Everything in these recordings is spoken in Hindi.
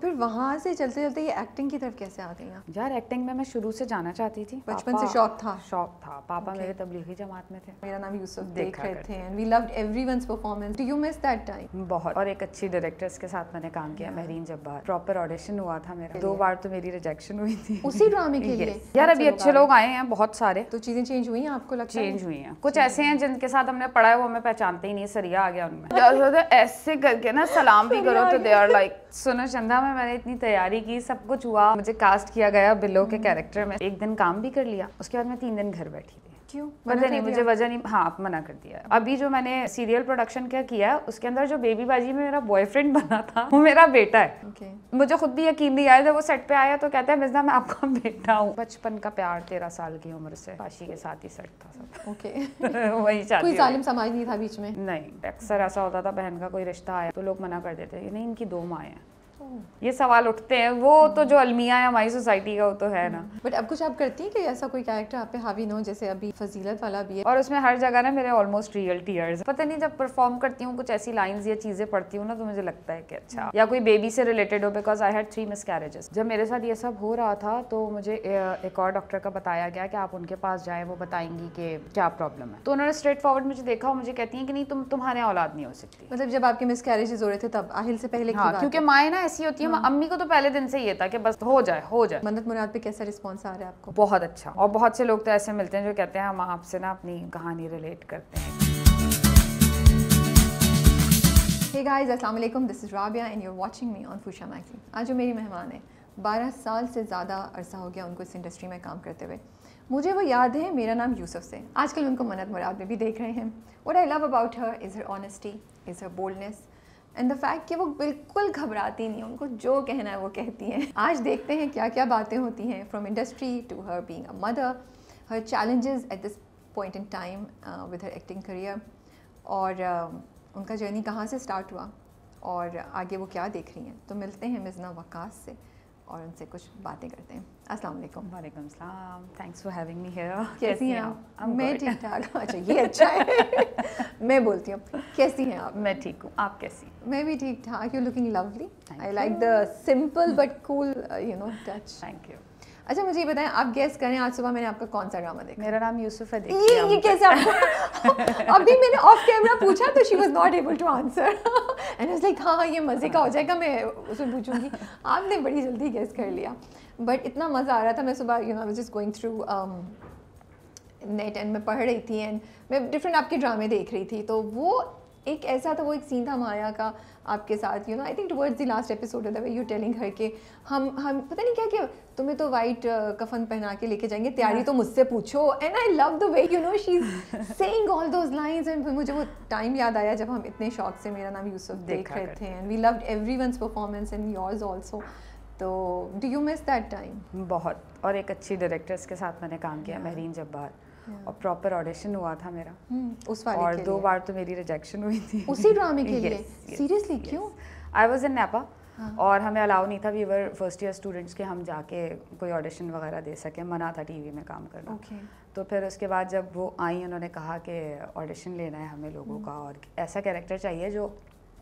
फिर वहाँ से चलते चलते ये एक्टिंग की तरफ कैसे आ गई यार एक्टिंग में मैं शुरू से जाना चाहती थी बचपन से शौक था शौक था पापा okay. मेरे तबलीगी जमात में थे मेरा नाम यूसुफ देख रहे थे and we loved everyone's performance do you miss that time बहुत और एक अच्छी डायरेक्टर्स के साथ मैंने काम किया महरीन जब्बार प्रॉपर ऑडिशन हुआ था मेरा दो बार तो मेरी रिजेक्शन हुई थी उसी ड्रामे के लिए यार अभी अच्छे लोग आए हैं बहुत सारे तो चीजें चेंज हुई हैं आपको लगता चेंज हुई हैं कुछ ऐसे हैं जिनके साथ हमने पढ़ा है वो हमें पहचानते ही नहीं सरिया आ गया उनमें ऐसे करके ना सलाम भी करो तो दे आर लाइक सुनो चंदा में मैंने इतनी तैयारी की सब कुछ हुआ मुझे कास्ट किया गया बिलो के कैरेक्टर में एक दिन काम भी कर लिया उसके बाद मैं तीन दिन घर बैठी थी क्यों मतलब नहीं मुझे वजह नहीं हाँ आप मना कर दिया अभी जो मैंने सीरियल प्रोडक्शन क्या किया है उसके अंदर जो बेबी बाजी में मेरा बॉयफ्रेंड बना था वो मेरा बेटा है okay. मुझे खुद भी यकीन नहीं आया जब वो सेट पे आया तो कहता है मिर्जा मैं आपका बेटा हूँ बचपन का प्यार तेरह साल की उम्र से पाशी के साथ ही सेट था सब ओके okay. वही कोई समाज नहीं था बीच में नहीं अक्सर ऐसा होता था बहन का कोई रिश्ता आया तो लोग मना कर देते नहीं इनकी दो माए हैं ये सवाल उठते हैं वो तो जो अलमिया है हमारी सोसाइटी का वो तो है ना बट अब कुछ आप करती हैं कि ऐसा कोई कैरेक्टर आप पे हावी ना हो जैसे अभी फजीलत वाला भी है और उसमें हर जगह ना मेरे ऑलमोस्ट रियल टीयर्स पता नहीं जब परफॉर्म करती हूँ कुछ ऐसी लाइंस या चीज़ें पढ़ती हूँ ना तो मुझे लगता है कि अच्छा या कोई बेबी से रिलेटेड हो because I had three miscarriages जब मेरे साथ ये सब हो रहा था तो मुझे एक और डॉक्टर का बताया गया कि आप उनके पास जाए वो बताएंगी कि क्या प्रॉब्लम है तो उन्होंने स्ट्रेट फॉरवर्ड मुझे देखा मुझे कहती है कि नहीं तुम तुम्हारे औलाद नहीं हो सकती मतलब जब आपके मिस कैरेजेस हो रहे थे तब आहिल से पहले हाँ, क्योंकि माए ना ऐसी अच्छी होती है हाँ। अम्मी को तो पहले दिन से ये था कि बस हो जाए हो जाए मन्नत मुराद पे कैसा रिस्पॉन्स आ रहा है आपको बहुत अच्छा और बहुत से लोग तो ऐसे मिलते हैं जो कहते हैं हम आपसे ना अपनी कहानी रिलेट करते हैं Hey guys, Assalamualaikum. This is Rabia and you're watching me on Fusha Magazine. आज जो मेरी मेहमान है 12 साल से ज़्यादा अरसा हो गया उनको इस इंडस्ट्री में काम करते हुए मुझे वो याद है मेरा नाम यूसुफ से आजकल उनको मन्नत मुराद में भी देख रहे हैं और I love about her is her honesty is her boldness and the fact कि वो बिल्कुल घबराती नहीं उनको जो कहना है वो कहती हैं आज देखते हैं क्या क्या बातें होती हैं from industry to her being a mother her challenges at this point in time with her acting career और uh, उनका जर्नी कहाँ से स्टार्ट हुआ और आगे वो क्या देख रही हैं तो मिलते हैं मिजना वकास से और उनसे कुछ बातें करते हैं अस्सलाम वालेकुम वालेकुम सलाम thanks for having me here कैसी हैं आप मैं ठीक ठाक अच्छा ये अच्छा है मैं बोलती हूँ कैसी हैं आप मैं ठीक हूँ आप कैसी मैं भी ठीक ठाक you looking lovely I like the simple but cool you know touch thank you अच्छा मुझे ये बताएं आप गेस करें आज सुबह मैंने आपका कौन सा ड्रामा देखा मेरा नाम यूसुफ है ये ये कैसे आपको अभी मैंने ऑफ कैमरा पूछा तो she was not able to answer and like हाँ ये मज़े का हो जाएगा मैं उसे पूछूंगी आपने बड़ी जल्दी गेस कर लिया बट इतना मज़ा आ रहा था मैं सुबह you know which just going through net and मैं पढ़ रही थी एंड मैं डिफरेंट आपके ड्रामे देख रही थी तो वो एक ऐसा था वो एक सीन था माया का आपके साथ you know I think towards the last episode है यू टेलिंग हर के हम हम पता नहीं क्या क्या तुम्हें तो वाइट uh, कफन पहना के लेके जाएंगे तैयारी तो मुझसे पूछो and I love the way you know she is saying all those lines and मुझे वो टाइम याद आया जब हम इतने शौक से मेरा नाम यूसुफ देख रहे थे and we loved everyone's performance and yours also तो do you miss that time बहुत और एक अच्छी डायरेक्टर्स के साथ मैंने काम किया महरीन जब्बार और प्रॉपर ऑडिशन हुआ था मेरा हम्म, उस वाले और दो बार तो मेरी रिजेक्शन हुई थी उसी ड्रामे के लिए सीरियसली क्यों आई वॉज इन नेपा और हमें अलाउ नहीं था वीवर फर्स्ट ईयर स्टूडेंट्स के हम जाके कोई ऑडिशन वगैरह दे सकें मना था टीवी में काम करना okay. तो फिर उसके बाद जब वो आई उन्होंने कहा कि ऑडिशन लेना है हमें लोगों हम्म। का और ऐसा कैरेक्टर चाहिए जो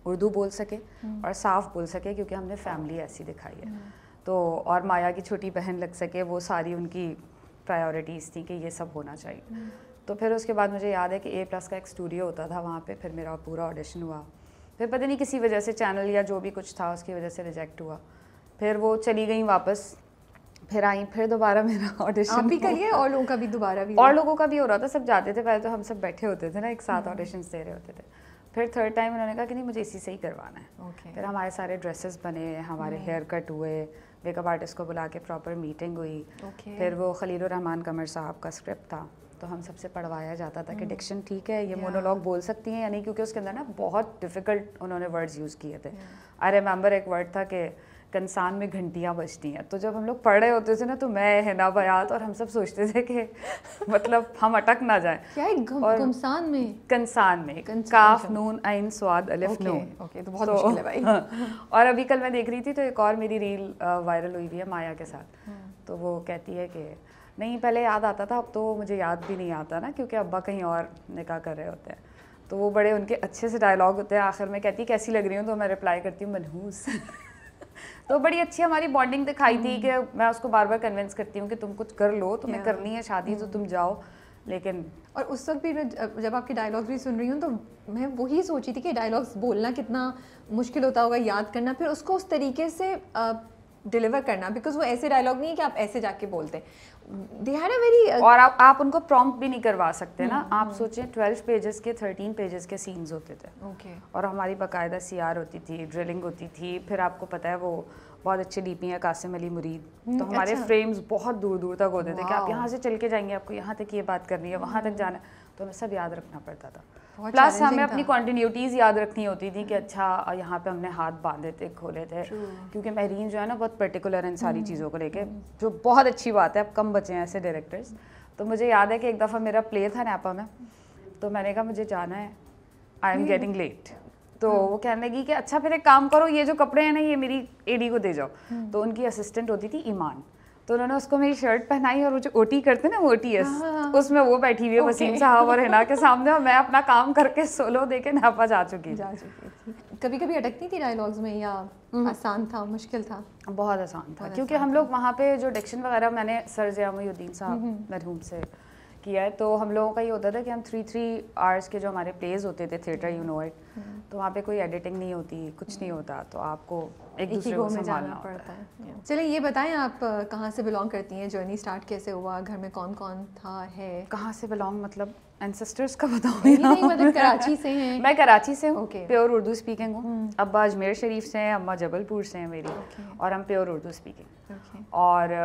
उर्दू बोल सके हम्म। और साफ बोल सके क्योंकि हमने फैमिली ऐसी दिखाई है हम्म। तो और माया की छोटी बहन लग सके वो सारी उनकी प्रायोरिटीज़ थी कि ये सब होना चाहिए हम्म। तो फिर उसके बाद मुझे याद है कि ए प्लस का एक स्टूडियो होता था वहाँ पे फिर मेरा पूरा ऑडिशन हुआ फिर पता नहीं किसी वजह से चैनल या जो भी कुछ था उसकी वजह से रिजेक्ट हुआ फिर वो चली गई वापस फिर आई फिर दोबारा मेरा ऑडिशन भी करिए और लोगों का भी दोबारा भी और लोगों का भी हो रहा था सब जाते थे पहले तो हम सब बैठे होते थे ना एक साथ ऑडिशन दे रहे होते थे फिर थर्ड टाइम उन्होंने कहा कि नहीं मुझे इसी से ही करवाना है okay. फिर हमारे सारे ड्रेसेस बने हमारे हेयर hmm. कट हुए मेकअप आर्टिस्ट को बुला के प्रॉपर मीटिंग हुई okay. फिर वो खलील रहमान कमर साहब का स्क्रिप्ट था तो हम सबसे पढ़वाया जाता था कि डिक्शन hmm. ठीक है ये मोनोलॉग बोल सकती हैं या नहीं क्योंकि उसके अंदर ना बहुत डिफ़िकल्ट उन्होंने वर्ड्स यूज़ किए थे आई hmm. रिमेंबर एक वर्ड था कि कंसान में घंटियाँ बजती हैं तो जब हम लोग पढ़ रहे होते थे ना तो मैं है ना बयात और हम सब सोचते थे कि मतलब हम अटक ना जाए क्या गम, और कंसान में कंसान में काफ अच्छा। नून आइन स्वाद अलिफ okay, नून ओके okay, तो बहुत so, तो मुश्किल है भाई हाँ। और अभी कल मैं देख रही थी तो एक और मेरी रील वायरल हुई हुई है माया के साथ हाँ। तो वो कहती है कि नहीं पहले याद आता था अब तो मुझे याद भी नहीं आता ना क्योंकि अब्बा कहीं और निकाह कर रहे होते हैं तो वो बड़े उनके अच्छे से डायलॉग होते हैं आखिर में कहती कैसी लग रही हूँ तो मैं रिप्लाई करती हूँ मनहूस तो बड़ी अच्छी हमारी बॉन्डिंग दिखाई थी हम्म। कि मैं उसको बार बार कन्विंस करती हूँ कि तुम कुछ कर लो तुम्हें करनी है शादी तो तुम जाओ लेकिन और उस वक्त भी मैं जब आपके डायलॉग भी सुन रही हूँ तो मैं वही सोची थी कि डायलॉग्स बोलना कितना मुश्किल होता होगा याद करना फिर उसको उस तरीके से डिलीवर करना बिकॉज वो ऐसे डायलॉग नहीं है कि आप ऐसे जाके बोलते दे हैड अ वेरी और आप आप उनको प्रॉम्प्ट भी नहीं करवा सकते ना हम्म, आप हम्म। सोचिए ट्वेल्व पेजेस के थर्टीन पेजेस के सीन्स होते थे ओके और हमारी बाकायदा सीआर होती थी ड्रिलिंग होती थी फिर आपको पता है वो बहुत अच्छे डीपी हैं कासिम अली मुरीद हम्म, तो हमारे फ्रेम्स अच्छा। बहुत दूर दूर तक होते थे कि आप यहाँ से चल के जाएंगे आपको यहाँ तक ये बात करनी है वहाँ तक जाना है तो हमें सब याद रखना पड़ता था प्लस हमें अपनी कॉन्टीन्यूटीज़ याद रखनी होती थी कि अच्छा यहाँ पे हमने हाथ बांधे थे खोले थे क्योंकि महरीन जो है ना बहुत पर्टिकुलर इन सारी hmm. चीज़ों को लेके hmm. जो बहुत अच्छी बात है अब कम बचे हैं ऐसे डायरेक्टर्स तो मुझे याद है कि एक दफ़ा मेरा प्ले था नैपा में तो मैंने कहा मुझे जाना है आई एम गेटिंग लेट तो hmm. वो कहने लगी कि अच्छा फिर एक काम करो ये जो कपड़े हैं ना ये मेरी एडी को दे जाओ तो उनकी असिस्टेंट होती थी ईमान तो उन्होंने उसको मेरी शर्ट पहनाई और वो जो ओटी करते ना वो ओटी एस हाँ। उसमें वो बैठी हुई है वसीम साहब और हिना के सामने और मैं अपना काम करके सोलो दे के नापा जा चुकी जा चुकी थी कभी कभी अटकती थी डायलॉग्स में या हम्म। आसान था मुश्किल था बहुत आसान था क्योंकि हम लोग वहाँ पे जो डिक्शन वगैरह मैंने सर जयामुद्दीन साहब मरहूम से किया है तो हम लोगों का ये होता था कि हम थ्री थ्री आवर्स के जो हमारे प्लेज होते थे थिएटर यू नो इट तो वहाँ पे कोई एडिटिंग नहीं होती कुछ नहीं होता तो आपको एक दूसरे को जाना पड़ता है चलिए ये बताएं आप कहाँ से बिलोंग करती हैं जर्नी स्टार्ट कैसे हुआ घर में कौन कौन था है कहाँ से बिलोंग मतलब एंसेस्टर्स का बताओ नहीं मतलब कराची से हैं मैं कराची से हूँ okay. प्योर उर्दू स्पीकिंग हूँ hmm. अब्बा अजमेर शरीफ से हैं अम्मा जबलपुर से हैं मेरी okay. और हम प्योर उर्दू स्पीकिंग okay. और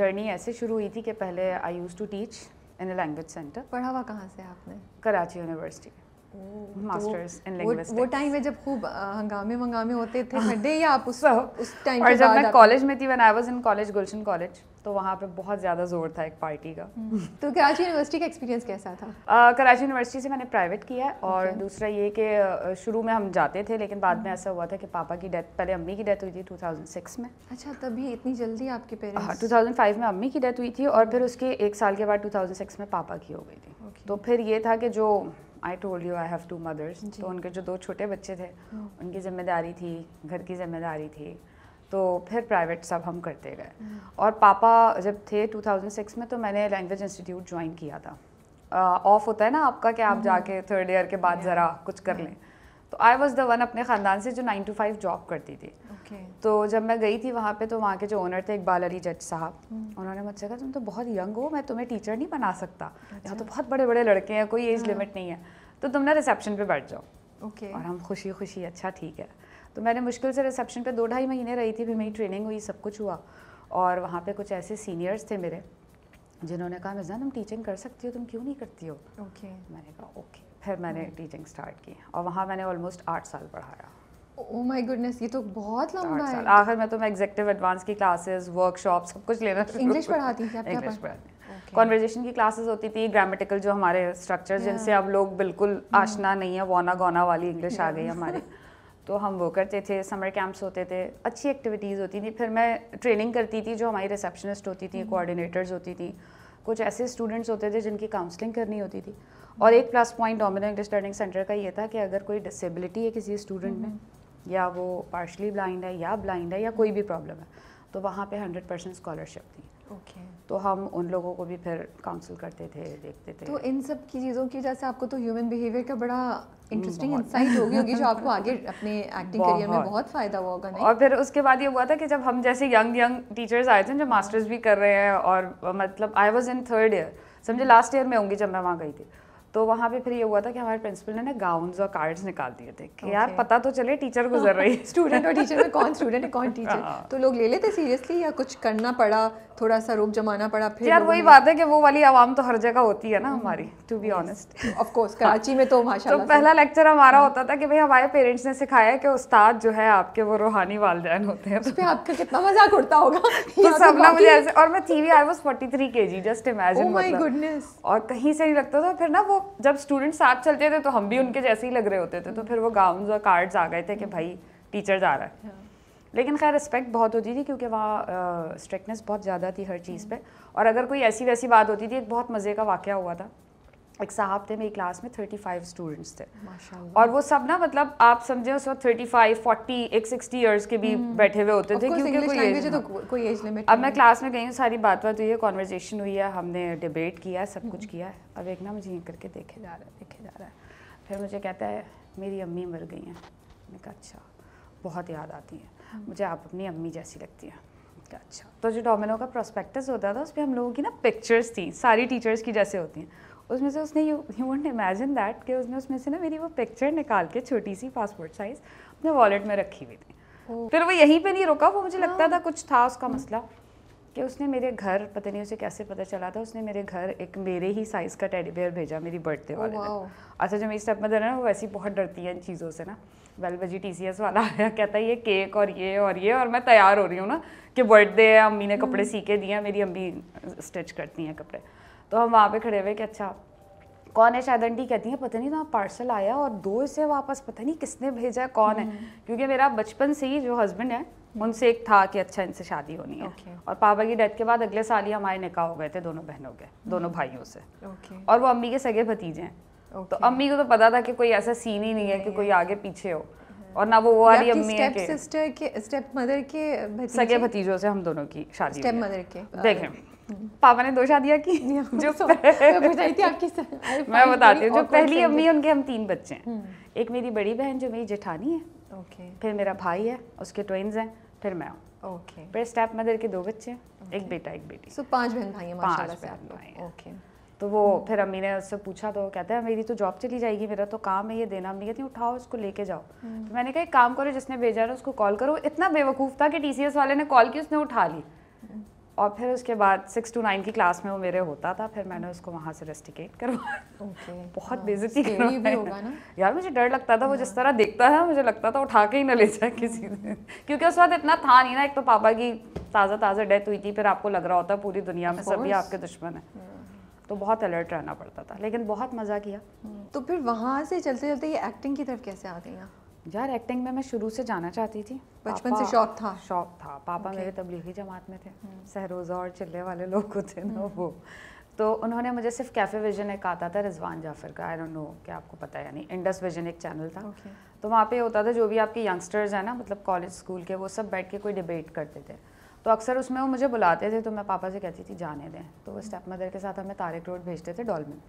जर्नी ऐसे शुरू हुई थी कि पहले I use to teach in a language centre पढ़ा हुआ कहाँ से आपने Karachi university masters in linguistics वो टाइम है जब खूब हंगामे वंगामे होते थे खड्डे या आप उस उस टाइम के और जब मैं कॉलेज में थी when I was in college Gulshan college तो वहाँ पे बहुत ज़्यादा जोर था एक पार्टी का हम्म। तो कराची यूनिवर्सिटी का एक्सपीरियंस कैसा था कराची यूनिवर्सिटी से मैंने प्राइवेट किया है और okay. दूसरा ये कि शुरू में हम जाते थे लेकिन बाद में हम्म। ऐसा हुआ था कि पापा की डेथ पहले अम्मी की डेथ हुई थी 2006 में अच्छा तभी इतनी जल्दी आपके पेरेंट्स uh, 2005 में अम्मी की डेथ हुई थी और फिर उसके एक साल के बाद 2006 में पापा की हो गई थी okay. तो फिर ये था कि जो I told you I have two mothers तो उनके जो दो छोटे बच्चे थे हाँ। उनकी जिम्मेदारी थी घर की जिम्मेदारी थी तो फिर प्राइवेट सब हम करते गए हाँ। और पापा जब थे 2006 में तो मैंने लैंग्वेज इंस्टीट्यूट ज्वाइन किया था ऑफ होता है ना आपका कि आप हाँ। जाके थर्ड ईयर के बाद ज़रा कुछ कर लें तो आई वॉज़ द वन अपने ख़ानदान से जो नाइन टू फाइव जॉब करती थी okay. तो जब मैं गई थी वहाँ पे तो वहाँ के जो ओनर थे इकबाल अली जज साहब मुझसे कहा अच्छा, तुम तो बहुत यंग हो मैं तुम्हें टीचर नहीं बना सकता यहाँ तो अच्छा। बहुत बड़े बड़े लड़के हैं कोई एज लिमिट हाँ। नहीं है तो तुम ना रिसेप्शन पे बैठ जाओ ओके और हम खुशी खुशी अच्छा ठीक है तो मैंने मुश्किल से रिसेप्शन पे दो ढाई महीने रही थी फिर मेरी ट्रेनिंग हुई सब कुछ हुआ और वहाँ पे कुछ ऐसे सीनियर्स थे मेरे जिन्होंने कहा मिजान तुम टीचिंग कर सकती हो तुम क्यों नहीं करती हो ओके okay. मैंने कहा ओके okay. फिर मैंने टीचिंग हाँ। स्टार्ट की और वहाँ मैंने ऑलमोस्ट आठ साल पढ़ाया ओ माय गुडनेस ये तो बहुत लंबा है आखिर में तो मैं एग्जेक्टिव एडवांस की क्लासेस वर्कशॉप सब कुछ लेना इंग्लिश पढ़ाती थी क्या पढ़ाती कॉन्वर्जेशन okay. की क्लासेस होती थी ग्रामेटिकल जो हमारे स्ट्रक्चर yeah. जिनसे अब लोग बिल्कुल hmm. आशना नहीं है वोना गौना वाली इंग्लिश yeah. आ गई हमारी तो हम वो करते थे समर कैंप्स होते थे अच्छी एक्टिविटीज़ होती थी फिर मैं ट्रेनिंग करती थी जो हमारी रिसेप्शनिस्ट होती थी कोऑर्डिनेटर्स hmm. होती थी कुछ ऐसे स्टूडेंट्स होते थे जिनकी काउंसलिंग करनी होती थी और hmm. एक plus point Domino English learning centre का ये था कि अगर कोई डिसेबिलिटी है किसी स्टूडेंट में या वो पार्शली ब्लाइंड है या ब्लाइंड है या कोई भी प्रॉब्लम है तो वहाँ पे हंड्रेड परसेंट स्कॉलरशिप थी ओके okay. तो हम उन लोगों को भी फिर काउंसिल करते थे देखते थे तो इन सब की चीज़ों की जैसे आपको तो ह्यूमन बिहेवियर का बड़ा इंटरेस्टिंग hmm, इंसाइट होगी होगी जो आपको आगे अपने एक्टिंग करियर में बहुत फ़ायदा हुआ होगा और फिर उसके बाद ये हुआ था कि जब हम जैसे यंग यंग टीचर्स आए थे जो मास्टर्स भी कर रहे हैं और मतलब I was in third year समझे लास्ट ईयर में होंगी जब मैं वहाँ गई थी तो वहाँ पे फिर ये हुआ था कि हमारे प्रिंसिपल ने ना गाउन्स और कार्ड्स निकाल दिए थे कि okay. यार पता तो चले टीचर गुजर रही है स्टूडेंट और टीचर में कौन स्टूडेंट है कौन टीचर हाँ। तो लोग ले लेते सीरियसली या कुछ करना पड़ा थोड़ा सा रोक जमाना पड़ा फिर यार वही बात है कि वो वाली आवाम तो हर जगह होती है ना hmm. हमारी to be honest of course Karachi में तो माशा तो पहला लेक्चर हमारा hmm. होता था कि भाई हमारे पेरेंट्स ने सिखाया कि उस्ताद जो है आपके वो रूहानी वालदेन होते हैं तो आपका कितना मजाक उड़ता होगा तो, तो सब ना मुझे ऐसे और मैं थी we I was 43 KG just imagine my goodness और कहीं से नहीं लगता था फिर ना वो जब स्टूडेंट्स साथ चलते थे तो हम भी उनके जैसे ही लग रहे होते थे तो फिर वो गाउन और कार्ड्स आ गए थे कि भाई टीचर जा रहा है हाँ। लेकिन खैर रिस्पेक्ट बहुत होती थी क्योंकि वहाँ स्ट्रिक्टनेस बहुत ज़्यादा थी हर चीज़ पे और अगर कोई ऐसी वैसी बात होती थी एक बहुत मज़े का वाक़ हुआ था एक साहब थे मेरी क्लास में थर्टी फाइव स्टूडेंट्स थे और वो सब ना मतलब आप समझे उस वक्त थर्टी फाइव फोर्टी एक सिक्सटी ईयर्स के भी हम्म। बैठे हुए होते थे क्योंकि कोई एज तो कोई एज लिमिट अब मैं क्लास में गई हूँ सारी बात बात हुई है कॉन्वर्जेशन हुई है हमने डिबेट किया सब कुछ हम्म। किया है अब एक ना मुझे ये करके देखे जा रहा है देखे जा रहा है फिर मुझे कहता है मेरी अम्मी मर गई हैं मैंने कहा अच्छा बहुत याद आती है हम्म। मुझे आप अपनी अम्मी जैसी लगती हैं अच्छा तो जो डोमिनो का प्रोस्पेक्टस होता था उस पर हम लोगों की ना पिक्चर्स थी सारी टीचर्स की जैसे होती हैं उसमें से उसने you you won't imagine that कि उसने उसमें से ना मेरी वो पिक्चर निकाल के छोटी सी पासपोर्ट साइज़ अपने वॉलेट में रखी हुई थी फिर वो यहीं पे नहीं रुका वो मुझे लगता हाँ। था कुछ था उसका मसला कि उसने मेरे घर पता नहीं उसे कैसे पता चला था उसने मेरे घर एक मेरे ही साइज़ का टेडी बेयर भेजा मेरी बर्थडे वाले oh, wow. अच्छा जो मेरी स्टेप मदर है ना वो वैसी बहुत डरती है इन चीज़ों से ना वेल बजी टी सी एस वाला आया कहता है ये केक और ये और ये और मैं तैयार हो रही हूँ ना कि बर्थडे है अम्मी ने कपड़े hmm. सीके दिए मेरी अम्मी स्टिच करती हैं कपड़े तो हम वहाँ पे खड़े हुए कि अच्छा कौन है शायद आंटी कहती है पता नहीं तो पार्सल आया और दो इसे वापस पता नहीं किसने भेजा है कौन है हम्म। क्योंकि मेरा बचपन से ही जो हस्बैंड है हम्म। उनसे एक था कि अच्छा इनसे शादी होनी है okay. और पापा की डेथ के बाद अगले साल ही हमारे निकाह हो गए थे दोनों बहनों के हम्म। दोनों भाइयों से okay. और वो अम्मी के सगे भतीजे हैं तो okay. तो अम्मी को तो पता था कि कोई ऐसा सीन ही नहीं है कि कोई आगे पीछे हो और ना वो वो वाली अम्मी है सिस्टर के स्टेप मदर के सगे भतीजों से हम दोनों की शादी स्टेप मदर के देखें पापा ने दोषा दिया कि हाँ, जो तो थी आपकी मैं बताती हूँ जो पहली अम्मी उनके हम तीन बच्चे हैं हम्म। एक मेरी बड़ी बहन जो मेरी जेठानी है ओके फिर मेरा भाई है उसके ट्विंस हैं फिर मैं ओके फिर स्टेप मदर के दो बच्चे हैं एक बेटा एक बेटी सो पांच बहन भाई हैं माशाल्लाह से आप लोग ओके तो वो फिर अम्मी ने उससे पूछा तो कहते हैं मेरी तो जॉब चली जाएगी मेरा तो काम है ये देना अम्मी कहती उठाओ उसको लेके जाओ हम्म। तो मैंने कहा एक काम करो जिसने भेजा है उसको कॉल करो इतना बेवकूफ़ था कि टी वाले ने कॉल की उसने उठा ली हम्म। और फिर उसके बाद सिक्स टू नाइन की क्लास में वो मेरे होता था फिर मैंने उसको वहाँ से रेस्टिकेट करवाया okay. बहुत हाँ, बेजती होगा ना यार मुझे डर लगता था वो जिस तरह देखता है मुझे लगता था उठा के ही ना ले जाए किसी ने क्योंकि उस वक्त इतना था नहीं ना एक तो पापा की ताज़ा ताज़ा डेथ हुई थी फिर आपको लग रहा होता पूरी दुनिया में सभी आपके दुश्मन है hmm. तो बहुत अलर्ट रहना पड़ता था लेकिन बहुत मज़ा किया hmm. तो फिर वहाँ से चलते चलते ये एक्टिंग की तरफ कैसे आ गई यार एक्टिंग में मैं शुरू से जाना चाहती थी बचपन से शौक था शौक था पापा okay. मेरे तबलीगी जमात में थे सहरोज़ा hmm. और चिल्ले वाले लोग होते ना hmm. वो तो उन्होंने मुझे सिर्फ कैफ़े विजन एक आता था रिजवान जाफर का आई डोंट नो क्या आपको पता है यानी इंडस विजन एक चैनल था okay. तो वहाँ पे होता था जो भी आपके यंगस्टर्स हैं ना मतलब कॉलेज स्कूल के वो सब बैठ के कोई डिबेट करते थे तो अक्सर उसमें वो मुझे बुलाते थे तो मैं पापा से कहती थी जाने दें तो वो स्टेप hmm. मदर के साथ हमें तारक रोड भेजते थे डॉलमिन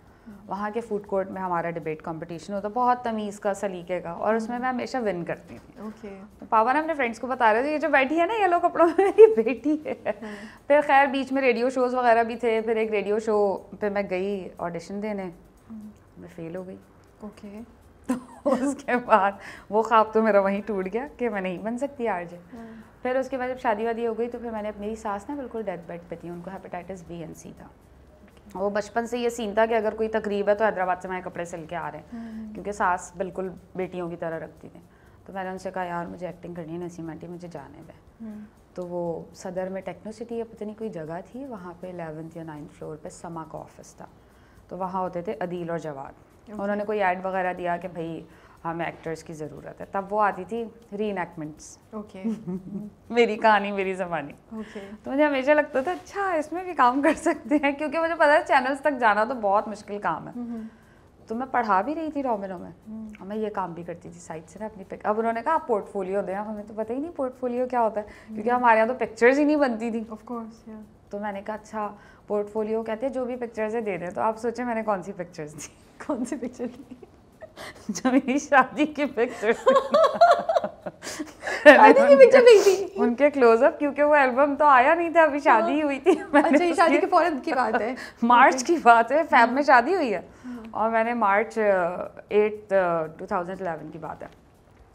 वहाँ के फूड कोर्ट में हमारा डिबेट कंपटीशन होता बहुत तमीज़ का सलीके का और हम्म। उसमें मैं हमेशा विन करती थी ओके okay. तो पापा ने अपने फ्रेंड्स को बता रहे थे ये जो बैठी है ना ये लोग कपड़ों में मेरी बेटी है हम्म। फिर खैर बीच में रेडियो शोज़ वगैरह भी थे फिर एक रेडियो शो पे मैं गई ऑडिशन देने हम्म। मैं फेल हो गई ओके तो उसके बाद वो ख्वाब तो मेरा वहीं टूट गया कि मैं नहीं बन सकती आज फिर उसके बाद जब शादी वादी हो गई तो फिर मैंने मेरी सास ना बिल्कुल डेथ बेड पे थी उनको हेपेटाइटिस बी एन सी था वो बचपन से ये सीन था कि अगर कोई तकरीब है तो हैदराबाद से मैं कपड़े सिल के आ रहे हैं हम्म। क्योंकि सास बिल्कुल बेटियों की तरह रखती थी तो मैंने उनसे कहा यार मुझे एक्टिंग करनी है नसीम आंटी मुझे जाने दें हम्म। तो वो सदर में टेक्नो सिटी या पता नहीं कोई जगह थी वहाँ पे एलेवंथ या नाइन्थ फ्लोर पे समा का ऑफिस था तो वहाँ होते थे अदील और जवाद उन्होंने कोई ऐड वगैरह दिया कि भाई हमें एक्टर्स की ज़रूरत है तब वो आती थी री इनैक्टमेंट्स ओके मेरी कहानी मेरी जबानी ओके okay. तो मुझे हमेशा लगता था अच्छा इसमें भी काम कर सकते हैं क्योंकि मुझे पता है चैनल्स तक जाना तो बहुत मुश्किल काम है mm-hmm. तो मैं पढ़ा भी रही थी रोमे में mm. और मैं ये काम भी करती थी साइड से ना अपनी पिक अब उन्होंने कहा आप पोर्टफोलियो दें हमें तो पता ही नहीं पोर्टफोलियो क्या होता है mm. क्योंकि हमारे यहाँ तो पिक्चर्स ही नहीं बनती थी ऑफकोर्स तो मैंने कहा अच्छा पोर्टफोलियो कहते हैं जो भी पिक्चर्स है दे दें तो आप सोचें मैंने कौन सी पिक्चर्स दी कौन सी पिक्चर दी जो मेरी शादी की पिक्चर शादी की पिक्चर नहीं थी उनके क्लोजअप क्योंकि वो एल्बम तो आया नहीं था अभी शादी हाँ। हुई थी मैंने अच्छा शादी के फौरन की बात है मार्च की बात है फैब हाँ। में शादी हुई है हाँ। और मैंने March eight two thousand eleven की बात है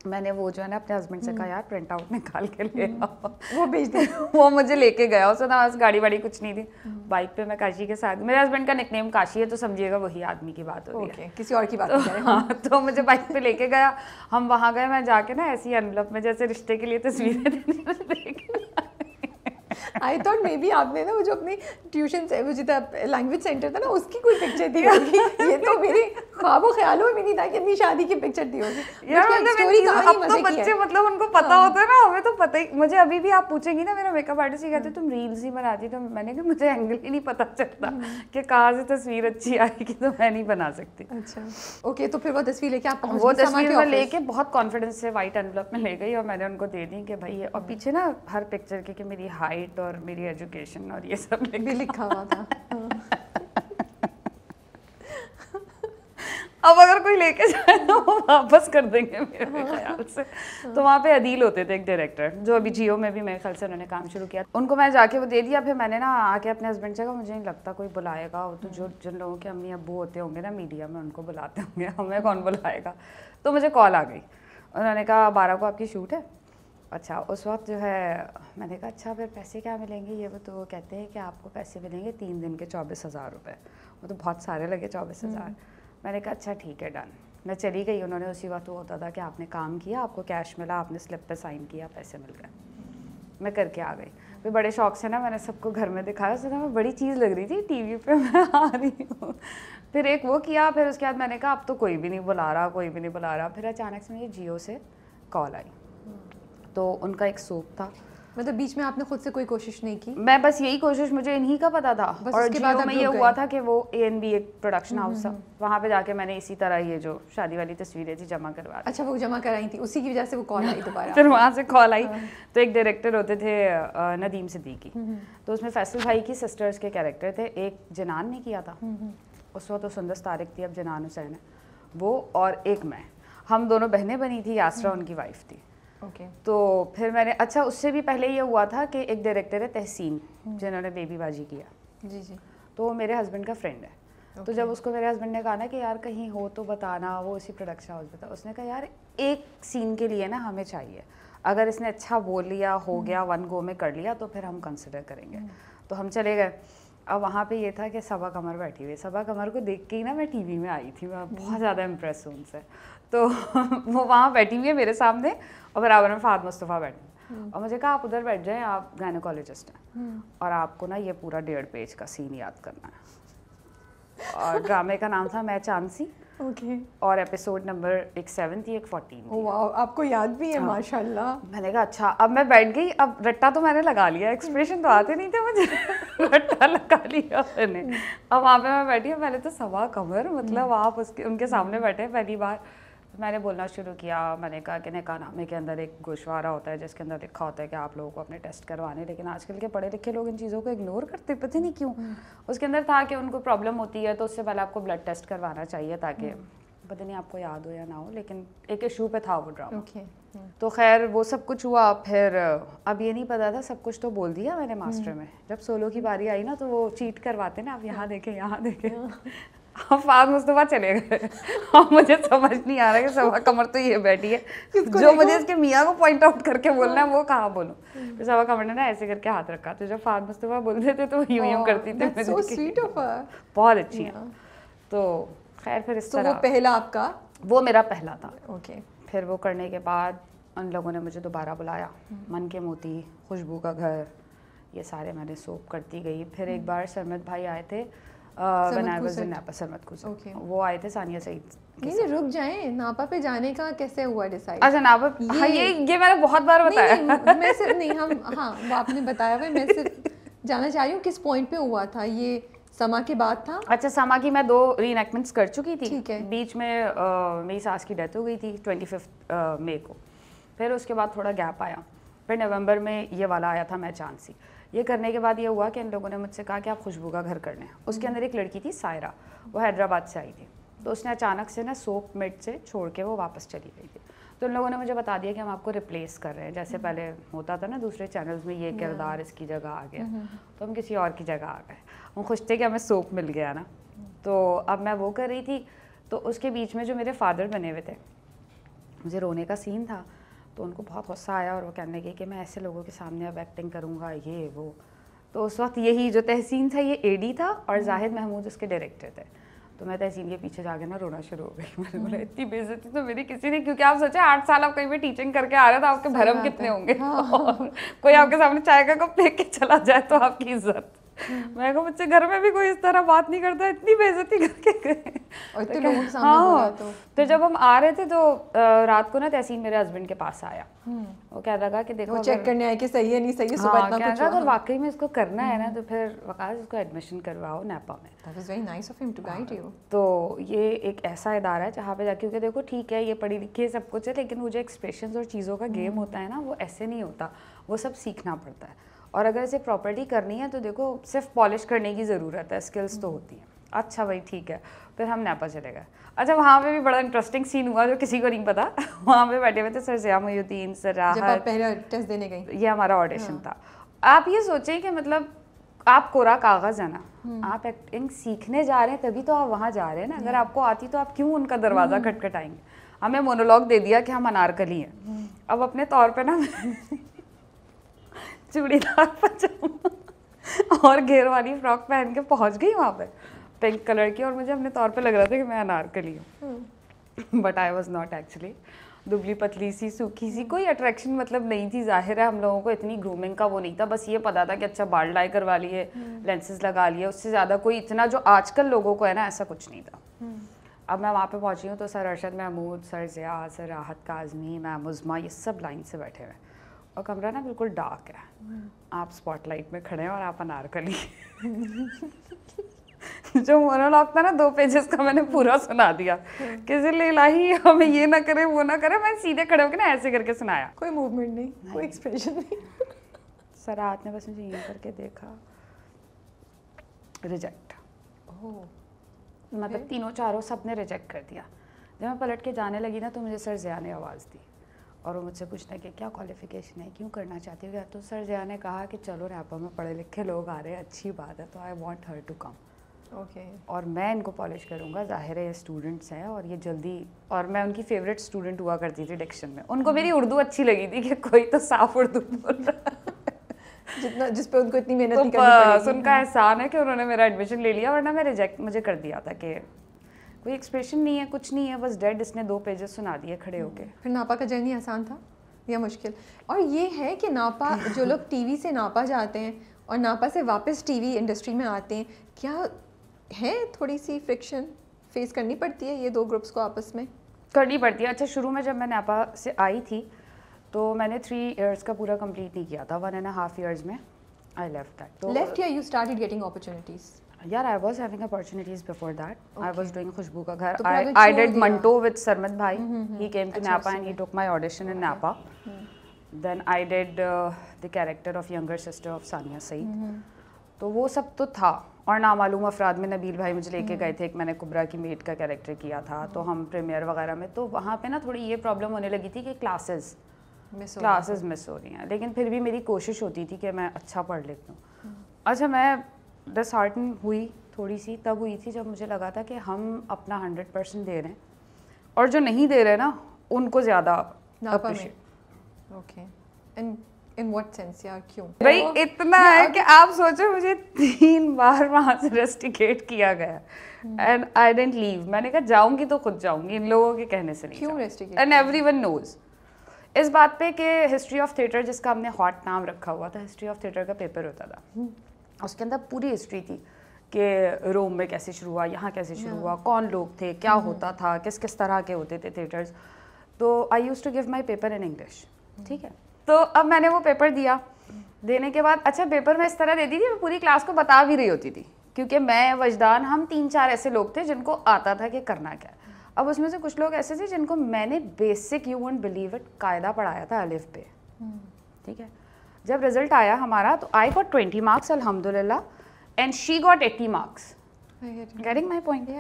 मैंने वो जो है ना अपने हस्बैंड से कहा हम्म। यार प्रिंट आउट निकाल के ले हम्म। आओ वो भेज दे वो मुझे लेके गया उसने ना गाड़ी वाड़ी कुछ नहीं थी बाइक हम्म। पे मैं काशी के साथ मेरे हस्बैंड का निकनेम काशी है तो समझिएगा वही आदमी की बात हो रही है किसी और की बात तो, हाँ तो मुझे बाइक पे लेके गया हम वहाँ गए मैं जाके ना ऐसी अनलप में जैसे रिश्ते के लिए तस्वीरें देने आई थॉट मे बी आपने ना वो जो अपनी ट्यूशन से वो जितना लैंग्वेज सेंटर था ना उसकी कोई पिक्चर दी होगी ये तो मेरे ख्वाबों ख्यालों में भी नहीं था कि अपनी शादी की पिक्चर दी होगी यार मतलब स्टोरी अब तो बच्चे मतलब उनको पता हाँ। होता है ना हमें तो पता ही मुझे अभी भी आप पूछेंगी ना मेरा मेकअप आर्टिस्ट ही कहते तुम रील्स ही बनाती तो मैंने कहा मुझे एंगल ही नहीं पता चलता हम्म। कि कहाँ से तस्वीर अच्छी आएगी तो मैं नहीं बना सकती अच्छा ओके तो फिर वो तस्वीर लेके आप वो तस्वीर मैं लेके बहुत कॉन्फिडेंस से वाइट एनवलप में ले गई और मैंने उनको दे दी कि भाई और पीछे ना हर पिक्चर की मेरी हाइट हाइट और मेरी एजुकेशन और ये सब भी लिखा हुआ था अब अगर कोई लेके जाए तो वो वापस कर देंगे मेरे हाँ। ख्याल से हाँ। तो वहाँ पे अदील होते थे एक डायरेक्टर जो अभी जियो में भी मेरे ख्याल से उन्होंने काम शुरू किया उनको मैं जाके वो दे दिया फिर मैंने ना आके अपने हस्बैंड से कहा मुझे नहीं लगता कोई बुलाएगा वो तो जो हाँ। जिन लोगों के अम्मी अबू होते होंगे ना मीडिया में उनको बुलाते होंगे हमें कौन बुलाएगा तो मुझे कॉल आ गई उन्होंने कहा बारह को आपकी शूट है अच्छा उस वक्त जो है मैंने कहा अच्छा फिर पैसे क्या मिलेंगे ये वो तो वो कहते हैं कि आपको पैसे मिलेंगे तीन दिन के चौबीस हज़ार रुपये वो तो बहुत सारे लगे चौबीस हज़ार हम्म। मैंने कहा अच्छा ठीक है डन मैं चली गई उन्होंने उसी वक्त वो होता था कि आपने काम किया आपको कैश मिला आपने स्लिप पे साइन किया पैसे मिल गए मैं करके आ गई फिर बड़े शौक से ना मैंने सबको घर में दिखाया उसने मैं बड़ी चीज़ लग रही थी टीवी पे मैं आ रही हूँ फिर एक वो किया फिर उसके बाद मैंने कहा अब तो कोई भी नहीं बुला रहा कोई भी नहीं बुला रहा फिर अचानक से मुझे जियो से कॉल आई तो उनका एक सूप था मतलब बीच में आपने खुद से कोई कोशिश नहीं की मैं बस यही कोशिश मुझे इन्हीं का पता था बस और उसके बाद में ये हुआ था कि वो ए एन बी एक प्रोडक्शन हाउस हम्म, था हम्म, हम्म। वहाँ पे जाके मैंने इसी तरह ये जो शादी वाली तस्वीरें थी जमा करवा अच्छा वो जमा कराई थी उसी की वजह से वो कॉल आई दोबारा फिर वहाँ से कॉल आई हाँ। तो एक डायरेक्टर होते थे नदीम सिद्दीकी तो उसमें फैसल भाई की सिस्टर्स के कैरेक्टर थे एक जनान ने किया था उस वक्त तो सुंदर तारिक थी अब जनान हुसैन वो और एक मैं हम दोनों बहनें बनी थी यासरा उनकी वाइफ थी okay. तो फिर मैंने अच्छा उससे भी पहले ये हुआ था कि एक डायरेक्टर है तहसीन हम्म। जिन्होंने बेबीबाजी किया जी जी तो मेरे हस्बैंड का फ्रेंड है तो okay. तो जब उसको मेरे हस्बैंड ने कहा ना कि यार कहीं हो तो बताना वो उसी प्रोडक्शन हाउस बता उसने कहा यार एक सीन के लिए ना हमें चाहिए अगर इसने अच्छा बोल लिया हो हम्म। गया वन गो में कर लिया तो फिर हम कंसिडर करेंगे हम्म। तो हम चले गए अब वहाँ पे ये था कि सबा कमर बैठी हुई सबा कमर को देख के ही ना मैं टीवी में आई थी मैं बहुत ज़्यादा इम्प्रेस हूँ उनसे तो वो वहाँ बैठी हुई है मेरे सामने और बराबर में फाद मुस्तफ़ा बैठे हम्म। और मुझे कहा आप उधर बैठ जाएं आप गायनोकोलॉजिस्ट हैं हम्म। और आपको ना ये पूरा डेढ़ पेज का सीन याद करना है और ड्रामे का नाम था मैं चांसी ओके okay. और एपिसोड नंबर एक सेवन थी एक फोर्टीन oh, wow. आपको याद भी है हाँ। माशाल्लाह मैंने कहा अच्छा अब मैं बैठ गई अब रट्टा तो मैंने लगा लिया एक्सप्रेशन तो आते नहीं थे मुझे रट्टा लगा लिया मैंने अब वहाँ पे मैं बैठी हूँ पहले तो सवा कमर मतलब हम्म। आप उसके उनके सामने बैठे पहली बार तो मैंने बोलना शुरू किया मैंने कहा कि नकानामे के अंदर एक गोशवारा होता है जिसके अंदर लिखा होता है कि आप लोगों को अपने टेस्ट करवाने लेकिन आजकल के पढ़े लिखे लोग इन चीज़ों को इग्नोर करते पता नहीं क्यों हम्म। उसके अंदर था कि उनको प्रॉब्लम होती है तो उससे पहले आपको ब्लड टेस्ट करवाना चाहिए ताकि हम्म। पता नहीं आपको याद हो या ना हो लेकिन एक इशू पे था वो ड्रामा okay. हम्म। तो खैर वो सब कुछ हुआ फिर अब ये नहीं पता था सब कुछ तो बोल दिया मैंने मास्टर में जब सोलो की बारी आई ना तो वो चीट करवाते ना आप यहाँ देखें यहाँ देखें हाँ। हम हाँ, मुस्तफ़ा तो चले गए और हाँ, मुझे समझ नहीं आ रहा कि सवा कमर तो ये बैठी है जो मुझे इसके मियाँ को पॉइंट आउट करके बोलना है हाँ। वो कहाँ बोलो तो सवा कमर ने ना ऐसे करके हाथ रखा तो जब फाज मुस्तफ़ा तो बोलते थे तो यूं यूं करती थी बहुत अच्छी है तो खैर फिर इस तो तरह पहला आपका वो मेरा पहला था ओके फिर वो करने के बाद उन लोगों ने मुझे दोबारा बुलाया हम्म। मन के मोती खुशबू का घर ये सारे मैंने सोप करती गई फिर एक हम्म। बार सरमद भाई आए थे किस पॉइंट पे हुआ था ये समा के बाद था अच्छा समा की मैं दो कर चुकी थी बीच में मेरी सास की डेथ हो गई थी ट्वेंटी को फिर उसके बाद थोड़ा गैप आया फिर नवंबर में ये वाला आया था मैं चांसी ये करने के बाद ये हुआ कि इन लोगों ने मुझसे कहा कि आप खुशबू का घर करना है उसके अंदर एक लड़की थी सायरा वो हैदराबाद से आई थी तो उसने अचानक से ना सोप मिट से छोड़ के वो वापस चली गई थी तो उन लोगों ने मुझे बता दिया कि हम आपको रिप्लेस कर रहे हैं जैसे हम्म। पहले होता था ना दूसरे चैनल्स में ये हम्म। किरदार इसकी जगह आ गया हम्म। तो हम किसी और की जगह आ गए हम खुश थे कि हमें सोप मिल गया ना तो अब मैं वो कर रही थी तो उसके बीच में जो मेरे फादर बने हुए थे मुझे रोने का सीन था तो उनको बहुत गुस्सा आया और वो कहने लगे कि मैं ऐसे लोगों के सामने अब एक्टिंग करूँगा ये वो तो उस वक्त यही जो तहसीन था ये एडी था और हम्म। जाहिद महमूद उसके डायरेक्टर थे तो मैं तहसीन के पीछे जाके ना रोना शुरू हो गई मैंने बोला इतनी बेजती तो मेरी किसी ने क्योंकि आप सोचे आठ साल आप कहीं भी टीचिंग करके आ रहे तो आपके भरम कितने होंगे हाँ। कोई आपके सामने चाय का कप लेके चला जाए तो आपकी इज्जत मैं कहा मुझसे घर में भी कोई इस तरह बात नहीं करता इतनी बेइज्जती करके गए तो हाँ तो फिर जब हम आ रहे थे तो रात को ना तहसीन मेरे हस्बैंड के पास आया हम्म। वो कह रहा था कि देखो वो चेक करने आए कि सही है नहीं सही है सुबह हाँ, इतना कुछ अगर वाकई में इसको करना है ना हम्म। तो फिर वकास इसको एडमिशन करवाओ नेपा में that is very nice of him to guide you तो ये एक ऐसा इदारा है जहाँ पे जाके क्योंकि देखो ठीक है ये पढ़ी लिखी है सब कुछ है लेकिन वो जो एक्सप्रेशन और चीज़ों का गेम हम्म। होता है ना वो ऐसे नहीं होता वो सब सीखना पड़ता है और अगर इसे प्रॉपर्टी करनी है तो देखो सिर्फ पॉलिश करने की ज़रूरत है स्किल्स तो होती हैं अच्छा भाई ठीक है फिर हम नापा चले गए अच्छा वहाँ पे भी बड़ा इंटरेस्टिंग सीन हुआ जो किसी को नहीं पता वहाँ पे बैठे हुए थे सर जया मोहुद्दीन सर राहत पहले टेस्ट देने गए ये हमारा ऑडिशन हाँ। था आप ये सोचें कि मतलब आप कोरा कागज़ है ना हम्म। आप एक्टिंग सीखने जा रहे हैं तभी तो आप वहाँ जा रहे हैं ना अगर हम्म। आपको आती तो आप क्यों उनका दरवाज़ा हम्म। खटखटाएंगे हमें मोनोलॉग दे दिया कि हम अनारकली हैं अब अपने तौर पर ना चूड़ीदार पजामा और घेर वाली फ्रॉक पहन के पहुंच गई वहाँ पर पिंक कलर की और मुझे अपने तौर पे लग रहा था कि मैं अनारकली हूँ but I was not actually दुबली पतली सी सूखी सी कोई अट्रैक्शन मतलब नहीं थी जाहिर है हम लोगों को इतनी ग्रूमिंग का वो नहीं था बस ये पता था कि अच्छा बाल डाई करवा लिए लेंसेज हम्म। लगा लिए उससे ज़्यादा कोई इतना जो आजकल लोगों को है ना ऐसा कुछ नहीं था हम्म। अब मैं वहाँ पे पहुँची हूँ तो sir Arshad Mahmood sir Zia sir Rahat Kazmi ma'am उज़मा ये सब लाइन से बैठे हुए हैं और कमरा ना बिल्कुल डार्क है आप स्पॉटलाइट में खड़े हैं और आप अनारकली जो मोनोलॉग था ना दो पेजेस का मैंने पूरा सुना दिया किसी ले लाही हमें ये ना करे वो ना करे मैं सीधे खड़े होकर ना ऐसे करके सुनाया कोई मूवमेंट नहीं, कोई एक्सप्रेशन नहीं सर आपने बस मुझे ये करके देखा रिजेक्ट मतलब तीनों चारों सब ने रिजेक्ट कर दिया जब मैं पलट के जाने लगी ना तो मुझे सर ज़िया ने आवाज़ दी और वो मुझसे पूछता कि क्या क्वालिफ़िकेशन है क्यों करना चाहती हो तो सर जया ने कहा कि चलो रैपा में पढ़े लिखे लोग आ रहे हैं अच्छी बात है तो I want her to come okay और मैं इनको पॉलिश करूँगा जाहिर है ये स्टूडेंट्स हैं और ये जल्दी और मैं उनकी फेवरेट स्टूडेंट हुआ करती थी डिक्शन में उनको मेरी उर्दू अच्छी लगी थी कि कोई तो साफ उर्दू बोल रहा जितना जिस पे उनको इतनी मेहनत तो करनी उनका एहसान है कि उन्होंने मेरा एडमिशन ले लिया वरना मैं रिजेक्ट मुझे कर दिया था कि कोई एक्सप्रेशन नहीं है कुछ नहीं है बस डेड इसने दो पेजेस सुना दिए खड़े हम्म। होके फिर नापा का जर्नी आसान था या मुश्किल और ये है कि नापा जो लोग टीवी से नापा जाते हैं और नापा से वापस टीवी इंडस्ट्री में आते हैं क्या है थोड़ी सी फ्रिक्शन फेस करनी पड़ती है ये दो ग्रुप्स को आपस में करनी पड़ती है अच्छा शुरू में जब मैं नापा से आई थी तो मैंने थ्री इयर्स का पूरा कंप्लीट नहीं किया था वन एंड हाफ इयर्स में आई लेफ्ट दैट लेफ्ट या यू स्टार्टेड गेटिंग अपॉर्चुनिटीज़ यार I was having opportunities before that I was doing Khushboo का घर I did Manto with Sarmat भाई he came to NAPA and he took my audition in NAPA then I did the character of younger sister of Sania Saeed तो वो सब तो था और नामालूम अफराद में नबील भाई मुझे लेके mm-hmm. गए थे एक मैंने कुबरा की मेट का कैरेक्टर किया था mm-hmm. तो हम प्रीमियर वगैरह में तो वहाँ पे ना थोड़ी ये प्रॉब्लम होने लगी थी कि क्लासेस क्लासेस मिस हो रही हैं लेकिन फिर भी मेरी कोशिश होती थी कि मैं अच्छा पढ़ लिख हूँ mm-hmm. अच्छा मैं डिसहार्टन हुई थोड़ी सी तब हुई थी जब मुझे लगा था कि हम अपना हंड्रेड परसेंट दे रहे हैं और जो नहीं दे रहे ना उनको ज़्यादा इन व्हाट सेंस यार क्यों भाई इतना है कि आप सोचो मुझे तीन बार वहाँ से रेस्टिकेट किया गया एंड आई डेंट लीव मैंने कहा जाऊंगी तो खुद जाऊंगी इन लोगों के कहने से नहीं क्यों rusticate and everyone knows इस बात पे कि हिस्ट्री ऑफ थिएटर जिसका हमने हॉट नाम रखा हुआ था हिस्ट्री ऑफ थिएटर का पेपर होता था hmm. उसके अंदर पूरी हिस्ट्री थी कि रोम में कैसे शुरू हुआ यहाँ कैसे शुरू हुआ कौन लोग थे क्या mm-hmm. होता था किस किस तरह के होते थे थिएटर्स तो I use to give my paper in English ठीक है तो अब मैंने वो पेपर दिया देने के बाद अच्छा पेपर मैं इस तरह देती थी मैं पूरी क्लास को बता भी रही होती थी क्योंकि मैं वजदान हम तीन चार ऐसे लोग थे जिनको आता था कि करना क्या mm-hmm. अब उसमें से कुछ लोग ऐसे थे जिनको मैंने basic you won't believe it कायदा पढ़ाया था अलिफ पे mm-hmm. ठीक है जब रिज़ल्ट आया हमारा तो आई गॉट ट्वेंटी मार्क्स अलहमदुल्ला and she got eighty marks getting my point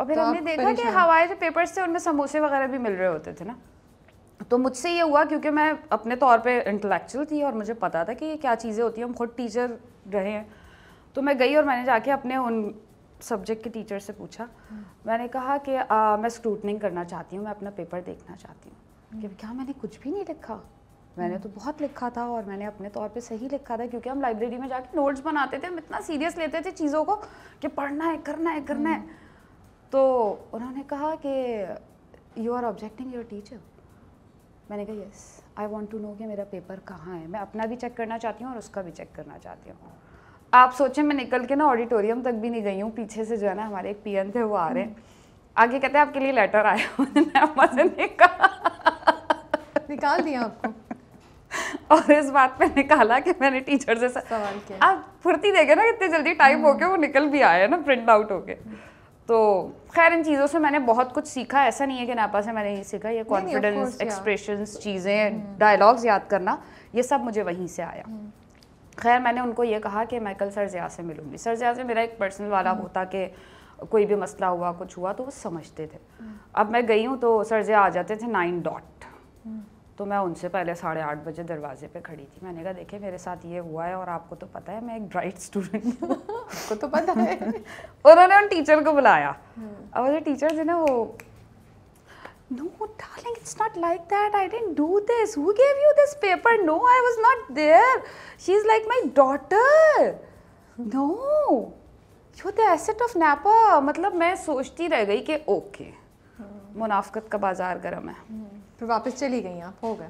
और फिर तो हमने देखा कि हवाए जो पेपर्स थे उनमें समोसे वगैरह भी मिल रहे होते थे ना तो मुझसे ये हुआ क्योंकि मैं अपने तौर पे इंटेलेक्चुअल थी और मुझे पता था कि ये क्या चीज़ें होती हैं हम खुद टीचर रहे हैं तो मैं गई और मैंने जाके अपने उन सब्जेक्ट के टीचर से पूछा हम्म। मैंने कहा कि आ, मैं स्क्रूटनिंग करना चाहती हूँ मैं अपना पेपर देखना चाहती हूँ क्या मैंने कुछ भी नहीं लिखा मैंने तो बहुत लिखा था और मैंने अपने तौर पे सही लिखा था क्योंकि हम लाइब्रेरी में जाके नोट्स बनाते थे हम इतना सीरियस लेते थे चीज़ों को कि पढ़ना है करना है करना है हम्म। तो उन्होंने कहा कि you are objecting your teacher मैंने कहा yes I want to know कि मेरा पेपर कहाँ है मैं अपना भी चेक करना चाहती हूँ और उसका भी चेक करना चाहती हूँ आप सोचें मैं निकल के ना ऑडिटोरियम तक भी नहीं गई हूँ पीछे से जो है ना हमारे एक पी थे वो आ रहे हैं हम्म। आगे कहते हैं आपके लिए लेटर आया निकाल निकाल दिया आपको और इस बात पे निकाला कि मैंने टीचर से सवाल किया आप फुर्ती देखे ना इतने जल्दी टाइम हो गया वो निकल भी आया ना प्रिंट आउट हो गया तो खैर इन चीज़ों से मैंने बहुत कुछ सीखा ऐसा नहीं है कि नापा से मैंने ये सीखा ये कॉन्फिडेंस एक्सप्रेशन चीज़ें डायलॉग्स याद करना ये सब मुझे वहीं से आया हम्म। खैर मैंने उनको ये कहा कि मैं कल सर ज़िया से मिलूँगी सर ज़िया से मेरा एक पर्सनल वाला हम्म। होता कि कोई भी मसला हुआ कुछ हुआ तो वो समझते थे हम्म। अब मैं गई हूँ तो सर ज़िया आ जाते थे नाइन डॉट तो मैं उनसे पहले साढ़े आठ बजे दरवाजे पे खड़ी थी मैंने कहा देखिए मेरे साथ ये हुआ है और आपको तो पता है मैं एक ब्राइट स्टूडेंट हूँ आपको तो पता है उन्होंने उन टीचर को बुलाया अब हम्म। जो टीचर थे ना वो no darling it's not like that I didn't do this who gave you this paper no I was not there she is like my daughter no you the asset of NAPA मतलब मैं सोचती रह गई कि ओके okay, हम्म। मुनाफ्त का बाजार गर्म है हम्म। फिर वापस चली गई आप हो गए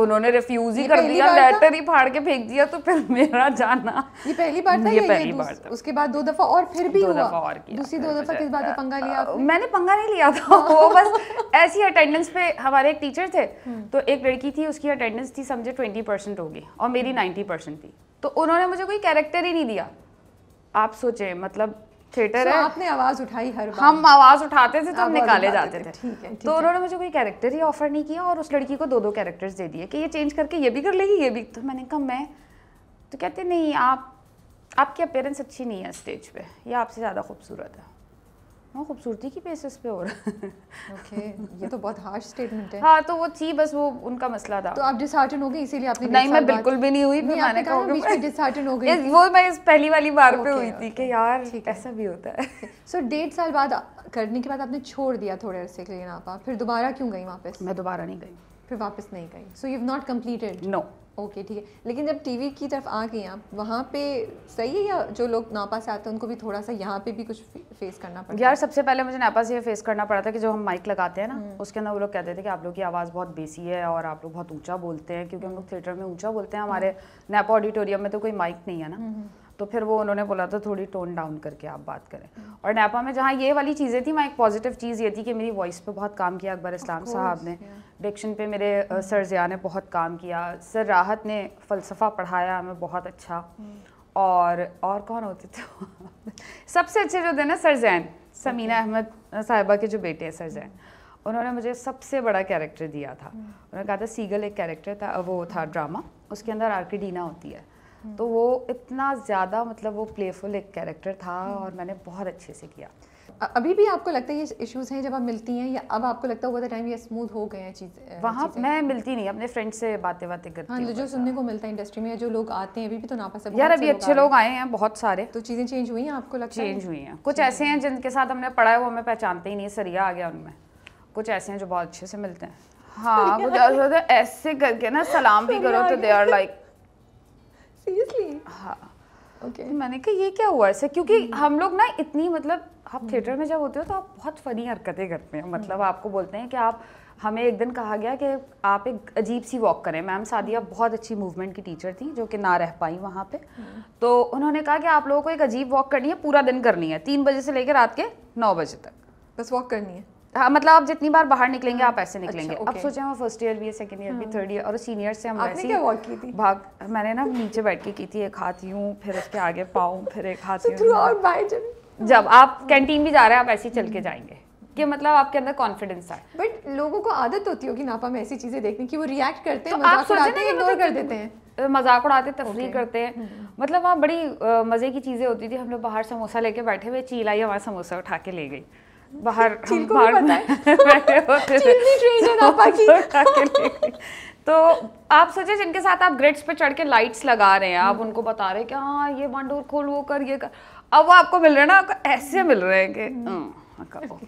उन्होंने रिफ्यूज ही कर दिया लेटर ही फाड़ के फेंक दिया तो फिर मेरा जाना ये पहली बार था ये पहली ये बार था उसके बाद दो दफा और फिर भी दो हुआ और किया दूसरी दो दफा किस बात पे पंगा लिया आपने? मैंने पंगा नहीं लिया था वो बस ऐसी अटेंडेंस पे हमारे एक टीचर थे हम्म। तो एक लड़की थी उसकी अटेंडेंस थी समझे ट्वेंटी परसेंट होगी और मेरी नाइन्टी हम्म। थी तो उन्होंने मुझे कोई कैरेक्टर ही नहीं दिया आप सोचे मतलब थिएटर so है आपने आवाज उठाई हर बार हम आवाज उठाते थे तो हम निकाले जाते थे ठीक है तो उन्होंने मुझे कोई कैरेक्टर ही ऑफर नहीं किया और उस लड़की को दो दो कैरेक्टर्स दे दिए कि ये चेंज करके ये भी कर लेगी ये भी तो मैंने कहा मैं तो कहते नहीं आप आपकी अपेयरेंस अच्छी नहीं है स्टेज पे ये आपसे ज़्यादा खूबसूरत है हाँ खूबसूरती की बेसिस पे हो रहा है ओके ये तो बहुत हार्श स्टेटमेंट है हाँ तो वो थी बस वो उनका मसला था तो आप डिसहार्टन हो गई इसीलिए आपने नहीं मैं बिल्कुल भी नहीं हुई नहीं, मैंने कहा बीच में डिसहार्टन हो गई वो मैं इस पहली वाली बार पे हुई थी कि यार ऐसा भी होता है सो डेढ़ साल बाद करने के बाद आपने छोड़ दिया थोड़े अरसे के लिए नापा फिर दोबारा क्यों गई वापस मैं दोबारा नहीं गई फिर वापस नहीं गई so you not completed no okay ठीक है लेकिन जब टीवी की तरफ आ गई आप वहाँ पे सही है या जो लोग नापा से आते हैं उनको भी थोड़ा सा यहाँ पे भी कुछ फेस करना पड़ता यार सबसे पहले मुझे नापा से ये फेस करना पड़ा था कि जो हम माइक लगाते हैं ना हम्म। उसके अंदर वो लोग कहते थे कि आप लोग की आवाज़ बहुत बेसी है और आप लोग बहुत ऊँचा बोलते हैं क्योंकि हम लोग थिएटर हम्म। में ऊँचा बोलते हैं हमारे नापा ऑडिटोरियम हम्म। में तो कोई माइक नहीं है ना तो फिर वो उन्होंने बोला था थोड़ी टोन डाउन करके आप बात करें और नेपा में जहाँ ये वाली चीज़ें थी मैं एक पॉजिटिव चीज़ ये थी कि मेरी वॉइस पे बहुत काम किया अकबर इस्लाम साहब ने डिक्शन पे मेरे सर ज़िया ने बहुत काम किया सर राहत ने फ़लसफ़ा पढ़ाया हमें बहुत अच्छा हम्म। और और कौन होते थे सबसे अच्छे जो थे ना सर जैन समीना अहमद साहिबा के जो बेटे हैं सर जैन उन्होंने मुझे सबसे बड़ा कैरेक्टर दिया था हम्म। उन्होंने कहा था सीगल एक कैरेक्टर था वो था ड्रामा हम्म। उसके अंदर आर्किडीना होती है तो वो इतना ज़्यादा मतलब वो प्लेफुल एक कैरेक्टर था और मैंने बहुत अच्छे से किया अभी भी आपको लगता है ये इश्यूज हैं जब आप मिलती हैं या अब आपको लगता है टाइम ये स्मूथ हो गए हैं चीज़ वहाँ मैं मिलती नहीं अपने फ्रेंड से बातें बातें करती हाँ तो जो सुनने हाँ। को मिलता है इंडस्ट्री में जो लोग आते हैं अभी भी तो नापा सब यार अभी अच्छे लोग आए हैं बहुत सारे तो चीज़ें चेंज हुई हैं आपको लगता है चेंज हुई हैं कुछ ऐसे हैं जिनके साथ हमने पढ़ा है वो हमें पहचानते ही नहीं सरिया आ गया उनमें कुछ ऐसे हैं जो बहुत अच्छे से मिलते हैं हाँ कुछ ऐसे करके ना सलाम भी करो तो दे आर लाइक सीरियसली हाँ okay. मैंने कहा ये क्या हुआ ऐसे क्योंकि hmm. हम लोग ना इतनी मतलब आप hmm. थिएटर में जब होते हो तो आप बहुत फनी हरकतें करते हैं मतलब hmm. आपको बोलते हैं कि आप हमें एक दिन कहा गया कि आप एक अजीब सी वॉक करें मैम सादिया हम्म। बहुत अच्छी मूवमेंट की टीचर थी जो कि ना रह पाई वहाँ पे तो उन्होंने कहा कि आप लोगों को एक अजीब वॉक करनी है पूरा दिन करनी है तीन बजे से लेकर रात के नौ बजे तक बस वॉक करनी है हाँ मतलब आप जितनी बार बाहर निकलेंगे आप ऐसे हाँ, अच्छा, निकलेंगे अच्छा, अब सोचे हम फर्स्ट ईयर भी है सेकंड ईयर भी थर्ड हाँ। ईयर और सीनियर से हम आपने क्या वॉक की थी भाग मैंने ना नीचे बैठ के की थी एक हाथ यूँ फिर उसके आगे पाओ फिर एक हाथ so, हाँ। जब आप कैंटीन भी जा रहे हैं आप ऐसे ही चल के हम्म। जाएंगे कि मतलब आपके अंदर कॉन्फिडेंस है बट लोगों को आदत होती होगी नापा में ऐसी चीजें देखने की वो रिएक्ट करते हैं तो मजाक उड़ाते हैं इग्नोर मतलब कर देते हैं मजाक उड़ाते तफरी okay. करते हैं हम्म। मतलब वहाँ बड़ी मज़े की चीज़ें होती थी हम लोग बाहर समोसा लेके बैठे हुए चील आई हमारा समोसा उठा के ले गई बाहर बाहर तो, तो आप सोचे जिनके साथ आप ग्रिड्स पे चढ़ के लाइट्स लगा रहे हैं आप उनको बता रहे हैं कि हाँ ये वन डोर खोल वो कर ये कर अब वो आपको मिल रहे हैं ना आपको ऐसे मिल रहे हैं कि हाँ, हाँ,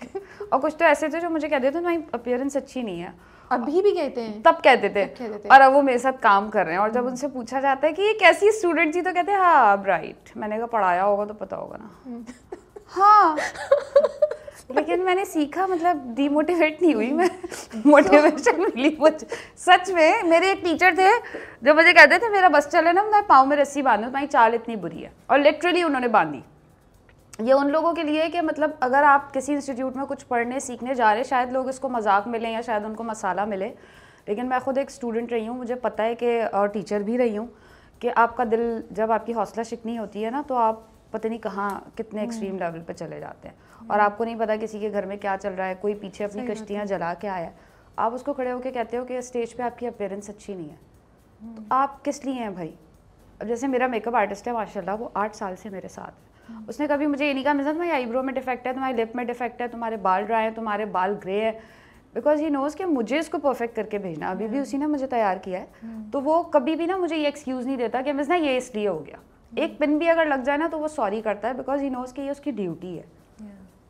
और कुछ तो ऐसे थे जो मुझे कहते थे मेरी अपियरेंस अच्छी नहीं है अभी भी कहते हैं तब कहते थे कहते और अब वो मेरे साथ काम कर रहे हैं और जब हम्म। उनसे पूछा जाता है कि ये कैसी स्टूडेंट थी तो कहते हैं हाँ ब्राइट मैंने कहा पढ़ाया होगा तो पता होगा ना हम्म। हाँ लेकिन मैंने सीखा मतलब डीमोटिवेट नहीं हुई मैं मोटिवेशन मिली मुझे सच में मेरे एक टीचर थे जो मुझे कहते थे मेरा बस चले ना मैं पाँव में रस्सी बांधूँ तुम्हारी चाल इतनी बुरी है और लिटरली उन्होंने बांधी ये उन लोगों के लिए कि मतलब अगर आप किसी इंस्टीट्यूट में कुछ पढ़ने सीखने जा रहे शायद लोग इसको मजाक मिले या शायद उनको मसाला मिले लेकिन मैं खुद एक स्टूडेंट रही हूँ मुझे पता है कि और टीचर भी रही हूँ कि आपका दिल जब आपकी हौसला शिकनी होती है ना तो आप पता नहीं कहाँ कितने एक्सट्रीम लेवल पर चले जाते हैं और आपको नहीं पता किसी के घर में क्या चल रहा है कोई पीछे अपनी कश्तियाँ जला के आया आप उसको खड़े होकर कहते हो कि स्टेज पे आपकी अपेयरेंस अच्छी नहीं है तो हम्म। आप किस लिए हैं भाई अब जैसे मेरा मेकअप आर्टिस्ट है माशाल्लाह वो आठ साल से मेरे साथ है हम्म। उसने कभी मुझे ये नहीं कहा मिजा तुम्हारी आईब्रो में डिफेक्ट है तुम्हारी लिप में डिफेक्ट है तुम्हारे बाल ड्राई हैं तुम्हारे बाल ग्रे है बिकॉज ही नोज़ कि मुझे इसको परफेक्ट करके भेजना अभी भी हम्म। उसी ने मुझे तैयार किया है तो वो कभी भी ना मुझे ये एक्सक्यूज़ नहीं देता कि मिजना ना ये इसलिए हो गया एक पिन भी अगर लग जाए ना तो वो सॉरी करता है बिकॉज ही नोज़ कि ये उसकी ड्यूटी है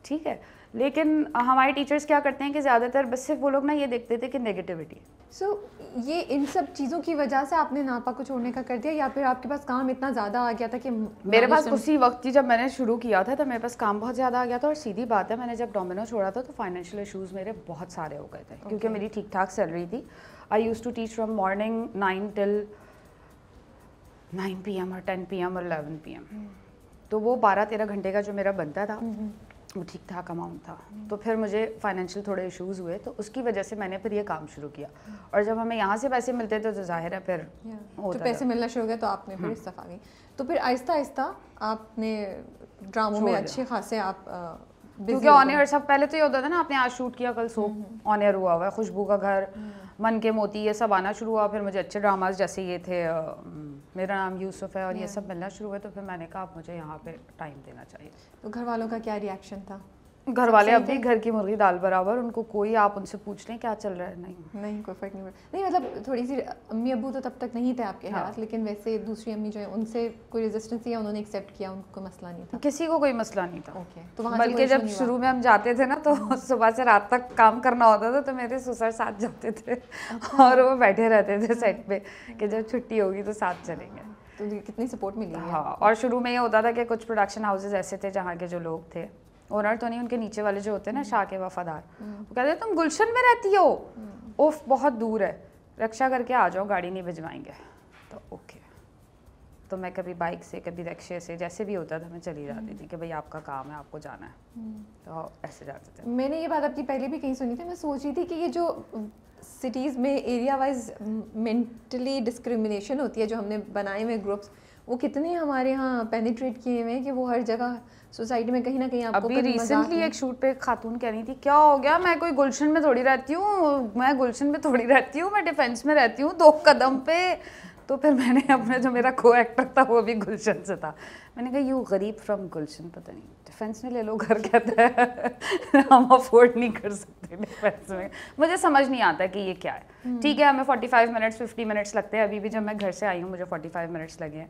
ठीक है लेकिन हमारे टीचर्स क्या करते हैं कि ज़्यादातर बस सिर्फ वो लोग ना ये देखते थे कि नेगेटिविटी सो so, ये इन सब चीज़ों की वजह से आपने नापा को छोड़ने का कर दिया या फिर आपके पास काम इतना ज़्यादा आ गया था कि मेरे मतलब पास उसी वक्त ही जब मैंने शुरू किया था तो मेरे पास काम बहुत ज़्यादा आ गया था और सीधी बात है मैंने जब डोमिनो छोड़ा था तो फाइनेंशियल इशूज़ मेरे बहुत सारे हो गए थे okay. क्योंकि मेरी ठीक ठाक सैलरी थी I use to teach from morning nine till nine PM एम और टेन पी एम और एलेवन पी एम तो वो बारह तेरह घंटे का जो मेरा बनता था mm-hmm. वो ठीक ठाक अमाउंट था तो फिर मुझे फाइनेंशियल थोड़े इश्यूज हुए तो उसकी वजह से मैंने फिर ये काम शुरू किया और जब हमें यहाँ से पैसे मिलते थे तो जाहिर है फिर तो पैसे मिलना शुरू हो गया तो आपने फिर हाँ। इस्तीफा गई तो फिर आहिस्ता आहिस्ता आपने ड्रामो में अच्छे खासे आप क्योंकि ऑन एयर सब पहले तो ये होता था ना आपने आज शूट किया कल सो ऑन एयर हुआ हुआ है खुशबू का घर हम्म। मन के मोती ये सब आना शुरू हुआ फिर मुझे अच्छे ड्रामाज जैसे ये थे मेरा नाम यूसुफ है और ये सब मिलना शुरू हुआ तो फिर मैंने कहा आप मुझे यहाँ पे टाइम देना चाहिए तो घर वालों का क्या रिएक्शन था घर वाले अब भी घर की मुर्गी दाल बराबर उनको कोई आप उनसे पूछ लें क्या चल रहा है नहीं नहीं कोई फर्क नहीं पड़ता नहीं मतलब थोड़ी सी अम्मी अबू तो तब तक नहीं थे आपके हाँ। हाथ लेकिन वैसे दूसरी अम्मी जो है उनसे कोई रेजिस्टेंस या उन्होंने एक्सेप्ट किया उनको मसला नहीं था किसी को कोई मसला नहीं था ओके तो वहाँ बल्कि जब शुरू में हम जाते थे ना तो हम्म। सुबह से रात तक काम करना होता था तो मेरे ससुर साथ जाते थे अच्छा। और वो बैठे रहते थे सेट हम्म। पे कि जब छुट्टी होगी तो साथ चलेंगे तो कितनी सपोर्ट मिली हाँ और शुरू में ये होता था कि कुछ प्रोडक्शन हाउसेज ऐसे थे जहाँ के जो लोग थे ओनर तो नहीं उनके नीचे वाले जो होते हैं ना हम्म। शाह के वफादार हम्म। वो कहते हैं तुम गुलशन में रहती हो हम्म। उफ बहुत दूर है रक्षा करके आ जाओ गाड़ी नहीं भिजवाएंगे तो ओके तो मैं कभी बाइक से कभी रिक्शे से जैसे भी होता था मैं चली जाती थी कि भाई आपका काम है आपको जाना है तो ऐसे जाते थे मैंने ये बात आपकी पहले भी कहीं सुनी थी मैं सोच रही थी कि ये जो सिटीज़ में एरिया वाइज मेंटली डिस्क्रिमिनेशन होती है जो हमने बनाए हुए ग्रुप्स वो कितने हमारे यहाँ पेनिट्रेट किए हुए हैं कि वो हर जगह सोसाइटी में कहीं ना कहीं आपको अभी रिसेंटली एक शूट पे खातून कह रही थी क्या हो गया मैं कोई गुलशन में थोड़ी रहती हूँ मैं गुलशन में थोड़ी रहती हूँ मैं डिफेंस में रहती हूँ दो कदम पे तो फिर मैंने अपना जो मेरा को एक्टर था वो भी गुलशन से था मैंने कहा यू गरीब फ्रॉम गुलशन पता नहीं डिफेंस में ले लो घर कहता है हम अफोर्ड नहीं कर सकते डिफेंस में मुझे समझ नहीं आता कि ये क्या है हम्म। ठीक है हमें forty five minutes fifty minutes लगते हैं अभी भी जब मैं घर से आई हूँ मुझे फोर्टी फाइव मिनट्स लगे हैं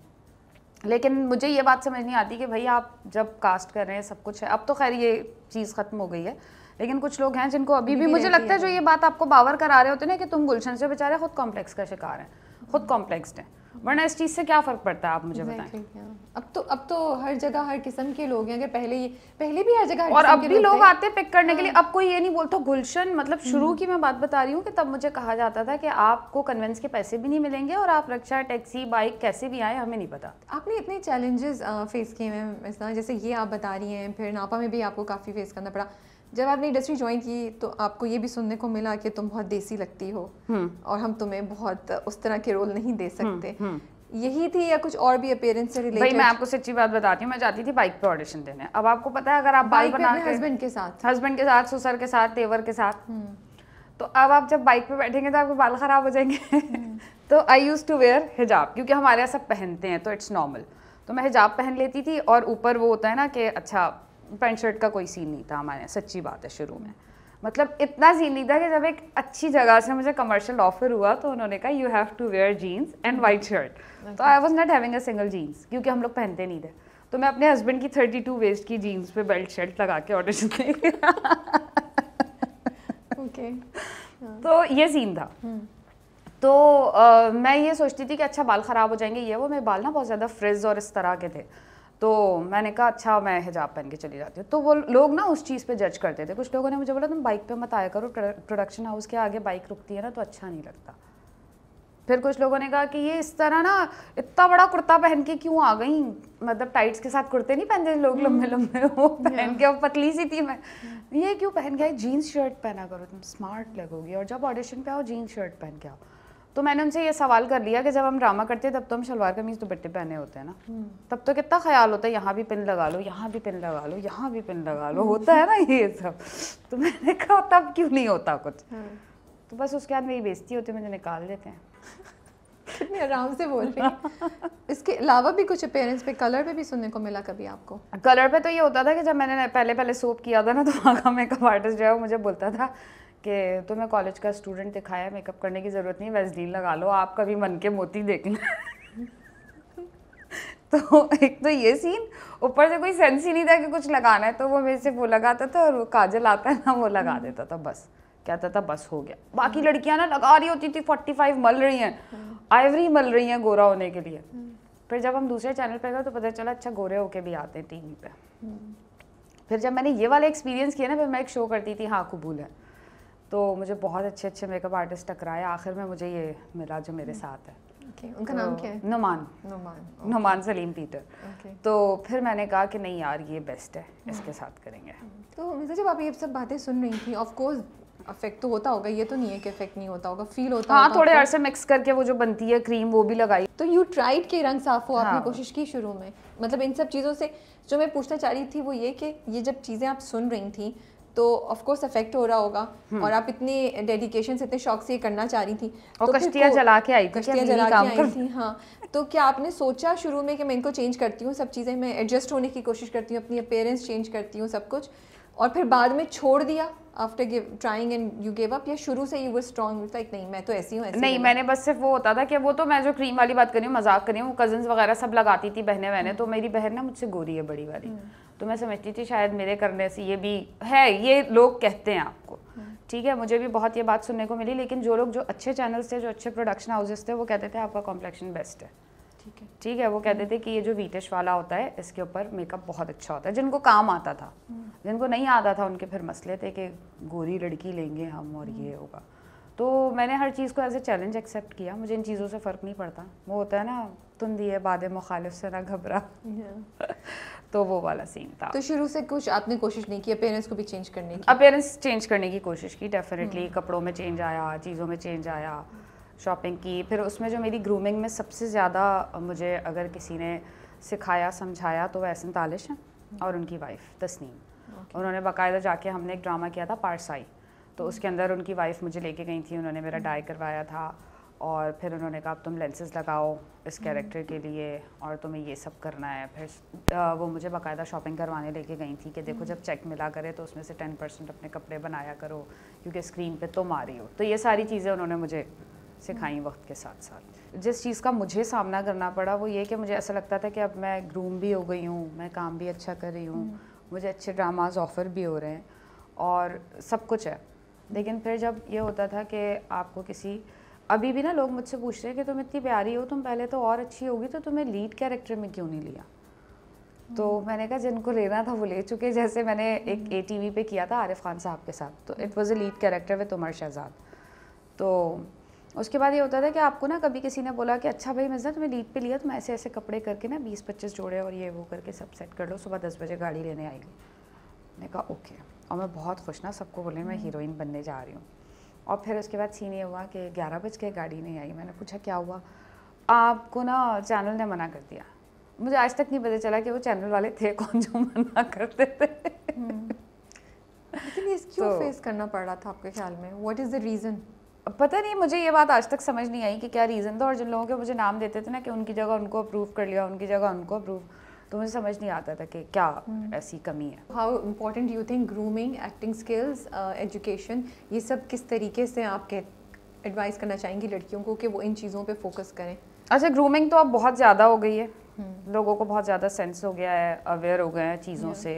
लेकिन मुझे ये बात समझ नहीं आती कि भाई आप जब कास्ट कर रहे हैं सब कुछ है अब तो खैर ये चीज़ ख़त्म हो गई है लेकिन कुछ लोग हैं जिनको अभी भी, भी मुझे लगता है जो ये बात आपको बावर करा रहे होते हैं ना कि तुम गुलशन से बेचारे खुद कॉम्प्लेक्स का शिकार हैं खुद कॉम्प्लेक्सड हैं वरना इस चीज़ से क्या फ़र्क पड़ता है आप मुझे exactly, बताएं yeah. अब तो अब तो हर जगह हर किस्म के लोग हैं अगर पहले ही पहले भी हर जगह और अब भी लोग आते हैं पिक करने हाँ। के लिए हाँ। अब कोई ये नहीं बोलता गुलशन मतलब शुरू हम्म। की मैं बात बता रही हूँ कि तब मुझे कहा जाता था कि आपको कन्वेंस के पैसे भी नहीं मिलेंगे और आप रक्षा टैक्सी बाइक कैसे भी आए हमें नहीं पता आपने इतने चैलेंजेस फेस किए हैं जैसे ये आप बता रही हैं फिर नापा में भी आपको काफ़ी फेस करना पड़ा जब आपने इंडस्ट्री ज्वाइन की तो आपको ये भी सुनने को मिला कि तुम बहुत देसी लगती हो हम्म। और हम तुम्हें बहुत उस तरह के रोल नहीं दे हम्म, सकते हम्म। यही थी या कुछ और भी अपेयरेंस से रिलेटेड भाई मैं आपको सच्ची बात बताती हूँ मैं जाती थी बाइक पे ऑडिशन देने अब आपको पता है अगर आप बाइक बना के हस्बैंड के साथ हस्बैंड के साथ सुसर के साथ तेवर के साथ तो अब आप जब बाइक पे बैठेंगे तो आपके बाल खराब हो जाएंगे तो आई यूज़ टू वेयर हिजाब क्योंकि हमारे यहाँ सब पहनते हैं तो इट्स नॉर्मल तो मैं हिजाब पहन लेती थी और ऊपर वो होता है ना कि अच्छा पेंट शर्ट का कोई सीन नहीं था हमारे सच्ची बात है शुरू में मतलब इतना सीन नहीं था कि जब एक अच्छी जगह से मुझे कमर्शियल ऑफर हुआ तो उन्होंने कहा you have to wear jeans and white shirt तो I was not having a single jeans क्योंकि हम लोग पहनते नहीं थे तो मैं अपने हस्बैंड की थर्टी टू वेस्ट की जीन्स पे बेल्ट शर्ट लगा के ऑर्डर ओके हाँ। तो ये सीन था हम्म। तो आ, मैं ये सोचती थी कि अच्छा बाल ख़राब हो जाएंगे ये वो मेरे बाल ना बहुत ज़्यादा फ्रिज और इस तरह के थे तो मैंने कहा अच्छा मैं हिजाब पहन के चली जाती हूँ तो वो लोग ना उस चीज़ पे जज करते थे कुछ लोगों ने मुझे बोला तुम बाइक पे मत आया करो प्रोडक्शन हाउस के आगे बाइक रुकती है ना तो अच्छा नहीं लगता फिर कुछ लोगों ने कहा कि ये इस तरह ना इतना बड़ा कुर्ता पहन के क्यों आ गई मतलब टाइट्स के साथ कुर्ते नहीं पहनते लोग हम्म। लंबे लंबे वो पहन के और पतली सी थी मैं ये क्यों पहन के आई जीन्स शर्ट पहना करो तुम स्मार्ट लगोगी और जब ऑडिशन पे आओ जीन्स शर्ट पहन के आओ तो मैंने उनसे ये सवाल कर लिया कि जब हम ड्रामा करते हैं तब तो हम शलवार कमीज दुपट्टे तो पहने होते हैं ना हम्म। तब तो कितना ख्याल होता है यहाँ भी पिन लगा लो यहाँ भी पिन लगा लो यहाँ भी पिन लगा लो होता है ना ये सब तो मैंने कहा तब क्यों नहीं होता कुछ हम्म। तो बस उसके बाद मेरी बेजती होती है मुझे निकाल देते हैं आराम से बोल रही इसके अलावा भी कुछ अपेयरेंस पे कलर पे भी सुनने को मिला कभी आपको कलर पे तो ये होता था कि जब मैंने पहले पहले सोप किया था ना तो वहाँ का मेकअप आर्टिस्ट जो है वो मुझे बोलता था कि तुम्हें कॉलेज का स्टूडेंट दिखाया मेकअप करने की ज़रूरत नहीं वैजलीन लगा लो आप कभी मन के मोती देखना तो एक तो ये सीन ऊपर से कोई सेंस ही नहीं था कि कुछ लगाना है तो वो मेरे से वो लगाता था और वो काजल आता है ना वो लगा हम्म। देता था बस कहता था बस हो गया हम्म। बाकी लड़कियां ना लगा रही होती थी फोर्टी फाइव मल रही हैं आइवरी हम्म। मल रही हैं गोरा होने के लिए फिर जब हम दूसरे चैनल पे गए तो पता चला अच्छा गोरे होके भी आते हैं टीवी पे फिर जब मैंने ये वाला एक्सपीरियंस किया ना फिर मैं एक शो करती थी हाँ कबूल है तो मुझे बहुत अच्छे अच्छे मेकअप आर्टिस्ट टकराए आखिर में मुझे ये मिला जो मेरे साथ है okay. उनका तो, नाम क्या है Numan Numan okay. Noman Saleem Peter okay. तो फिर मैंने कहा कि नहीं यार ये बेस्ट है hmm. इसके साथ करेंगे hmm. तो मिसा जब आप ये सब बातें सुन रही थी ऑफ कोर्स अफेक्ट तो होता होगा ये तो नहीं है कि अफेक्ट नहीं होता होगा फील होता हाँ होगा थोड़े अरसे मिक्स करके वो जो बनती है क्रीम वो भी लगाई तो यू ट्राइड के रंग साफ हो हाँ। आपने कोशिश की शुरू में मतलब इन सब चीज़ों से जो मैं पूछना चाह रही थी वो ये कि ये जब चीज़ें आप सुन रही थी तो ऑफ कोर्स अफेक्ट हो रहा होगा हम्म। और आप इतनी डेडिकेशन से इतने शौक से ये करना चाह रही थी और तो कश्तियाँ जला के आई कश्तियाँ जला के आई थी हाँ तो क्या आपने सोचा शुरू में कि मैं इनको चेंज करती हूँ सब चीज़ें मैं एडजस्ट होने की कोशिश करती हूँ अपनी अपेयरेंस चेंज करती हूँ सब कुछ और फिर बाद में छोड़ दिया after trying and you give up या शुरू से यू वर स्ट्रॉन्ग लाइक नहीं मैं तो ऐसी हूँ नहीं मैंने बस सिर्फ वो होता था कि वो तो मैं जो क्रीम वाली बात कर रही हूँ मजाक कर रही हूँ वो कजन्स वगैरह सब लगाती थी बहने वहने तो मेरी बहन ना मुझसे गोरी है बड़ी वाली हम्म। तो मैं समझती थी शायद मेरे करने से ये भी है ये लोग कहते हैं आपको हम्म। ठीक है मुझे भी बहुत ये बात सुनने को मिली लेकिन जो लोग जो अच्छे चैनल्स थे जो अच्छे प्रोडक्शन हाउसेस थे वो कहते थे आपका कॉम्प्लेक्शन बेस्ट है ठीक है ठीक है वो कहते थे कि ये जो वीटेश वाला होता है इसके ऊपर मेकअप बहुत अच्छा होता है जिनको काम आता था हम्म। जिनको नहीं आता था उनके फिर मसले थे कि गोरी लड़की लेंगे हम और ये हम्म। होगा तो मैंने हर चीज़ को एज ए चैलेंज एक्सेप्ट किया मुझे इन चीज़ों से फ़र्क नहीं पड़ता वो होता है ना तुम दिए बाद मुखालिफ से ना घबरा तो वो वाला सीन था तो शुरू से कुछ आपने कोशिश नहीं की अपेयरेंस को भी चेंज करने की अपेयरेंस चेंज करने की कोशिश की डेफिनेटली हम्म। कपड़ों में चेंज आया चीज़ों में चेंज आया शॉपिंग की फिर उसमें जो मेरी ग्रूमिंग में सबसे ज़्यादा मुझे अगर किसी ने सिखाया समझाया तो वह तालिश हैं हम्म। और उनकी वाइफ तस्नीम उन्होंने बाकायदा जाके हमने एक ड्रामा किया था पारसाई तो हम्म। उसके अंदर उनकी वाइफ मुझे लेके गई थी उन्होंने मेरा डाई करवाया था और फिर उन्होंने कहा तुम लेंसेज लगाओ इस कैरेक्टर हम्म। के लिए और तुम्हें ये सब करना है फिर वो मुझे बाकायदा शॉपिंग करवाने लेके गई थी कि देखो हम्म। जब चेक मिला करे तो उसमें से टेन परसेंट अपने कपड़े बनाया करो क्योंकि स्क्रीन पे तुम आ रही हो तो ये सारी चीज़ें उन्होंने मुझे सिखाई हम्म। वक्त के साथ साथ जिस चीज़ का मुझे सामना करना पड़ा वो ये कि मुझे ऐसा लगता था कि अब मैं ग्रूम भी हो गई हूँ मैं काम भी अच्छा कर रही हूँ मुझे अच्छे ड्रामाज ऑफ़र भी हो रहे हैं और सब कुछ है लेकिन फिर जब ये होता था कि आपको किसी अभी भी ना लोग मुझसे पूछ रहे हैं कि तुम इतनी प्यारी हो तुम पहले तो और अच्छी होगी तो तुम्हें लीड कैरेक्टर में क्यों नहीं लिया तो हम्म। मैंने कहा जिनको लेना था वो ले चुके जैसे मैंने एक ए टी वी पे किया था आरिफ खान साहब के साथ तो it was a lead character with Umar Shahzad तो उसके बाद ये होता था कि आपको ना कभी किसी ने बोला कि अच्छा भाई मिर्जा तुम्हें लीड पे लिया तुम तो ऐसे ऐसे कपड़े करके ना बीस पच्चीस जोड़े और ये वो करके सब सेट कर लो सुबह दस बजे गाड़ी लेने आएगी मैंने कहा ओके और मैं बहुत खुश ना सबको बोले मैं हीरोइन हम्म। बनने जा रही हूँ और फिर उसके बाद सीन ये हुआ कि ग्यारह बज के गाड़ी नहीं आई मैंने पूछा क्या हुआ आपको ना चैनल ने मना कर दिया मुझे आज तक नहीं पता चला कि वो चैनल वाले थे कौन जो मना करते थे हम्म। क्यों so, तो फेस करना पड़ रहा था आपके ख्याल में व्हाट इज़ द रीज़न पता नहीं मुझे ये बात आज तक समझ नहीं आई कि क्या रीज़न था और जिन लोगों के मुझे नाम देते थे ना कि उनकी जगह उनको अप्रूव कर लिया उनकी जगह उनको अप्रूव तो मुझे समझ नहीं आता था कि क्या हम्म। ऐसी कमी है how important you think grooming acting skills education ये सब किस तरीके से आप एडवाइस करना चाहेंगी लड़कियों को कि वो इन चीज़ों पे फोकस करें अच्छा ग्रूमिंग तो अब बहुत ज़्यादा हो गई है हम्म। लोगों को बहुत ज़्यादा सेंस हो गया है अवेयर हो गए हैं चीज़ों से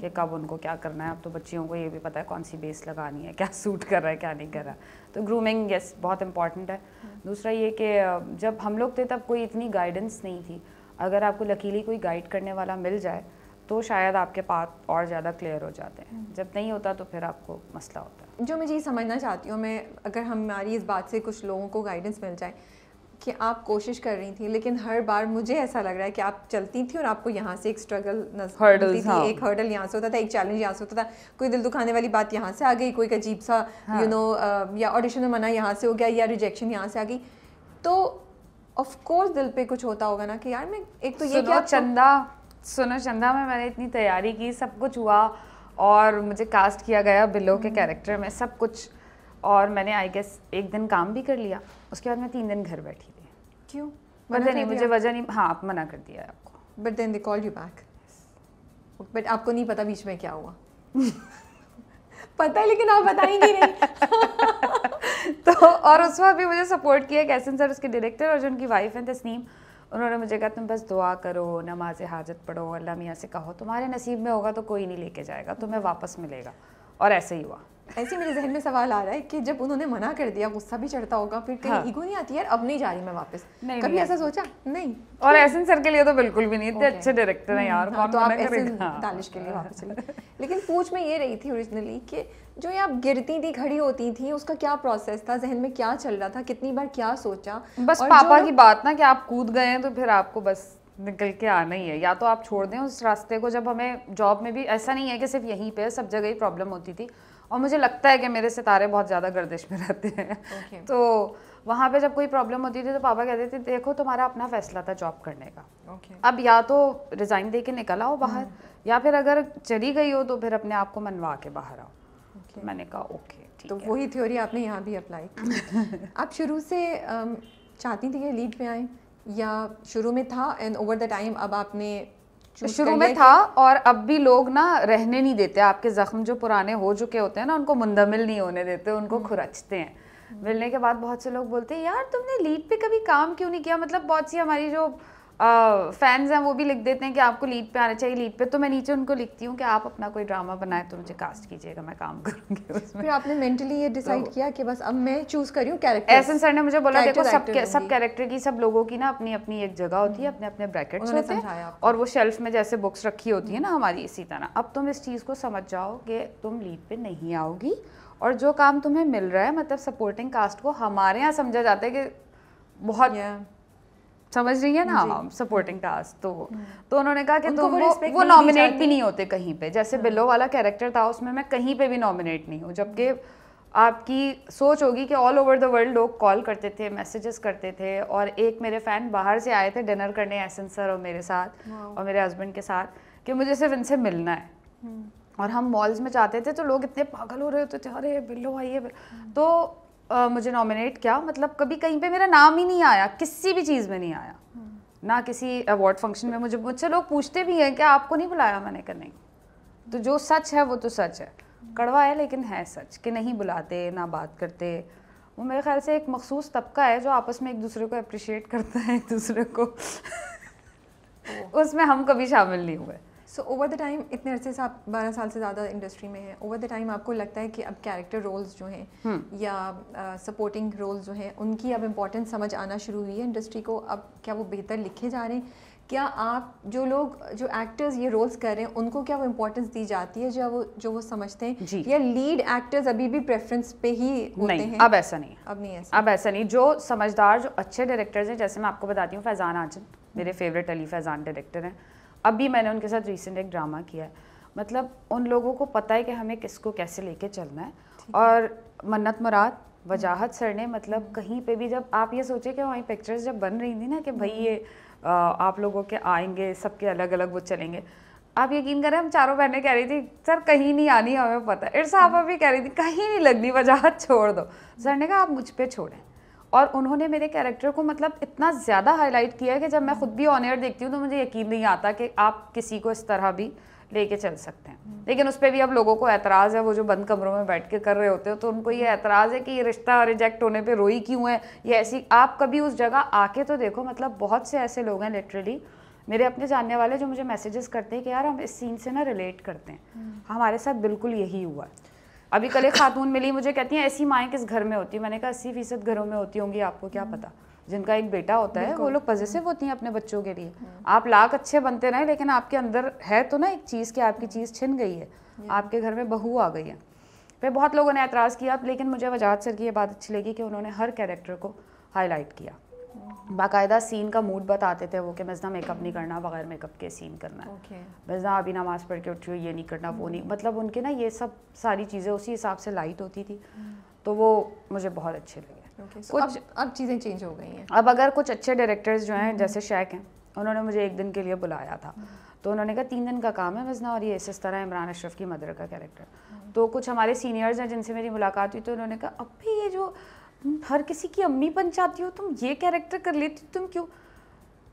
कि कब उनको क्या करना है अब तो बच्चियों को ये भी पता है कौन सी बेस लगानी है क्या सूट कर रहा है क्या नहीं कर रहा तो ग्रूमिंग यस बहुत इंपॉर्टेंट है हम्म। दूसरा ये कि uh, जब हम लोग थे तब कोई इतनी गाइडेंस नहीं थी अगर आपको लकीली कोई गाइड करने वाला मिल जाए तो शायद आपके पाथ और ज़्यादा क्लियर हो जाते हैं हम्म। जब नहीं होता तो फिर आपको मसला होता है जो मैं ये समझना चाहती हूँ मैं अगर हमारी इस बात से कुछ लोगों को गाइडेंस मिल जाए कि आप कोशिश कर रही थी लेकिन हर बार मुझे ऐसा लग रहा है कि आप चलती थी और आपको यहाँ से एक स्ट्रगल हर्डल हाँ। एक हर्डल यहाँ से होता था एक चैलेंज यहाँ से होता था कोई दिल दुखाने वाली बात यहाँ से आ गई कोई अजीब सा यू हाँ। नो you know, या ऑडिशन में मना यहाँ से हो गया या रिजेक्शन यहाँ से आ गई तो ऑफ कोर्स दिल पे कुछ होता होगा ना कि यार मैं एक तो ये क्या तो- चंदा सुनो चंदा में मैंने इतनी तैयारी की सब कुछ हुआ और मुझे कास्ट किया गया बिलो के कैरेक्टर हम्म। में सब कुछ और मैंने आई गेस एक दिन काम भी कर लिया उसके बाद मैं तीन दिन घर बैठी थी क्यों वजह नहीं मुझे वजह नहीं हाँ आप मना कर दिया आपको but then they call you back but आपको नहीं पता बीच में क्या हुआ पता है लेकिन आप बताएंगे नहीं तो और उस वक्त भी मुझे सपोर्ट किया कैसन सर उसके डायरेक्टर और जो उनकी वाइफ हैं तस्नीम उन्होंने मुझे कहा तुम बस दुआ करो नमाज हाजत पढ़ो अल्लाह मियाँ से कहो तुम्हारे नसीब में होगा तो कोई नहीं लेके जाएगा तुम्हें वापस मिलेगा और ऐसे ही हुआ ऐसे मेरे जहन में सवाल आ रहा है कि जब उन्होंने मना कर दिया गुस्सा भी चढ़ता होगा फिर कहीं हाँ। ईगो नहीं आती यार अब नहीं जा रही मैं वापस नहीं, कभी नहीं। ऐसा सोचा नहीं और एसन सर के लिए तो बिल्कुल भी नहीं इतने अच्छे डायरेक्टर हैं यार हम्म, हाँ, तो आप हाँ। दानिश के लिए वापस चले लेकिन पूछ में ये रही थी ओरिजिनली कि जो ये आप गिरती थी खड़ी होती थी उसका क्या प्रोसेस था जहन में क्या चल रहा था कितनी बार क्या सोचा बस पापा की बात ना कि आप कूद गए हैं तो फिर आपको बस निकल के आना ही है या तो आप छोड़ दें उस रास्ते को जब हमें जॉब में भी ऐसा नहीं है कि सिर्फ यहीं पे सब जगह ही प्रॉब्लम होती थी और मुझे लगता है कि मेरे सितारे बहुत ज़्यादा गर्दिश में रहते हैं okay. तो वहाँ पे जब कोई प्रॉब्लम होती थी तो पापा कहते थे देखो तुम्हारा अपना फैसला था जॉब करने का okay. अब या तो रिज़ाइन दे के निकल आओ बाहर hmm. या फिर अगर चली गई हो तो फिर अपने आप को मनवा के बाहर आओ okay. मैंने कहा ओके okay, तो वही थ्योरी आपने यहाँ भी अप्लाई की आप शुरू से चाहती थी कि लीड पर आए या शुरू में था एंड ओवर द टाइम अब आपने शुरू में था और अब भी लोग ना रहने नहीं देते आपके जख्म जो पुराने हो चुके होते हैं ना उनको मुंदमिल नहीं होने देते उनको हम्म। खुरचते हैं हम्म। मिलने के बाद बहुत से लोग बोलते हैं यार तुमने लीड पे कभी काम क्यों नहीं किया मतलब बहुत सी हमारी जो फैंस हैं वो भी लिख देते हैं कि आपको लीड पे आना चाहिए लीड पे तो मैं नीचे उनको लिखती हूँ कि आप अपना कोई ड्रामा बनाए तो मुझे कास्ट कीजिएगा मैं काम करूँगी उसमें फिर आपने मेंटली ये डिसाइड तो, किया कि बस अब मैं चूज़ करी हूँ कैरेक्टर सर ने मुझे बोला देखो सब सब कैरेक्टर की सब लोगों की ना अपनी अपनी एक जगह होती है अपने अपने ब्रैकेट होते और वो शेल्फ में जैसे बुक्स रखी होती है ना हम्म। हमारी इसी तरह अब तुम इस चीज़ को समझ जाओ कि तुम लीड पे नहीं आओगी और जो काम तुम्हें मिल रहा है मतलब सपोर्टिंग कास्ट को हमारे यहाँ समझा जाता है कि बहुत समझ रही है ना सपोर्टिंग कास्ट तो हम्म। तो उन्होंने कहा कि तुम तो वो, वो, नॉमिनेट भी नहीं होते कहीं पे जैसे बिलो हाँ। वाला कैरेक्टर था उसमें मैं कहीं पे भी नॉमिनेट नहीं हूँ जबकि आपकी सोच होगी कि ऑल ओवर द वर्ल्ड लोग कॉल करते थे मैसेजेस करते थे और एक मेरे फ़ैन बाहर से आए थे डिनर करने एसन सर और मेरे साथ और मेरे हस्बैंड के साथ कि मुझे सिर्फ इनसे मिलना है हम्म। और हम मॉल्स में जाते थे तो लोग इतने पागल हो रहे होते थे अरे बिल्लो हम्म। आइए तो आ, मुझे नॉमिनेट क्या मतलब कभी कहीं पे मेरा नाम ही नहीं आया किसी भी चीज़ में नहीं आया हम्म। ना किसी अवार्ड फंक्शन में मुझे मुझसे लोग पूछते भी हैं कि आपको नहीं बुलाया मैंने नहीं तो जो सच है वो तो सच है कड़वा है लेकिन है सच कि नहीं बुलाते ना बात करते वो मेरे ख्याल से एक मखसूस तबका है जो आपस में एक दूसरे को अप्रिशिएट करता है एक दूसरे को उसमें हम कभी शामिल नहीं हुए सो ओवर द टाइम इतने अरसे से आप बारह साल से ज़्यादा इंडस्ट्री में हैं ओवर द टाइम आपको लगता है कि अब कैरेक्टर रोल्स जो हैं hmm. या सपोर्टिंग uh, रोल्स जो हैं उनकी अब इम्पोर्टेंस समझ आना शुरू हुई है इंडस्ट्री को अब क्या वो बेहतर लिखे जा रहे हैं क्या आप जो लोग जो एक्टर्स ये रोल्स कर रहे हैं उनको क्या वो इम्पोर्टेंस दी जाती है जो वो जो वो समझते हैं या लीड एक्टर्स अभी भी प्रेफरेंस पे ही होते नहीं, हैं अब ऐसा नहीं अब नहीं ऐसा अब ऐसा नहीं जो समझदार जो अच्छे डायरेक्टर्स हैं जैसे मैं आपको बताती हूँ फैज़ान आजम मेरे favourite hmm. Ali Faizan director हैं अभी मैंने उनके साथ रिसेंट एक ड्रामा किया मतलब उन लोगों को पता है कि हमें किसको कैसे लेके चलना है और मन्नत मुराद वजाहत सर ने मतलब कहीं पे भी जब आप ये सोचे कि वहीं पिक्चर्स जब बन रही थी ना कि भाई ये आप लोगों के आएंगे सबके अलग अलग वो चलेंगे आप यकीन करें हम चारों बहनें कह रही थी सर कहीं नहीं आनी हमें पता इर्सा हम्म। आप अभी कह रही थी कहीं नहीं लगनी वजाहत छोड़ दो हम्म। सर ने कहा आप मुझ पर छोड़ें और उन्होंने मेरे कैरेक्टर को मतलब इतना ज़्यादा हाईलाइट किया है कि जब मैं खुद भी ऑन एयर देखती हूँ तो मुझे यकीन नहीं आता कि आप किसी को इस तरह भी लेके चल सकते हैं हम्म। लेकिन उस पर भी अब लोगों को एतराज़ है वो जो बंद कमरों में बैठ के कर रहे होते हैं तो उनको ये एतराज़ है कि ये रिश्ता रिजेक्ट होने पे रोई क्यों है ये ऐसी आप कभी उस जगह आके तो देखो मतलब बहुत से ऐसे लोग हैं लिटरली मेरे अपने जानने वाले जो मुझे मैसेजेस करते हैं कि यार हम इस सीन से ना रिलेट करते हैं हम्म। हमारे साथ बिल्कुल यही हुआ है अभी कल एक खातून मिली मुझे कहती हैं ऐसी माएँ किस घर में होती मैंने कहा अस्सी फीसद घरों में होती होंगी आपको क्या पता जिनका एक बेटा होता है वो लोग पॉजिटिव होती हैं अपने बच्चों के लिए हम्म। आप लाख अच्छे बनते रहे लेकिन आपके अंदर है तो ना एक चीज़ कि आपकी चीज़ छिन गई है आपके घर में बहू आ गई है फिर बहुत लोगों ने एतराज़ किया लेकिन मुझे वजाद सर की ये बात अच्छी लगी कि उन्होंने हर कैरेक्टर को हाईलाइट किया बाकायदा सीन का मूड बताते थे वो कि मिजना मेकअप नहीं करना बगैर मेकअप के सीन करना है okay. मिजना अभी नमाज पढ़ के उठी हो ये नहीं करना वो नहीं hmm. मतलब उनके ना ये सब सारी चीज़ें उसी हिसाब से लाइट होती थी hmm. तो वो मुझे बहुत अच्छे लगे okay, so कुछ अब, अब चीज़ें चेंज हो गई हैं अब अगर कुछ अच्छे डायरेक्टर्स जो हैं hmm. जैसे शेख हैं उन्होंने मुझे एक दिन के लिए बुलाया था तो उन्होंने कहा तीन दिन का काम है मिजना और ये इस तरह इमरान अशरफ की मदर का कैरेक्टर तो कुछ हमारे सीनियर्स हैं जिनसे मेरी मुलाकात हुई तो उन्होंने कहा अब भी ये जो तुम हर किसी की अम्मी बन जाती हो तुम ये कैरेक्टर कर लेती हो तुम क्यों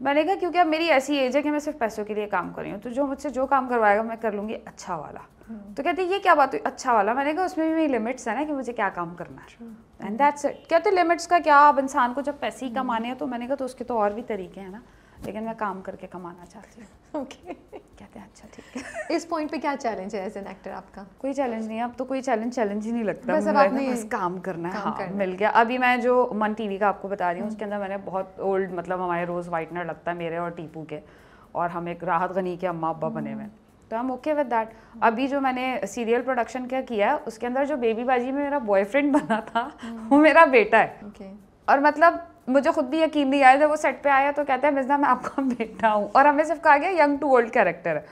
मैंने कहा क्योंकि अब मेरी ऐसी एज है कि मैं सिर्फ पैसों के लिए काम कर रही हूँ तो जो मुझसे जो काम करवाएगा मैं कर लूँगी अच्छा वाला हम्म। तो कहते ये क्या बात हुई अच्छा वाला मैंने कहा उसमें भी मेरी लिमिट्स है ना कि मुझे क्या काम करना है एंड दैट्स इट कहते लिमिट्स का क्या अब इंसान को जब पैसे ही हम्म। कमाने हैं तो मैंने कहा तो उसके तो और भी तरीके हैं ना लेकिन मैं काम करके कमाना चाहती हूँ ओके करते हैं अच्छा ठीक है इस पॉइंट पे क्या चैलेंज है एज एन एक्टर आपका कोई चैलेंज नहीं है अब तो कोई चैलेंज चैलेंज ही नहीं लगता बस अब आपने बस काम करना है काम हाँ, करना। मिल गया अभी मैं जो मन टीवी का आपको बता रही हूँ हम्म। उसके अंदर मैंने बहुत ओल्ड मतलब हमारे रोज़ वाइटनर लगता है मेरे और टीपू के और हम एक राहत गनी के अम्मा अब्बा बने हम्म। हुए तो हम ओके विद दैट अभी जो मैंने सीरियल प्रोडक्शन क्या किया है उसके अंदर जो बेबी बाजी में मेरा बॉयफ्रेंड बना था हम्म। वो मेरा बेटा है और मतलब मुझे खुद भी यकीन नहीं आया जब वो सेट पे आया तो कहता है मिर्जा मैं आपका बेटा हूँ और हमें सिर्फ कहा गया यंग टू ओल्ड कैरेक्टर है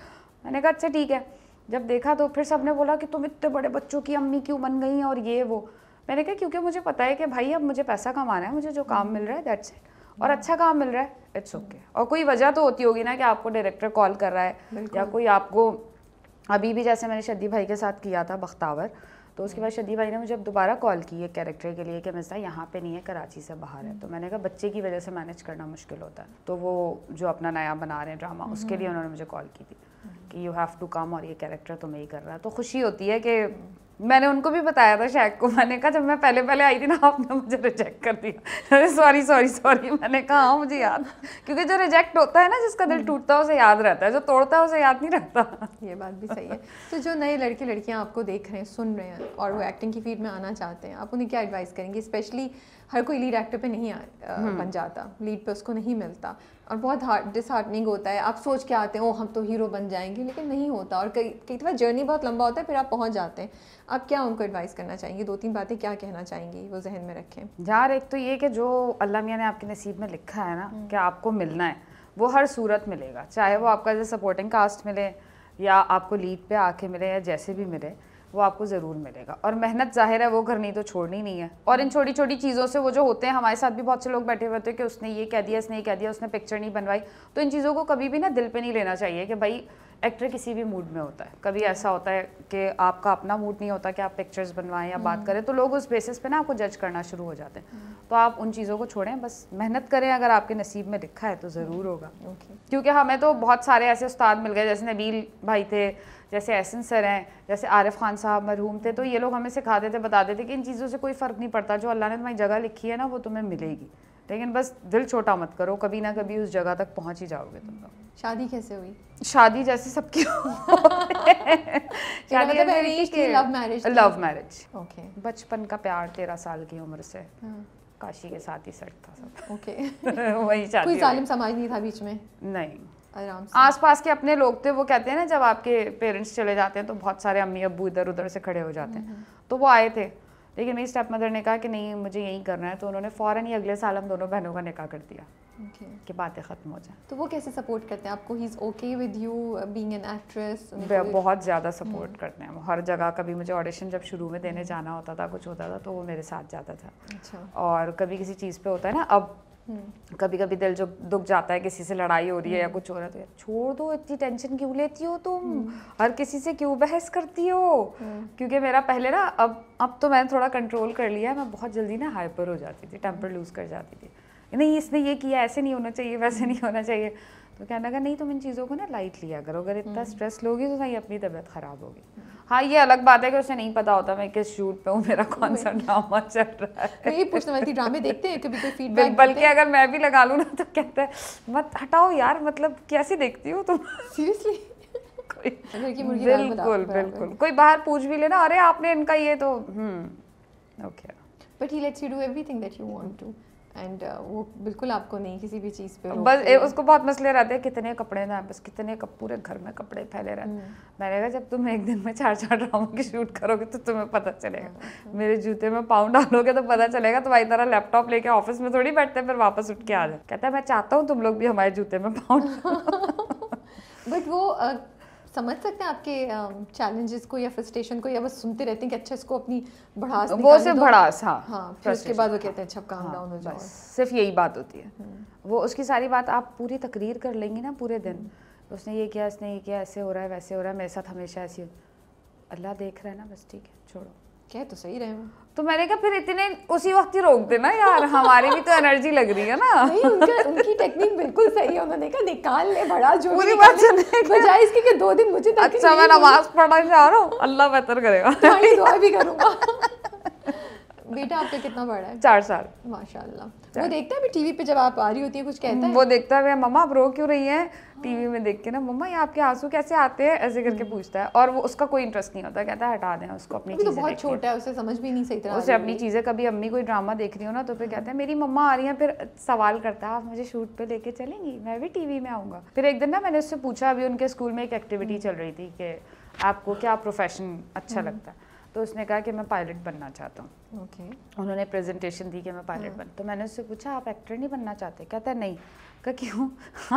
मैंने कहा अच्छा ठीक है जब देखा तो फिर सबने बोला कि तुम इतने बड़े बच्चों की अम्मी क्यों बन गई और ये वो मैंने कहा क्योंकि मुझे पता है कि भाई अब मुझे पैसा कमाना है मुझे जो काम मिल रहा है दैट्स इट और हम्म। अच्छा काम मिल रहा है इट्स ओके okay. और कोई वजह तो होती होगी ना कि आपको डायरेक्टर कॉल कर रहा है या कोई आपको अभी भी जैसे मैंने शदी भाई के साथ किया था बख्तावर तो उसके बाद शदी भाई ने मुझे अब दोबारा कॉल की है कैरेक्टर के लिए कि मिसा यहाँ पे नहीं है कराची से बाहर है तो मैंने कहा बच्चे की वजह से मैनेज करना मुश्किल होता है तो वो जो अपना नया बना रहे हैं ड्रामा उसके लिए हम्म। उन्होंने मुझे कॉल की थी कि यू हैव टू कम और ये कैरेक्टर तुम्हें ही कर रहा है तो खुशी होती है कि मैंने उनको भी बताया था शेख को मैंने कहा जब मैं पहले पहले आई थी ना आपने मुझे रिजेक्ट कर दिया सॉरी सॉरी सॉरी मैंने कहा हाँ मुझे याद क्योंकि जो रिजेक्ट होता है ना जिसका दिल हम्म। टूटता है उसे याद रहता है जो तोड़ता है उसे याद नहीं रहता ये बात भी सही है तो जो नए लड़के लड़कियाँ आपको देख रहे हैं सुन रहे हैं और वो एक्टिंग की फील्ड में आना चाहते हैं आप उन्हें क्या एडवाइस करेंगे स्पेशली हर कोई लीड एक्टर पर नहीं हम्म। बन जाता लीड पर उसको नहीं मिलता और बहुत हार्ट डिसहार्टनिंग होता है आप सोच के आते हैं ओ हम तो हीरो बन जाएंगे लेकिन नहीं होता और कई कई बार जर्नी बहुत लंबा होता है फिर आप पहुंच जाते हैं आप क्या उनको एडवाइस करना चाहेंगे दो तीन बातें क्या कहना चाहेंगी वो जहन में रखें यार एक तो ये कि जो अल्लाह मियाँ ने आपके नसीब में लिखा है ना हम्म। कि आपको मिलना है वो हर सूरत मिलेगा चाहे वो आपका जैसे सपोर्टिंग कास्ट मिले या आपको लीड पे आके मिले या जैसे भी मिले वो आपको ज़रूर मिलेगा और मेहनत जाहिर है वो घर नहीं तो छोड़नी नहीं है और इन छोटी छोटी चीज़ों से वो जो होते हैं हमारे साथ भी बहुत से लोग बैठे हुए थे कि उसने ये कह दिया इसने ये कह दिया उसने पिक्चर नहीं बनवाई तो इन चीज़ों को कभी भी ना दिल पे नहीं लेना चाहिए कि भाई एक्टर किसी भी मूड में होता है कभी ऐसा होता है कि आपका अपना मूड नहीं होता कि आप पिक्चर्स बनवाएं या बात हम्म। करें तो लोग उस बेसिस पे ना आपको जज करना शुरू हो जाते हैं हम्म। तो आप उन चीज़ों को छोड़ें बस मेहनत करें अगर आपके नसीब में लिखा है तो ज़रूर होगा okay. हम्म। क्योंकि हमें तो बहुत सारे ऐसे उस्ताद मिल गए जैसे नबील भाई थे जैसे एहसन सर हैं जैसे आरिफ खान साहब मरहूम थे तो ये लोग हमें सिखाते थे बताते थे कि इन चीज़ों से कोई फ़र्क नहीं पड़ता जो अल्लाह ने तुम्हारी जगह लिखी है ना वो तुम्हें मिलेगी लेकिन बस दिल छोटा मत करो कभी ना कभी उस जगह तक पहुंच ही जाओगे तुम लोग शादी कैसे हुई शादी जैसे सबकी शादी love marriage love marriage okay बचपन का प्यार तेरह साल की उम्र से हाँ। काशी के साथ ही सेट था सब ओके वही शादी कोई जालिम समाज नहीं था बीच में नहीं आराम पास के अपने लोग थे वो कहते हैं ना जब आपके पेरेंट्स चले जाते हैं तो बहुत सारे अम्मी अबू इधर उधर से खड़े हो जाते हैं हम्म, हम्म। तो वो आए थे लेकिन मेरी स्टेप मदर ने कहा कि नहीं मुझे यही करना है तो उन्होंने फ़ौरन ही अगले साल हम दोनों बहनों का निकाह कर दिया okay. कि बातें ख़त्म हो जाए तो वो कैसे सपोर्ट करते हैं आपको he is okay with you being an actress बहुत ज़्यादा सपोर्ट हम्म। करते हैं हर जगह कभी मुझे ऑडिशन जब शुरू में देने जाना होता था कुछ होता था तो वो मेरे साथ जाता था अच्छा और कभी किसी चीज़ पर होता है ना अब कभी कभी दिल जो दुख जाता है किसी से लड़ाई हो रही है या हम्म। कुछ हो रहा है तो छोड़ दो इतनी टेंशन क्यों लेती हो तुम हम्म। हर किसी से क्यों बहस करती हो हम्म। क्योंकि मेरा पहले ना अब अब तो मैंने थोड़ा कंट्रोल कर लिया मैं बहुत जल्दी ना हाइपर हो जाती थी टेम्पर लूज़ कर जाती थी नहीं इसने ये किया ऐसे नहीं होना चाहिए वैसे नहीं होना चाहिए तो कहने का नहीं तुम इन चीज़ों को ना लाइट लिया करो अगर इतना स्ट्रेस लोगी तो नहीं अपनी तबीयत ख़राब होगी हाँ ये अलग बात है कि उसे नहीं पता होता मैं किस शूट पे हूँ मेरा कौन सा ड्रामा चल रहा है ये पूछने वाली ड्रामे देखते हैं कभी कोई फीडबैक बल्कि अगर मैं भी लगा लूँ ना तो कहता है मत हटाओ यार मतलब कैसे देखती हो तुम सीरियसली अच्छा, बिल्कुल बिल्कुल कोई बाहर पूछ भी लेना अरे आपने इनका ये तो okay but he lets you do everything that you want to and uh, वो बिल्कुल आपको नहीं किसी भी चीज़ पे बस ए, उसको बहुत मसले रहते हैं कितने कपड़े ना बस कितने कप, पूरे घर में कपड़े फैले रहते हम्म। मैंने कहा जब तुम एक दिन में चार चार ड्रामा की शूट करोगे तो तुम्हें पता चलेगा हाँ, हाँ। मेरे जूते में पाउंड डालोगे तो पता चलेगा तुम्हारी तरह लैपटॉप लेके ऑफिस में थोड़ी बैठते हैं फिर वापस उठ के आ जाए कहता है मैं चाहता हूँ तुम लोग भी हमारे जूते में पाउंड बट वो समझ सकते हैं आपके चैलेंजेस को या फ्रस्ट्रेशन को या बस सुनते रहते हैं कि अच्छा इसको अपनी बढ़ास वो सिर्फ बढ़ास हाँ हाँ फिर उसके बाद वो कहते हैं अच्छा काम हाँ, डाउन हो जाए सिर्फ यही बात होती है हम्म। वो उसकी सारी बात आप पूरी तकरीर कर लेंगी ना पूरे दिन उसने ये किया उसने ये किया ऐसे हो रहा है वैसे हो रहा है मेरे साथ हमेशा ऐसी अल्लाह देख रहा है ना बस ठीक है छोड़ो कह तो सही रहे वो तो मैंने कहा फिर इतने उसी वक्त ही रोक देना यार हमारी भी तो एनर्जी लग रही है ना नहीं उनका उनकी टेक्निक बिल्कुल सही है उन्होंने कहा निकाल ले बड़ा जो पूरी बात बजाय इसके कि दो दिन मुझे अच्छा मैं नमाज पढ़ा जा रहा हूँ अल्लाह बेहतर करेगा दुआ भी करूँगा बेटा आपका कितना बड़ा है चार साल माशाल्लाह वो देखता है टीवी पे जब आप आ रही होती है कुछ कहता हम्म, है वो देखता है मम्मा आप रो क्यों रही है टीवी में देख के ना मम्मा ये आपके आंसू कैसे आते हैं ऐसे करके हम्म। पूछता है और वो उसका कोई इंटरेस्ट नहीं होता कहता है हटा दें उसको अपनी तो बहुत छोटा है उसे समझ भी नहीं सही तरह उसे अपनी चीज़ें कभी अम्मी कोई ड्रामा देख रही हो ना तो फिर कहते हैं मेरी मम्मा आ रही है फिर सवाल करता है आप मुझे शूट पे लेके चलेंगी मैं भी टीवी में आऊँगा फिर एक दिन ना मैंने उससे पूछा अभी उनके स्कूल में एक एक्टिविटी हम्म। चल रही थी कि आपको क्या प्रोफेशन अच्छा हम्म। लगता है तो उसने कहा कि मैं पायलट बनना चाहता हूँ ओके उन्होंने प्रेजेंटेशन दी कि मैं पायलट हाँ। बन तो मैंने उससे पूछा आप एक्टर नहीं बनना चाहते कहता नहीं का क्यों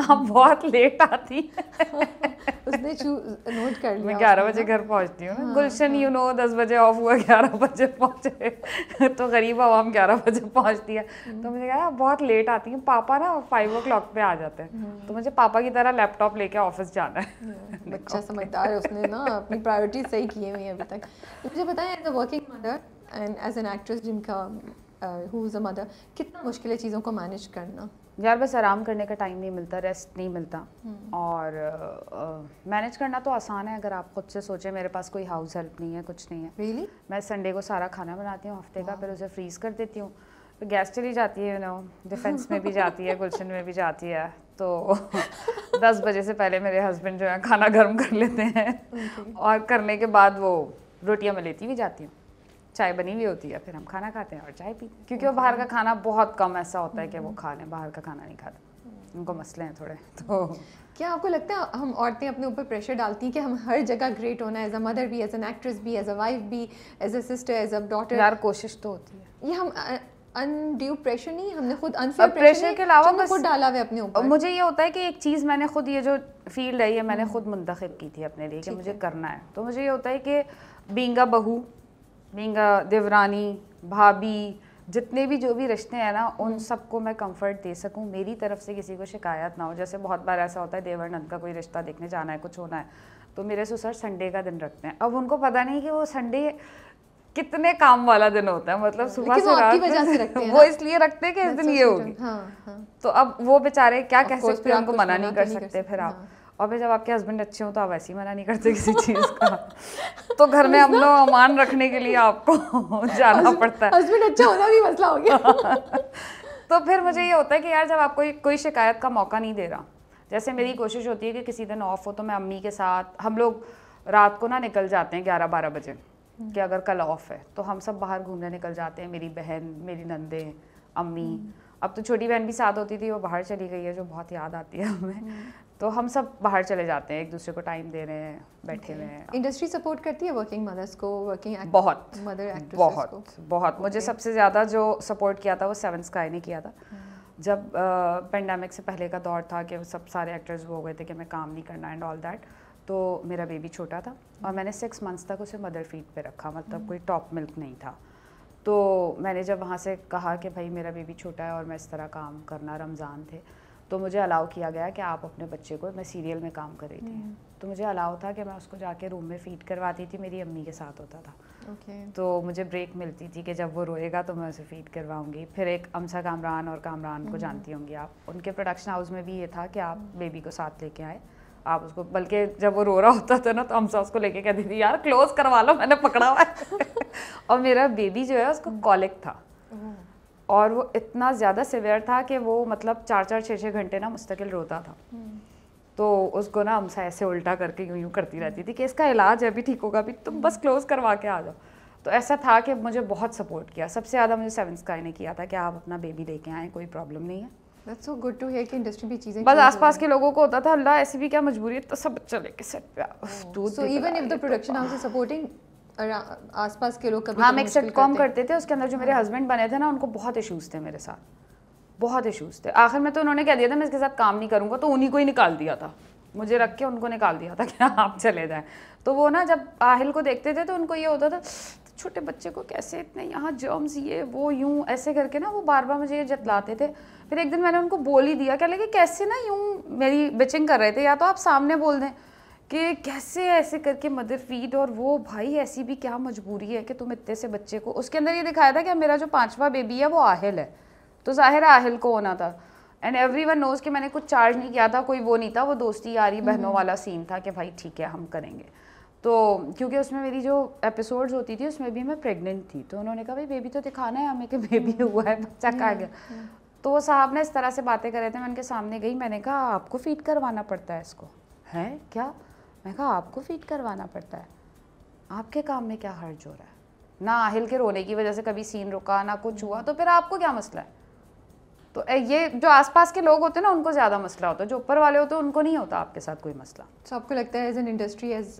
आप बहुत लेट आती उसने नोट कर लिया मैं ग्यारह बजे घर पहुंचती हूँ हाँ, गुलशन यू हाँ। नो दस बजे ऑफ हुआ ग्यारह बजे पहुंचे तो गरीब आवाम ग्यारह बजे पहुंचती है हम्म। तो मुझे कहा बहुत लेट आती हूँ पापा ना फाइव ओ क्लॉक पे आ जाते हैं हम्म। तो मुझे पापा की तरह लैपटॉप लेके ऑफिस जाना है हम्म, बच्चा समझदार है उसने ना अपनी प्रायोरिटी सही किए हुई है अभी तक तो मुझे पता है as a working mother and as an actress जिनका हु इज़ अ मदर कितना मुश्किल है चीज़ों को मैनेज करना यार बस आराम करने का टाइम नहीं मिलता रेस्ट नहीं मिलता हम्म। और मैनेज करना तो आसान है अगर आप खुद से सोचें मेरे पास कोई हाउस हेल्प नहीं है कुछ नहीं है रियली मैं संडे को सारा खाना बनाती हूँ हफ्ते का फिर उसे फ्रीज़ कर देती हूँ फिर गैस चली जाती है यू नो डिफेंस में भी जाती है गुलशन में भी जाती है तो दस बजे से पहले मेरे हस्बैंड जो है खाना गर्म कर लेते हैं और करने के बाद वो रोटियाँ मैं लेती भी जाती हूँ चाय बनी हुई होती है फिर हम खाना खाते हैं और चाय पीते हैं क्योंकि वो बाहर का खाना बहुत कम ऐसा होता है कि वो खा लें बाहर का खाना नहीं खाते hmm. उनको मसले हैं थोड़े तो क्या आपको लगता है हम औरतें अपने ऊपर प्रेशर डालती हैं कि हम हर जगह ग्रेट होना एज अ मदर भी एज एन एक्ट्रेस भी एज अ वाइफ भी as a sister as a daughter यार कोशिश तो होती है ये हम अनड्यू प्रेशर नहीं हमने खुद अनफेयर प्रेशर के अलावा खुद डाला हुआ अपने ऊपर मुझे ये होता है कि एक चीज़ मैंने खुद ये जो फील्ड है ये मैंने hmm. खुद मुंतखब की थी अपने लिए कि मुझे करना है तो मुझे ये होता है कि बींगा बहू मेंगा देवरानी भाभी जितने भी जो भी रिश्ते हैं ना उन हम्म। सबको मैं कंफर्ट दे सकूं मेरी तरफ से किसी को शिकायत ना हो जैसे बहुत बार ऐसा होता है देवर नंद का कोई रिश्ता देखने जाना है कुछ होना है तो मेरे ससुर संडे का दिन रखते हैं अब उनको पता नहीं कि वो संडे कितने काम वाला दिन होता है मतलब हाँ, सुबह से रात वो, वो इसलिए रखते हैं कि इस दिन ये होगी हाँ, हाँ। तो अब वो बेचारे क्या कह सकते हैं उनको मना नहीं कर सकते फिर आप और फिर जब आपके हस्बैंड अच्छे हो तो आप ऐसी ही मना नहीं करते किसी चीज़ का तो घर में हम लोग अमान रखने के लिए आपको जाना पड़ता है हस्बैंड अच्छा होना भी मसला हो गया तो फिर मुझे ये होता है कि यार जब आपको कोई शिकायत का मौका नहीं दे रहा जैसे मेरी हम्म। कोशिश होती है कि किसी दिन ऑफ हो तो मैं अम्मी के साथ हम लोग रात को ना निकल जाते हैं ग्यारह बारह बजे हम्म। कि अगर कल ऑफ है तो हम सब बाहर घूमने निकल जाते हैं मेरी बहन मेरी नंदे अम्मी हम्म। अब तो छोटी बहन भी साथ होती थी वो बाहर चली गई है जो बहुत याद आती है हमें तो हम सब बाहर चले जाते हैं एक दूसरे को टाइम दे रहे हैं बैठे हुए हैं इंडस्ट्री सपोर्ट करती है वर्किंग मदर्स को वर्किंग बहुत मदर एक्ट्रेसेस बहुत को? बहुत okay. मुझे सबसे ज़्यादा जो सपोर्ट किया था वो सेवन स्काई ने किया था hmm. जब पेंडेमिक से पहले का दौर था कि सब सारे एक्टर्स वो हो गए थे कि मैं काम नहीं करना एंड ऑल दैट तो मेरा बेबी छोटा था और hmm. मैंने सिक्स मंथ्स तक उसे मदर फीड पे रखा मतलब hmm. कोई टॉप मिल्क नहीं था तो मैंने जब वहाँ से कहा कि भाई मेरा बेबी छोटा है और मैं इस तरह काम करना रमज़ान थे तो मुझे अलाउ किया गया कि आप अपने बच्चे को मैं सीरियल में काम कर रही थी हम्म। तो मुझे अलाउ था कि मैं उसको जाके रूम में फीड करवाती थी मेरी अम्मी के साथ होता था okay. तो मुझे ब्रेक मिलती थी कि जब वो रोएगा तो मैं उसे फीड करवाऊंगी फिर एक अमसा कामरान और कामरान को हम्म। जानती होंगी आप उनके प्रोडक्शन हाउस में भी ये था कि आप बेबी हम्म। को साथ लेके आए आप उसको बल्कि जब वो रो रहा होता था ना तो हमसा उसको लेके कहती थी यार क्लोज करवा लो मैंने पकड़ा हुआ है और मेरा बेबी जो है उसको कॉलिक था और वो इतना ज़्यादा सिवियर था कि वो मतलब चार चार छः छः घंटे ना मुस्तकिल रोता था हम्म। तो उसको ना हमसे ऐसे उल्टा करके यूं यूं करती रहती थी कि इसका इलाज अभी ठीक होगा अभी तुम बस क्लोज़ हम्म। करवा के आ जाओ तो ऐसा था कि मुझे बहुत सपोर्ट किया सबसे ज़्यादा मुझे सेवन स्काई ने किया था कि आप अपना बेबी लेके आएँ कोई प्रॉब्लम नहीं है That's so good to hear कि इंडस्ट्री भी चीजें बस आसपास के लोगों को होता था अल्लाह ऐसी भी क्या मजबूरी है तो सब चले के सेट पे so even if the production house is supporting आसपास के लोग कभी हम हाँ, एक सेट कॉम करते थे उसके अंदर जो मेरे हस्बैंड हाँ। बने थे ना उनको बहुत इशूज़ थे मेरे साथ बहुत इशूज़ थे आखिर में तो उन्होंने कह दिया था मैं इसके साथ काम नहीं करूँगा तो उन्हीं को ही निकाल दिया था मुझे रख के उनको निकाल दिया था कि आप चले जाएं तो वो ना जब आहिल को देखते थे तो उनको ये होता था छोटे बच्चे को कैसे इतने यहाँ जर्म्स ये वो यूँ ऐसे करके ना वो बार बार मुझे ये जतलाते थे फिर एक दिन मैंने उनको बोल ही दिया क्या लगे कैसे ना यूँ मेरी बिचिंग कर रहे थे या तो आप सामने बोल दें कि कैसे ऐसे करके मदर फीड और वो भाई ऐसी भी क्या मजबूरी है कि तुम इतने से बच्चे को उसके अंदर ये दिखाया था कि मेरा जो पाँचवा बेबी है वो आहिल है तो ज़ाहिर आहिल को होना था एंड एवरी वन नोज़ कि मैंने कुछ चार्ज नहीं किया था कोई वो नहीं था वो दोस्ती यारी हम्म। बहनों वाला सीन था कि भाई ठीक है हम करेंगे तो क्योंकि उसमें मेरी जो एपिसोड्स होती थी उसमें भी मैं प्रेग्नेंट थी तो उन्होंने कहा भाई बेबी तो दिखाना है हमें कि बेबी हम्म। हुआ है बच्चा कहा हम्म। गया तो वो साहब ने इस तरह से बातें कर रहे थे मैं उनके सामने गई मैंने कहा आपको फीड करवाना पड़ता है इसको है क्या मैं कहा आपको फीड करवाना पड़ता है आपके काम में क्या हर्ज हो रहा है ना आहिल के रोने की वजह से कभी सीन रुका ना कुछ हुआ तो फिर आपको क्या मसला है तो ये जो आसपास के लोग होते हैं ना उनको ज़्यादा मसला होता है जो ऊपर वाले होते हैं उनको नहीं होता आपके साथ कोई मसला सो आपको लगता है as an industry as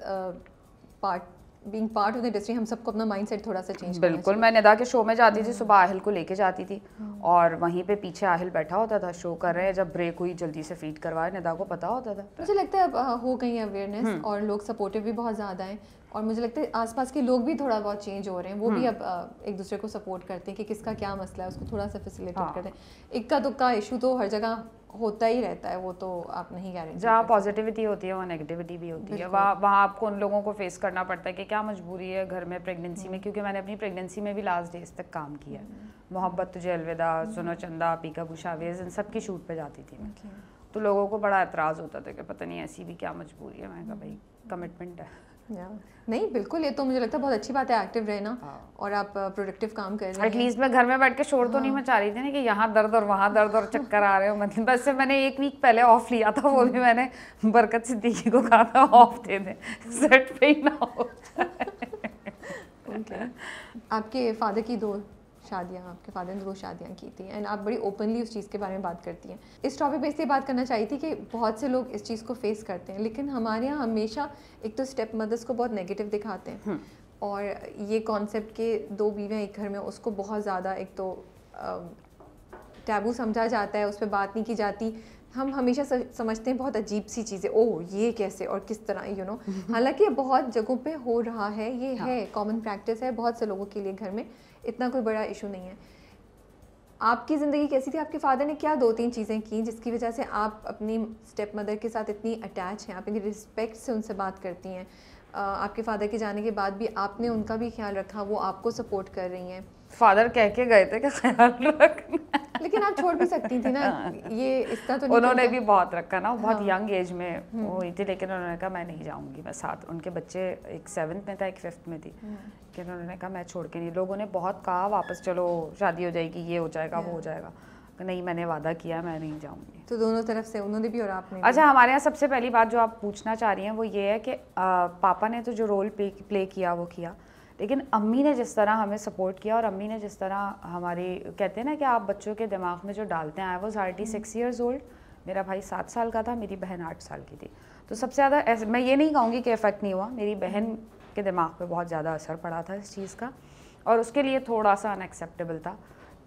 part being part of the industry हम सबको अपना माइंडसेट थोड़ा सा चेंज बिल्कुल मैं निदा के शो में जाती थी हाँ। सुबह आहिल को लेके जाती थी हाँ। और वहीं पे पीछे आहिल बैठा होता था शो कर रहे हैं जब ब्रेक हुई जल्दी से फीड करवाया निदा को पता होता था मुझे लगता है अब हाँ, हो गई अवेयरनेस हम्म। और लोग सपोर्टिव भी बहुत ज़्यादा हैं और मुझे लगता है आसपास के लोग भी थोड़ा बहुत चेंज हो रहे हैं वो भी हम्म। अब एक दूसरे को सपोर्ट करते हैं कि किसका क्या मसला है उसको थोड़ा सा फैसिलिटेट हाँ। करते हैं इक्का दुक्का इशू तो हर जगह होता ही रहता है वो तो आप नहीं कह रहे जहाँ पॉजिटिविटी होती है वहाँ नेगेटिविटी भी होती है वहाँ वहाँ आपको उन लोगों को फेस करना पड़ता है कि क्या मजबूरी है घर में प्रेगनेंसी में हम्म। क्योंकि मैंने अपनी प्रेगनेंसी में भी लास्ट डेज तक काम किया है हम्म। मोहब्बत तुझे अलविदा सुनो चंदा पीका बुशावेज इन सब की शूट पर जाती थी मैं तो लोगों को बड़ा एतराज़ होता था कि पता नहीं ऐसी भी क्या मजबूरी है मैं कहा भाई कमिटमेंट है नहीं बिल्कुल ये तो मुझे लगता है बहुत अच्छी बात है एक्टिव रहना हाँ। और आप प्रोडक्टिव uh, काम कर रहे हैं एटलीस्ट मैं घर में बैठ के शोर हाँ. तो नहीं हाँ। मचा रही थी ना कि यहाँ दर्द और वहाँ दर्द और चक्कर आ रहे हो मतलब बस मैंने एक वीक पहले ऑफ लिया था वो भी मैंने बरकत सिद्दीकी को कहा था ऑफ दे दें सेट पे ही ना हो आपके फादर की दोस्त शादियाँ आपके फादर ने वो शादियाँ की थी एंड आप बड़ी ओपनली उस चीज़ के बारे में बात करती हैं इस टॉपिक पर इसलिए बात करना चाहिए थी कि बहुत से लोग इस चीज़ को फेस करते हैं लेकिन हमारे यहाँ हमेशा एक तो स्टेप मदर्स को बहुत नेगेटिव दिखाते हैं हम्म। और ये कॉन्सेप्ट के दो बीवियाँ एक घर में उसको बहुत ज़्यादा एक तो टैबू समझा जाता है उस पर बात नहीं की जाती हम हमेशा समझते हैं बहुत अजीब सी चीज़ें ओह ये कैसे और किस तरह यू नो हालांकि बहुत जगहों पे हो रहा है ये हाँ. है कॉमन प्रैक्टिस है बहुत से लोगों के लिए घर में इतना कोई बड़ा इशू नहीं है आपकी ज़िंदगी कैसी थी आपके फादर ने क्या दो तीन चीज़ें की जिसकी वजह से आप अपनी स्टेप मदर के साथ इतनी अटैच हैं आप इतनी रिस्पेक्ट से उनसे बात करती हैं आपके फादर के जाने के बाद भी आपने उनका भी ख्याल रखा वो आपको सपोर्ट कर रही हैं फादर कह के गए थे कि ख्याल रख लेकिन आप छोड़ भी सकती थी ना हाँ। ये इसका तो उन्होंने भी बहुत रखा ना बहुत हाँ। यंग एज में हम्म। वो हुई थी लेकिन उन्होंने कहा मैं नहीं जाऊंगी मैं साथ उनके बच्चे एक सेवन्थ में था एक फिफ्थ में थी लेकिन हम्म। उन्होंने कहा मैं छोड़ के नहीं लोगों ने बहुत कहा वापस चलो शादी हो जाएगी ये हो जाएगा वो हो जाएगा नहीं मैंने वादा किया मैं नहीं जाऊंगी तो दोनों तरफ से उन्होंने भी और आपने अच्छा हमारे यहाँ सबसे पहली बात जो आप पूछना चाह रही हैं वो ये है कि आ, पापा ने तो जो रोल प्ले प्ले किया वो किया लेकिन अम्मी ने जिस तरह हमें सपोर्ट किया और अम्मी ने जिस तरह हमारी कहते हैं ना कि आप बच्चों के दिमाग में जो डालते हैं I was six years old मेरा भाई सात साल का था मेरी बहन आठ साल की थी तो सबसे ज़्यादा मैं ये नहीं कहूँगी कि इफ़ेक्ट नहीं हुआ मेरी बहन हम्म। के दिमाग पर बहुत ज़्यादा असर पड़ा था इस चीज़ का और उसके लिए थोड़ा सा अनएक्सेप्टेबल था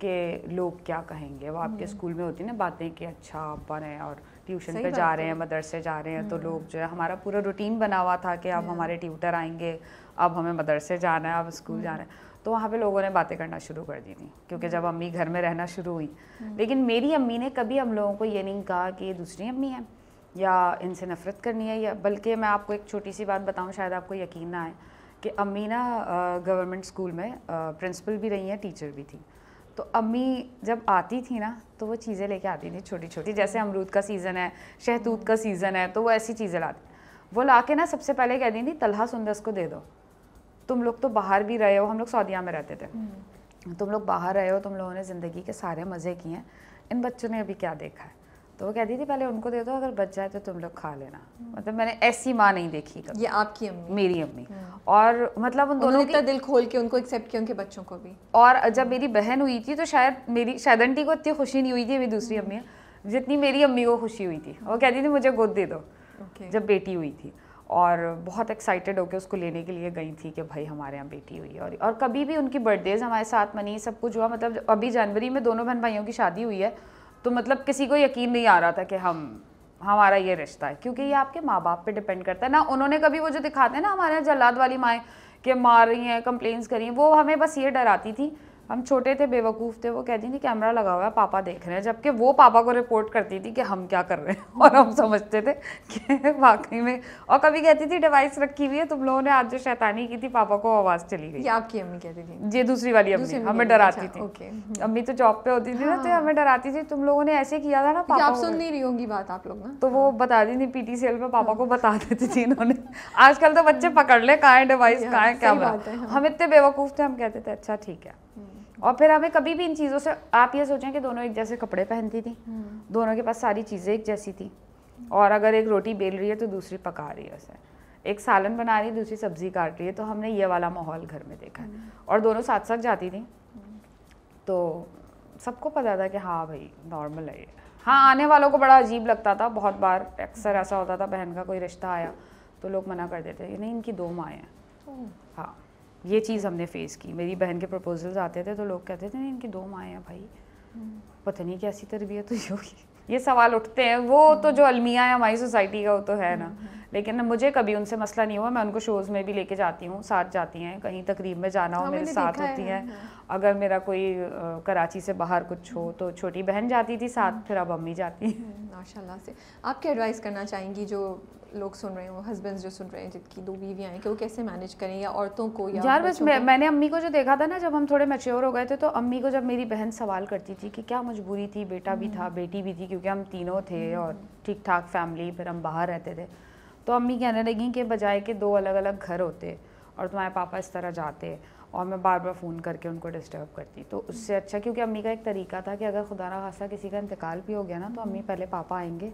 कि लोग क्या कहेंगे वो आपके हम्म। स्कूल में होती ना बातें कि अच्छा आप बने और ट्यूशन पे जा रहे हैं मदरसे जा रहे हैं तो हम्म। लोग जो है हमारा पूरा रूटीन बना हुआ था कि अब हम्म। हमारे ट्यूटर आएंगे अब हमें मदरसे जाना है अब स्कूल जाना है तो वहाँ पे लोगों ने बातें करना शुरू कर दी थी क्योंकि जब अम्मी घर में रहना शुरू हुई लेकिन मेरी अम्मी ने कभी हम लोगों को ये नहीं कहा कि ये दूसरी अम्मी है या इनसे नफ़रत करनी है या बल्कि मैं आपको एक छोटी सी बात बताऊँ शायद आपको यकीन ना आए कि अम्मी ना गवर्नमेंट स्कूल में प्रिंसिपल भी रही हैं टीचर भी थी तो अम्मी जब आती थी ना तो वो चीज़ें लेके आती थी छोटी छोटी जैसे अमरूद का सीज़न है शहतूत का सीज़न है तो वो ऐसी चीज़ें लाती वो ला के ना सबसे पहले कह दी थी तलहा सुंदर को दे दो तुम लोग तो बाहर भी रहे हो हम लोग सऊदिया में रहते थे हम्म। तुम लोग बाहर रहे हो तुम लोगों ने ज़िंदगी के सारे मज़े किए हैं इन बच्चों ने अभी क्या देखा है तो वो कहती थी पहले उनको दे दो अगर बच जाए तो तुम लोग खा लेना मतलब मैंने ऐसी माँ नहीं देखी कभी ये आपकी अम्मी मेरी अम्मी हम्म। और मतलब उन दोनों का दिल खोल के उनको एक्सेप्ट किया उनके बच्चों को भी और जब मेरी बहन हुई थी तो शायद मेरी शायद आंटी को इतनी खुशी नहीं हुई थी मेरी दूसरी अम्मी जितनी मेरी अम्मी को खुशी हुई थी वो कहती थी मुझे गोद दे दो जब बेटी हुई थी और बहुत एक्साइटेड होकर उसको लेने के लिए गई थी कि भाई हमारे यहाँ बेटी हुई और और कभी भी उनकी बर्थडेज हमारे साथ मनी सब कुछ हुआ मतलब अभी जनवरी में दोनों बहन भाइयों की शादी हुई है तो मतलब किसी को यकीन नहीं आ रहा था कि हम हमारा ये रिश्ता है क्योंकि ये आपके माँ बाप पे डिपेंड करता है ना उन्होंने कभी वो जो दिखाते हैं ना हमारे जल्लाद वाली माएँ कि मार रही हैं कंप्लेंस करी वो हमें बस ये डराती थी हम छोटे थे बेवकूफ़ थे वो कहती थी कैमरा लगा हुआ है पापा देख रहे हैं जबकि वो पापा को रिपोर्ट करती थी कि हम क्या कर रहे हैं और हम समझते थे कि वाकई में और कभी कहती थी डिवाइस रखी हुई है तुम लोगों ने आज जो शैतानी की थी पापा को आवाज़ चली गई आपकी अम्मी कहती थी ये दूसरी वाली अम्मी हमें डराती अच्छा, थी हम्म। अम्मी तो जॉब पे होती थी ना तो हाँ। हमें डराती थी तुम लोगों ने ऐसे किया था ना पापा आप सुन नहीं रही होंगी बात आप लोग ना तो वो हाँ। बता दी थी पीटी सेल में पापा हाँ। को बता देती थी इन्होंने आजकल तो बच्चे पकड़ ले कहाँ डिवाइस कहाँ कैमरा हम इतने बेवकूफ़ थे हम कहते थे अच्छा ठीक है और फिर हमें कभी भी इन चीज़ों से आप ये सोचें कि दोनों एक जैसे कपड़े पहनती थी हम्म। दोनों के पास सारी चीज़ें एक जैसी थी और अगर एक रोटी बेल रही है तो दूसरी पका रही है उसे एक सालन बना रही है दूसरी सब्जी काट रही है तो हमने ये वाला माहौल घर में देखा है हम्म। और दोनों साथ साथ जाती थी हम्म। तो सबको पता था कि हाँ भाई नॉर्मल है ये हाँ आने वालों को बड़ा अजीब लगता था बहुत बार अक्सर ऐसा होता था बहन का कोई रिश्ता आया तो लोग मना कर देते नहीं इनकी दो माएँ हैं ये चीज़ हमने फेस की मेरी बहन के प्रपोजल्स आते थे तो लोग कहते थे नहीं इनकी दो माएँ हैं भाई पता नहीं कैसी तरबियत हुई होगी ये सवाल उठते हैं वो तो जो अलमिया है हमारी सोसाइटी का वो तो है ना लेकिन मुझे कभी उनसे मसला नहीं हुआ मैं उनको शोज़ में भी लेके जाती हूँ साथ जाती हैं कहीं तकरीब में जाना हो हाँ, मेरे साथ होती हैं है। हाँ, हाँ। अगर मेरा कोई कराची से बाहर कुछ हो तो छोटी बहन जाती थी साथ फिर अब अम्मी जाती हैं हम्म, माशाल्लाह से आप क्या एडवाइस करना चाहेंगी जो लोग सुन रहे वो हस्बैंड्स जो सुन रहे हैं जिनकी दो बीवियाँ हैं कि वो कैसे मैनेज करें या औरतों को या यार बस मैं, मैंने अम्मी को जो देखा था ना जब हम थोड़े मेच्योर हो गए थे तो अम्मी को जब मेरी बहन सवाल करती थी कि क्या मजबूरी थी बेटा भी था हम्म। बेटी भी थी क्योंकि हम तीनों थे और ठीक ठाक फैमिली फिर हम बाहर रहते थे तो अम्मी कहने लगी कि बजाय के दो अलग अलग घर होते और तुम्हारे पापा इस तरह जाते और मैं बार बार फ़ोन करके उनको डिस्टर्ब करती तो उससे हम्म। अच्छा क्योंकि अम्मी का एक तरीका था कि अगर खुदा ना खासा किसी का इंतकाल भी हो गया ना तो अम्मी हम्म। पहले पापा आएंगे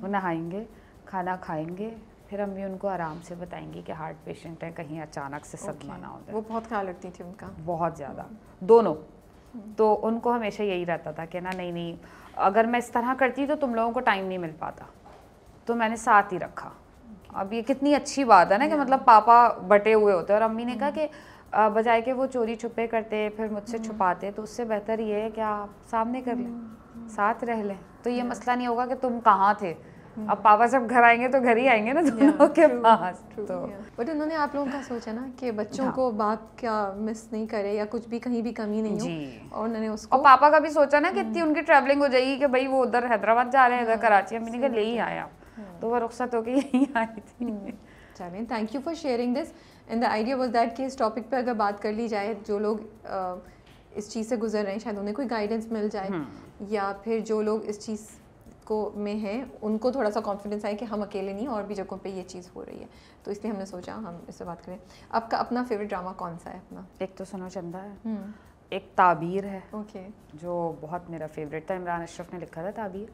वो नहाएंगे खाना खाएंगे फिर हम भी उनको आराम से बताएंगे कि हार्ट पेशेंट है कहीं अचानक से सदमा okay. ना हो जाए वो बहुत ख्याल रखती थी उनका बहुत ज़्यादा दोनों तो उनको हमेशा यही रहता था कि ना नहीं नहीं अगर मैं इस तरह करती तो तुम लोगों को टाइम नहीं मिल पाता तो मैंने साथ ही रखा अब ये कितनी अच्छी बात है ना कि मतलब पापा बटे हुए होते और अम्मी ने कहा mm. कि बजाय के वो चोरी छुपे करते फिर मुझसे mm. छुपाते तो उससे बेहतर ये है कि आप सामने कर लें mm. साथ रह लें तो ये मसला नहीं होगा कि तुम कहाँ थे हम्म। अब पापा जब घर आएंगे तो घर ही आएंगे ना दोनों के पास तो बट उन्होंने आप लोगों का सोचा ना कि बच्चों को बाप क्या मिस नहीं करे या कुछ भी कहीं भी कमी नहीं हो और उन्होंने उसको और पापा का भी सोचा ना कि इतनी हम्म। उनकी ट्रैवलिंग हो जाएगी कि भाई वो उधर हैदराबाद जा रहे हैं इधर कराची मैंने कहा ले ही आया तो वह रुख्सत होकर यही आई थी चलें thank you for sharing this and the idea was that कि इस टॉपिक पर अगर बात कर ली जाए जो लोग इस चीज़ से गुजर रहे हैं शायद उन्हें कोई गाइडेंस मिल जाए हम्म। या फिर जो लोग इस चीज़ को में है उनको थोड़ा सा कॉन्फिडेंस आए कि हम अकेले नहीं और भी जगहों पे ये चीज़ हो रही है तो इसलिए हमने सोचा हम इससे बात करें आपका अपना फेवरेट ड्रामा कौन सा है अपना एक तो सनो चंदा है हम्म। एक ताबीर है ओके जो बहुत मेरा फेवरेट था इमरान अशरफ ने लिखा था ताबीर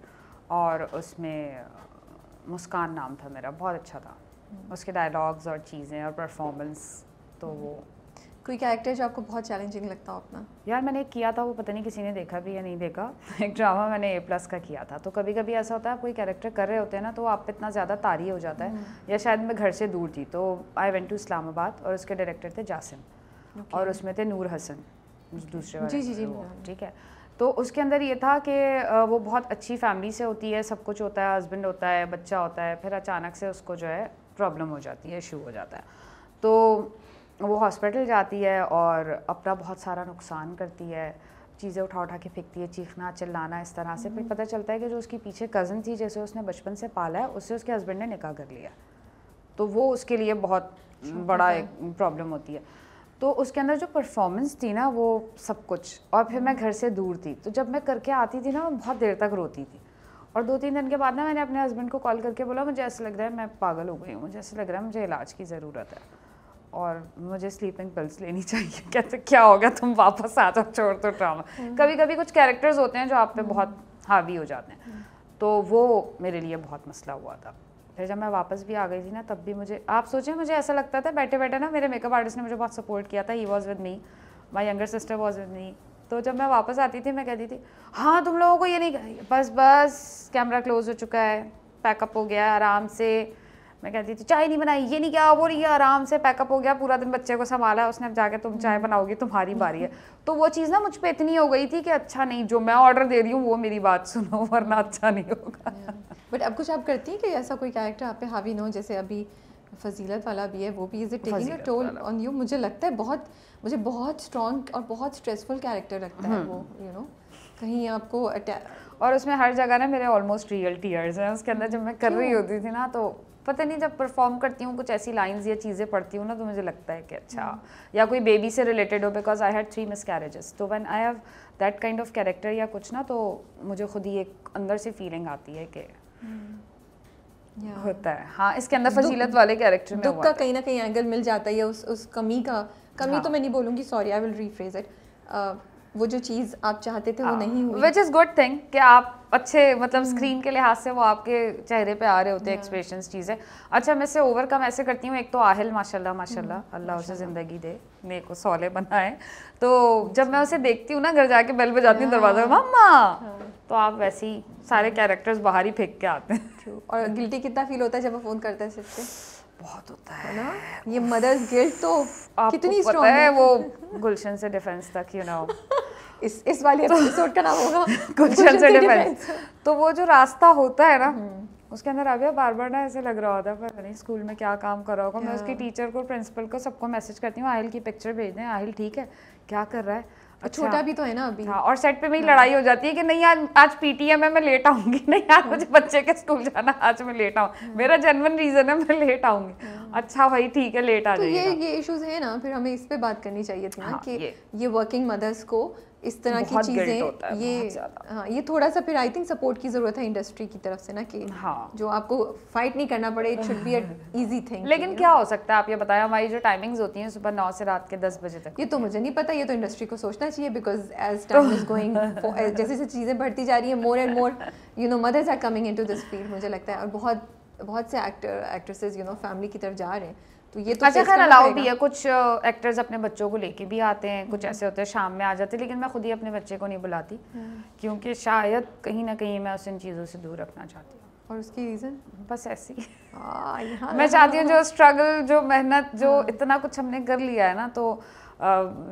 और उसमें मुस्कान नाम था मेरा बहुत अच्छा था हम्म। उसके डायलॉग्स और चीज़ें और परफॉर्मेंस तो वो कोई कैरेक्टर जो आपको बहुत चैलेंजिंग लगता हो अपना यार मैंने एक किया था वो पता नहीं किसी ने देखा भी या नहीं देखा एक ड्रामा मैंने ए प्लस का किया था तो कभी कभी ऐसा होता है आप कोई कैरेक्टर कर रहे होते हैं ना तो आप इतना ज़्यादा तारी हो जाता है हम्म। या शायद मैं घर से दूर थी तो आई वेंट टू इस्लामाबाद और उसके डायरेक्टर थे जासिम और उसमें थे नूर हसन दूसरे जी जी जी ठीक है तो उसके अंदर ये था कि वो बहुत अच्छी फैमिली से होती है सब कुछ होता है हस्बैंड होता है बच्चा होता है फिर अचानक से उसको जो है प्रॉब्लम हो जाती है इशू हो जाता है तो वो हॉस्पिटल जाती है और अपना बहुत सारा नुकसान करती है चीज़ें उठा उठा के फेंकती है चीखना चिल्लाना इस तरह से फिर हम्म। पता चलता है कि जो उसकी पीछे कज़न थी जैसे उसने बचपन से पाला है उससे उसके हस्बैंड ने निकाह कर लिया तो वो उसके लिए बहुत अच्छा, बड़ा एक प्रॉब्लम होती है तो उसके अंदर जो परफॉर्मेंस थी ना वो सब कुछ और फिर मैं हम्म। घर से दूर थी तो जब मैं करके आती थी ना मैं बहुत देर तक रोती थी और दो तीन दिन के बाद ना मैंने अपने हस्बैंड को कॉल करके बोला मुझे ऐसा लग रहा है मैं पागल हो गई हूँ मुझे ऐसा लग रहा है मुझे इलाज की ज़रूरत है और मुझे स्लीपिंग पिल्स लेनी चाहिए कहते क्या हो गया तुम वापस आ जाओ छोड़ दो ड्रामा हम्म। कभी कभी कुछ कैरेक्टर्स होते हैं जो आप पे बहुत हावी हम्म। हो जाते हैं हम्म। तो वो मेरे लिए बहुत मसला हुआ था फिर जब मैं वापस भी आ गई थी ना तब भी मुझे आप सोचें मुझे ऐसा लगता था बैठे बैठे ना मेरे मेकअप आर्टिस्ट ने मुझे बहुत सपोर्ट किया था he was with me my younger sister was with me तो जब मैं वापस आती थी मैं कहती थी हाँ तुम लोगों को ये नहीं बस बस कैमरा क्लोज हो चुका है पैकअप हो गया आराम से मैं कहती थी चाय नहीं बनाई ये नहीं क्या वो नहीं है आराम से पैकअप हो गया पूरा दिन बच्चे को संभाला उसने अब जाके तुम चाय बनाओगी तुम्हारी बारी है तो वो चीज़ ना मुझ पर इतनी हो गई थी कि अच्छा नहीं जो मैं ऑर्डर दे रही हूँ वो मेरी बात सुनो वरना अच्छा नहीं होगा बट अब कुछ आप करती हैं कि ऐसा कोई कैरेक्टर आप पे हावी ना हो जैसे अभी फजीलत वाला भी है वो भी is it taking a toll on you मुझे लगता है बहुत मुझे बहुत स्ट्रॉन्ग और बहुत स्ट्रेसफुल कैरेक्टर लगता है हम्म। वो यू नो कहीं आपको और उसमें हर जगह ना मेरे ऑलमोस्ट रियल टीयर्स हैं उसके अंदर जब मैं कर रही होती थी ना तो पता नहीं जब परफॉर्म करती हूँ कुछ ऐसी लाइंस या चीज़ें पढ़ती हूँ ना तो मुझे लगता है कि अच्छा हम्म। या कोई बेबी से रिलेटेड हो because I had three miscarriages तो one I have that kind of character या कुछ ना तो मुझे खुद ही एक अंदर से फीलिंग आती है कि yeah. हम्म। होता है हाँ इसके अंदर फजीलत वाले कैरेक्टर में दुख का कहीं ना कहीं एंगल मिल जाता है उस उस कमी का कमी तो हाँ. तो मैं नहीं बोलूँगी sorry I will rephrase it वो जो चीज़ आप चाहते थे वो हाँ। नहीं हुई विच इज़ गुड थिंग कि आप अच्छे मतलब स्क्रीन हम्म। के लिहाज से वो आपके चेहरे पे आ रहे होते हैं एक्सप्रेशन चीज़ें अच्छा मैं इसे ओवरकम ऐसे करती हूँ एक तो आहिल माशाल्लाह माशाल्लाह हम्म, अल्लाह उसे ज़िंदगी दे मेरे को सौले बनाए तो जब मैं उसे देखती हूँ ना घर जाके बेल बजाती हूँ दरवाज़ा मम्मा तो आप वैसे ही सारे कैरेक्टर्स बाहर ही फेंक के आते हैं और गिल्टी कितना फील होता है जब वो फ़ोन करते हैं सिर्फ बहुत होता है ना ये मदर्स गिल्ट तो कितनी पता है वो गुलशन से डिफेंस तक यू नो इस इस वाले एपिसोड का नाम होगा गुलशन से डिफेंस तो वो जो रास्ता होता है ना हम्म। उसके अंदर आ गया बार बार ना ऐसे लग रहा होता है पता नहीं स्कूल में क्या काम कर रहा होगा मैं उसकी टीचर को प्रिंसिपल को सबको मैसेज करती हूँ आहिल की पिक्चर भेज दें आहिल ठीक है क्या कर रहा है अच्छा। छोटा भी तो है ना अभी हाँ और सेट पे मेरी लड़ाई हो जाती है कि नहीं आज आज पीटीएम है मैं लेट आऊंगी नहीं आज मुझे बच्चे के स्कूल जाना आज मैं लेट आऊँ हाँ। मेरा जनवन रीजन है मैं लेट आऊंगी हाँ। अच्छा भाई ठीक है लेट आ जाइए तो ये ये इश्यूज है ना फिर हमें इस पे बात करनी चाहिए थी ना हाँ, कि ये वर्किंग मदर्स को इस तरह की चीज़ें ये हाँ ये थोड़ा सा फिर आई थिंक सपोर्ट की ज़रूरत है इंडस्ट्री की तरफ से ना कि हाँ जो आपको फाइट नहीं करना पड़े it should be easy thing लेकिन क्या हो सकता है आप ये बताया हमारी जो टाइमिंग्स होती हैं सुबह नौ से रात के दस बजे तक ये तो मुझे नहीं पता ये तो इंडस्ट्री को सोचना चाहिए because as time is going जैसे जैसे चीज़ें बढ़ती जा रही है more and more you know mothers are coming in this field मुझे लगता है और बहुत बहुत से actor actresses you know family की तरफ जा रहे हैं तो ये तो अच्छा खैर अलाउ भी है कुछ एक्टर्स अपने बच्चों को लेके भी आते हैं कुछ ऐसे होते हैं शाम में आ जाते हैं लेकिन मैं खुद ही अपने बच्चे को नहीं बुलाती हम्म। क्योंकि शायद कहीं ना कहीं मैं उस इन चीज़ों से दूर रखना चाहती हूँ और उसकी रीज़न बस ऐसी हाँ, मैं चाहती हूँ जो स्ट्रगल जो मेहनत जो हाँ। इतना कुछ हमने कर लिया है ना तो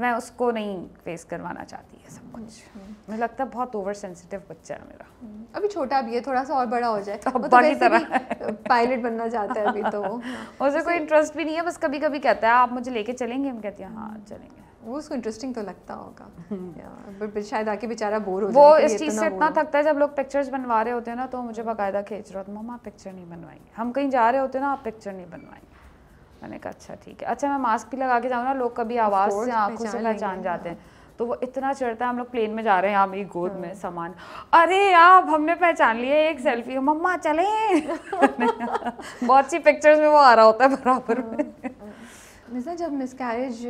मैं उसको नहीं फेस करवाना चाहती सब कुछ मुझे लगता है बहुत ओवर सेंसिटिव बच्चा है मेरा हम्म, अभी छोटा भी है थोड़ा सा और बड़ा हो जाए तो तो वैसे पायलट बनना चाहता है अभी तो उसे कोई इंटरेस्ट भी नहीं है बस कभी कभी कहता है आप मुझे लेके चलेंगे हम कहती हैं हाँ हम्म। चलेंगे वो उसको इंटरेस्टिंग तो लगता होगा हम्म। बट शायद आके बेचारा बोर हो वो इस चीज़ से इतना थकता है जब लोग पिक्चर्स बनवा रहे होते हैं ना तो मुझे बाकायदा खींच रहा होता मामा आप पिक्चर नहीं बनवाएंगे हम कहीं जा रहे होते हैं ना आप पिक्चर नहीं बनवाएंगे मैंने कहा अच्छा ठीक है अच्छा मैं मास्क भी लगा के जाऊँ ना लोग कभी आवाज़ से आंखों से पहचान जाते हैं तो वो इतना चढ़ता है हम लोग प्लेन में जा रहे हैं मेरी गोद में हाँ। सामान अरे आप हमने पहचान लिया एक सेल्फी हो मम्मा चले बहुत सी पिक्चर्स में वो आ रहा होता है बराबर हाँ, में हाँ। मिसा जब मिसकैरेज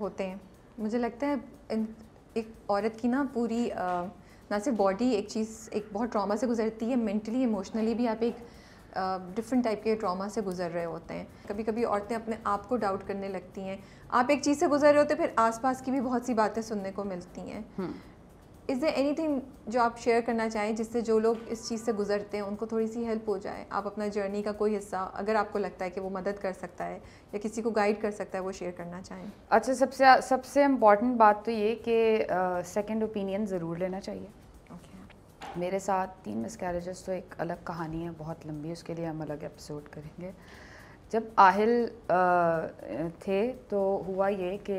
होते हैं मुझे लगता है एक औरत की ना पूरी ना सिर्फ बॉडी एक चीज़ एक बहुत ट्रॉमा से गुजरती है मेंटली इमोशनली भी आप एक डिफरेंट टाइप के ट्रॉमा से गुजर रहे होते हैं कभी कभी औरतें अपने आप को डाउट करने लगती हैं आप एक चीज़ से गुजर रहे होते हैं फिर आसपास की भी बहुत सी बातें सुनने को मिलती हैं इज़ देर एनी थिंग जो आप शेयर करना चाहें जिससे जो लोग इस चीज़ से गुजरते हैं उनको थोड़ी सी हेल्प हो जाए आप अपना जर्नी का कोई हिस्सा अगर आपको लगता है कि वो मदद कर सकता है या किसी को गाइड कर सकता है वो शेयर करना चाहें अच्छा सबसे सबसे इम्पॉर्टेंट बात तो ये कि सेकेंड ओपिनियन ज़रूर लेना चाहिए मेरे साथ तीन मिसकैरेजेस तो एक अलग कहानी है बहुत लंबी उसके लिए हम अलग एपिसोड करेंगे जब आहिल थे तो हुआ ये कि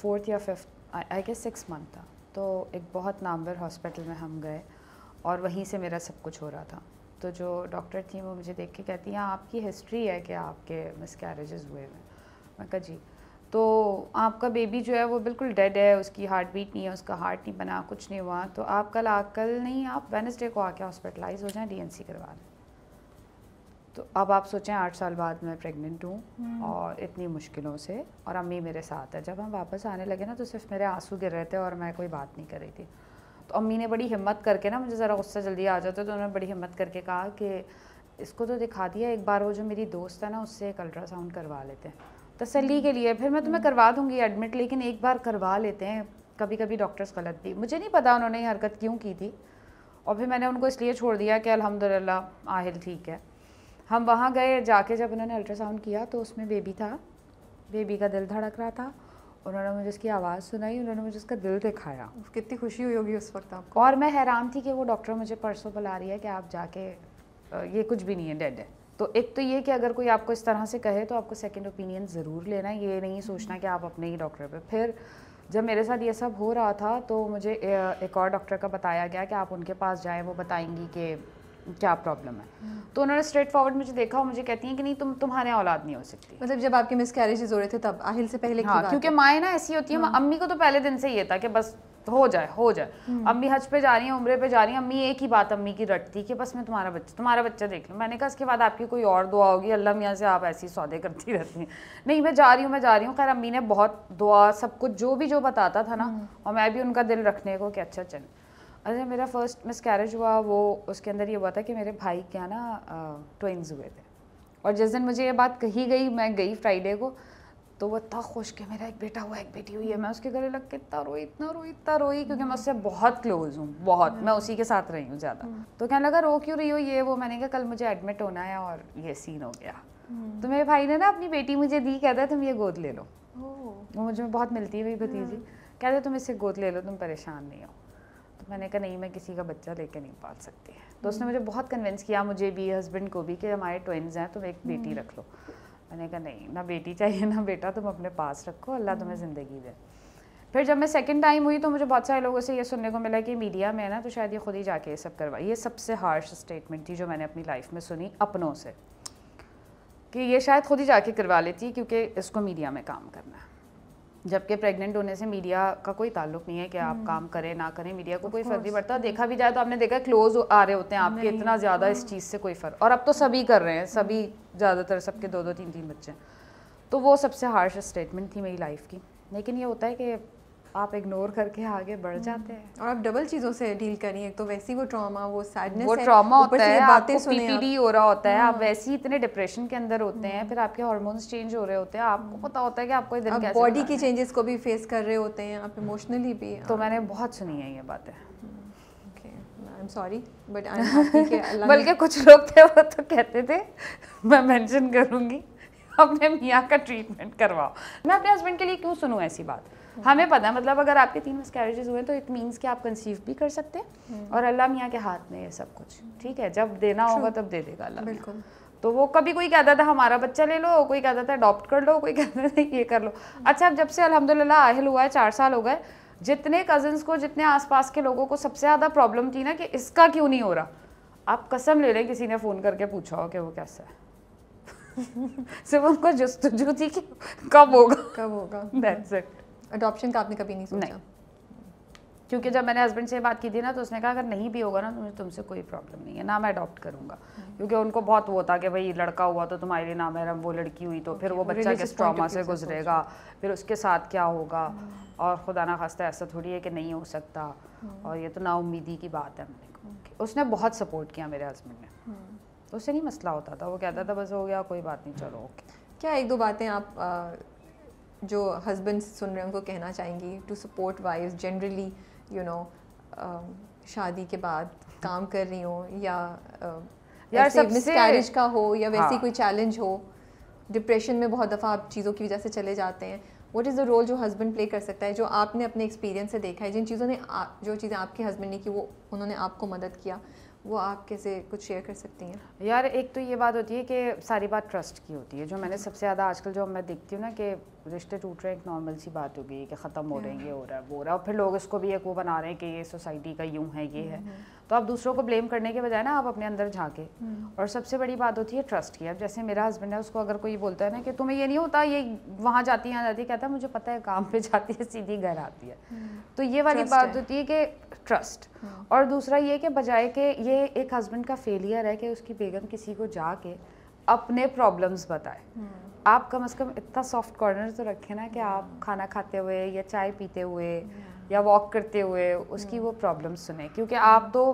फोर्थ या fifth I guess six month था तो एक बहुत नामवर हॉस्पिटल में हम गए और वहीं से मेरा सब कुछ हो रहा था तो जो डॉक्टर थी वो मुझे देख के कहती हैं आपकी हिस्ट्री है कि आपके मिसकैरेजेस हुए हुए मैं कहा जी तो आपका बेबी जो है वो बिल्कुल डेड है उसकी हार्ट बीट नहीं है उसका हार्ट नहीं बना कुछ नहीं हुआ तो आप कल आ कल नहीं आप वेनसडे को आके हॉस्पिटलाइज हो जाएं डीएनसी करवा लें तो अब आप सोचें आठ साल बाद मैं प्रेग्नेंट हूँ हम्म। और इतनी मुश्किलों से और अम्मी मेरे साथ है जब हम वापस आने लगे ना तो सिर्फ मेरे आंसू गिर रहे थे और मैं कोई बात नहीं कर रही थी तो अम्मी ने बड़ी हिम्मत करके ना मुझे ज़रा गुस्सा जल्दी आ जाता तो उन्होंने बड़ी हिम्मत करके कहा कि इसको तो दिखा दिया एक बार वो जो मेरी दोस्त है ना उससे एक अल्ट्रासाउंड करवा लेते हैं तसली के लिए फिर मैं तुम्हें हम्म। करवा दूँगी एडमिट लेकिन एक बार करवा लेते हैं कभी कभी डॉक्टर्स गलत भी मुझे नहीं पता उन्होंने ये हरकत क्यों की थी और फिर मैंने उनको इसलिए छोड़ दिया कि अलहमदिल्ला आहिल ठीक है हम वहाँ गए जाके जब उन्होंने अल्ट्रासाउंड किया तो उसमें बेबी था बेबी का दिल धड़क रहा था उन्होंने मुझे उसकी आवाज़ सुनाई उन्होंने मुझे उसका दिल दिखाया कितनी खुशी हुई होगी उस वक्त आपको और मैं हैरान थी कि वो डॉक्टर मुझे परसों बुला रही है कि आप जाके ये कुछ भी नहीं है डेड है तो एक तो ये कि अगर कोई आपको इस तरह से कहे तो आपको सेकंड ओपिनियन ज़रूर लेना ये नहीं सोचना कि आप अपने ही डॉक्टर पे फिर जब मेरे साथ ये सब हो रहा था तो मुझे एक और डॉक्टर का बताया गया कि आप उनके पास जाएं वो बताएंगी कि क्या प्रॉब्लम है हम्म। तो उन्होंने स्ट्रेट फॉरवर्ड मुझे देखा और मुझे कहती हैं कि नहीं तुम तुम्हारे औलाद नहीं हो सकती मतलब जब आपके मिस कैरेजेज हो रहे थे तब आहिल से पहले हाँ, क्योंकि माए ना ऐसी होती है हाँ। अम्मी को तो पहले दिन से ये था कि बस तो हो जाए हो जाए हम्म। अम्मी हज पे जा रही हैं उम्र पे जा रही हैं अम्मी एक ही बात अम्मी की रट थी कि बस मैं तुम्हारा बच्चा तुम्हारा बच्चा देख लूँ मैंने कहा इसके बाद आपकी कोई और दुआ होगी अल्लाह मियाँ से आप ऐसी सौदे करती रहती हैं नहीं मैं जा रही हूँ मैं जा रही हूँ खैर अम्मी ने बहुत दुआ सब कुछ जो भी जो बताता था ना हम्म। और मैं भी उनका दिल रखने को कि अच्छा चल अरे मेरा फर्स्ट मिस कैरेज हुआ वो उसके अंदर ये हुआ था कि मेरे भाई क्या ना ट्विंस हुए थे और जिस दिन मुझे ये बात कही गई मैं गई फ्राइडे को तो वो इतना खुश कि मेरा एक बेटा हुआ एक बेटी हुई है मैं उसके गले लग के इतना रोई इतना रोई इतना रोई क्योंकि मैं उससे बहुत क्लोज हूँ बहुत मैं उसी के साथ रही हूँ ज़्यादा हम्म। तो कहने लगा रो क्यों रही हो ये वो मैंने कहा कल मुझे एडमिट होना है और ये सीन हो गया हम्म। तो मेरे भाई ने ना अपनी बेटी मुझे दी कहता है तुम ये गोद ले लो वो मुझे बहुत मिलती है मेरी भतीजी हम्म। कहते तुम इसे गोद ले लो तुम परेशान नहीं हो तो मैंने कहा नहीं मैं किसी का बच्चा लेके नहीं पाल सकती तो उसने मुझे बहुत कन्विंस किया मुझे भी हस्बैंड को भी कि हमारे ट्विंस हैं तुम एक बेटी रख लो मैंने कहा नहीं ना बेटी चाहिए ना बेटा तुम अपने पास रखो अल्लाह तुम्हें ज़िंदगी दे फिर जब मैं सेकंड टाइम हुई तो मुझे बहुत सारे लोगों से ये सुनने को मिला कि मीडिया में है ना तो शायद ये खुद ही जाके ये सब करवा ये सबसे हार्श स्टेटमेंट थी जो मैंने अपनी लाइफ में सुनी अपनों से कि ये शायद खुद ही जाके करवा लेती क्योंकि इसको मीडिया में काम करना है जबकि प्रेग्नेंट होने से मीडिया का कोई ताल्लुक नहीं है कि आप हम्म। काम करें ना करें मीडिया को कोई फर्क नहीं पड़ता देखा भी जाए तो आपने देखा क्लोज आ रहे होते हैं आपके इतना ज़्यादा इस हाँ। चीज़ से कोई फ़र्क और अब तो सभी कर रहे हैं सभी हम्म। ज़्यादातर सबके दो दो तीन तीन बच्चे तो वो सबसे हार्श स्टेटमेंट थी मेरी लाइफ की लेकिन ये होता है कि आप इग्नोर करके आगे बढ़ हम्म। जाते हैं और आप डबल चीज़ों से डील करिए तो वैसी वो ट्रॉमा वो सैडनेस वो ट्रॉमा होता है बातें पीटीडी हो रहा होता है आप हाँ। वैसे ही इतने डिप्रेशन के अंदर होते हैं हम्म। फिर आपके हॉर्मोन्स चेंज हो रहे होते हैं आपको हम्म। पता होता है कि आपको इधर कैसे बॉडी की चेंजेस को भी फेस कर रहे होते हैं आप इमोशनली भी तो हाँ। मैंने बहुत सुनी है ये बातें बल्कि कुछ लोग थे वो तो कहते थे मैं मेंशन करूंगी अपने मियाँ का ट्रीटमेंट करवाओ मैं अपने हस्बैंड के लिए क्यों सुनूं ऐसी बात हाँ। हमें पता है मतलब अगर आपके तीन मिसकैरेजेस हुए तो इट मीन्स कि आप कंसीव भी कर सकते हैं हम्म। और अल्लाह मियाँ के हाथ में ये सब कुछ ठीक है जब देना होगा तब दे देगा अल्लाह तो वो कभी कोई कहता था हमारा बच्चा ले लो कोई कहता था अडॉप्ट कर लो कोई कहता था ये कर लो हम्म। अच्छा अब जब से अलहमदिल्ला आहिल हुआ है चार साल हो गए जितने कजन्स को जितने आसपास के लोगों को सबसे ज़्यादा प्रॉब्लम थी ना कि इसका क्यों नहीं हो रहा आप कसम ले लें किसी ने फ़ोन करके पूछा हो कि वो कैसा है सिर्फ उनको जस्तजू थी कि कब होगा कब होगा दैट्स इट अडॉप्शन का आपने कभी नहीं सोचा नहीं क्योंकि जब मैंने हस्बैंड से बात की थी ना तो उसने कहा अगर नहीं भी होगा ना तो मुझे तुमसे कोई प्रॉब्लम नहीं है ना मैं अडॉप्ट करूंगा हम्म। क्योंकि उनको बहुत वो था कि भाई लड़का हुआ तो तुम्हारे लिए नाम है वो लड़की हुई तो फिर वो बच्चा किस ट्रामा से गुजरेगा फिर उसके साथ क्या होगा हम्म। और खुदा ना खास्ता ऐसा थोड़ी है कि नहीं हो सकता हम्म। और ये तो नाउमीदी की बात है मैंने उसने बहुत सपोर्ट किया मेरे हस्बैंड ने उससे नहीं मसला होता था वो कहता था बस हो गया कोई बात नहीं चलो ओके क्या एक दो बातें आप जो हस्बैंड सुन रहे हैं उनको कहना चाहेंगी to support wife generally you know शादी के बाद काम कर रही हो या uh, यार सब मिसकैरेज का हो या वैसे हाँ. कोई चैलेंज हो डिप्रेशन में बहुत दफ़ा आप चीज़ों की वजह से चले जाते हैं वट इज़ द रोल जो हस्बैंड प्ले कर सकता है जो आपने अपने एक्सपीरियंस से देखा है जिन चीज़ों ने आ, जो चीज़ें आपके हस्बैंड ने की वो उन्होंने आपको मदद किया वो आप कैसे कुछ शेयर कर सकती हैं यार एक तो ये बात होती है कि सारी बात ट्रस्ट की होती है जो मैंने हम्म। सबसे ज़्यादा आजकल जो मैं देखती हूँ ना कि रिश्ते टूट रहे हैं एक नॉर्मल सी बात हो गई कि ख़त्म हो रहे हैं हम्म। ये हो रहा है वो हो रहा है और फिर लोग इसको भी एक वो बना रहे हैं कि ये सोसाइटी का यूँ है ये है हम्म, तो आप दूसरों को ब्लेम करने के बजाय ना आप अपने अंदर झाके हम्म। और सबसे बड़ी बात होती है ट्रस्ट की अब जैसे मेरा हस्बैंड है उसको अगर कोई बोलता है ना कि तुम्हें ये नहीं होता ये वहाँ जाती है यहाँ जाती है कहता है मुझे पता है काम पे जाती है सीधी घर आती है हम्म। तो ये वाली बात होती है कि ट्रस्ट हम्म। और दूसरा ये कि बजाय के ये एक हस्बैंड का फेलियर है कि उसकी बेगम किसी को जाके अपने प्रॉब्लम्स बताए आप कम अज़ कम इतना सॉफ्ट कॉर्नर तो रखें ना कि आप खाना खाते हुए या चाय पीते हुए या वॉक करते हुए उसकी वो प्रॉब्लम सुने क्योंकि आप तो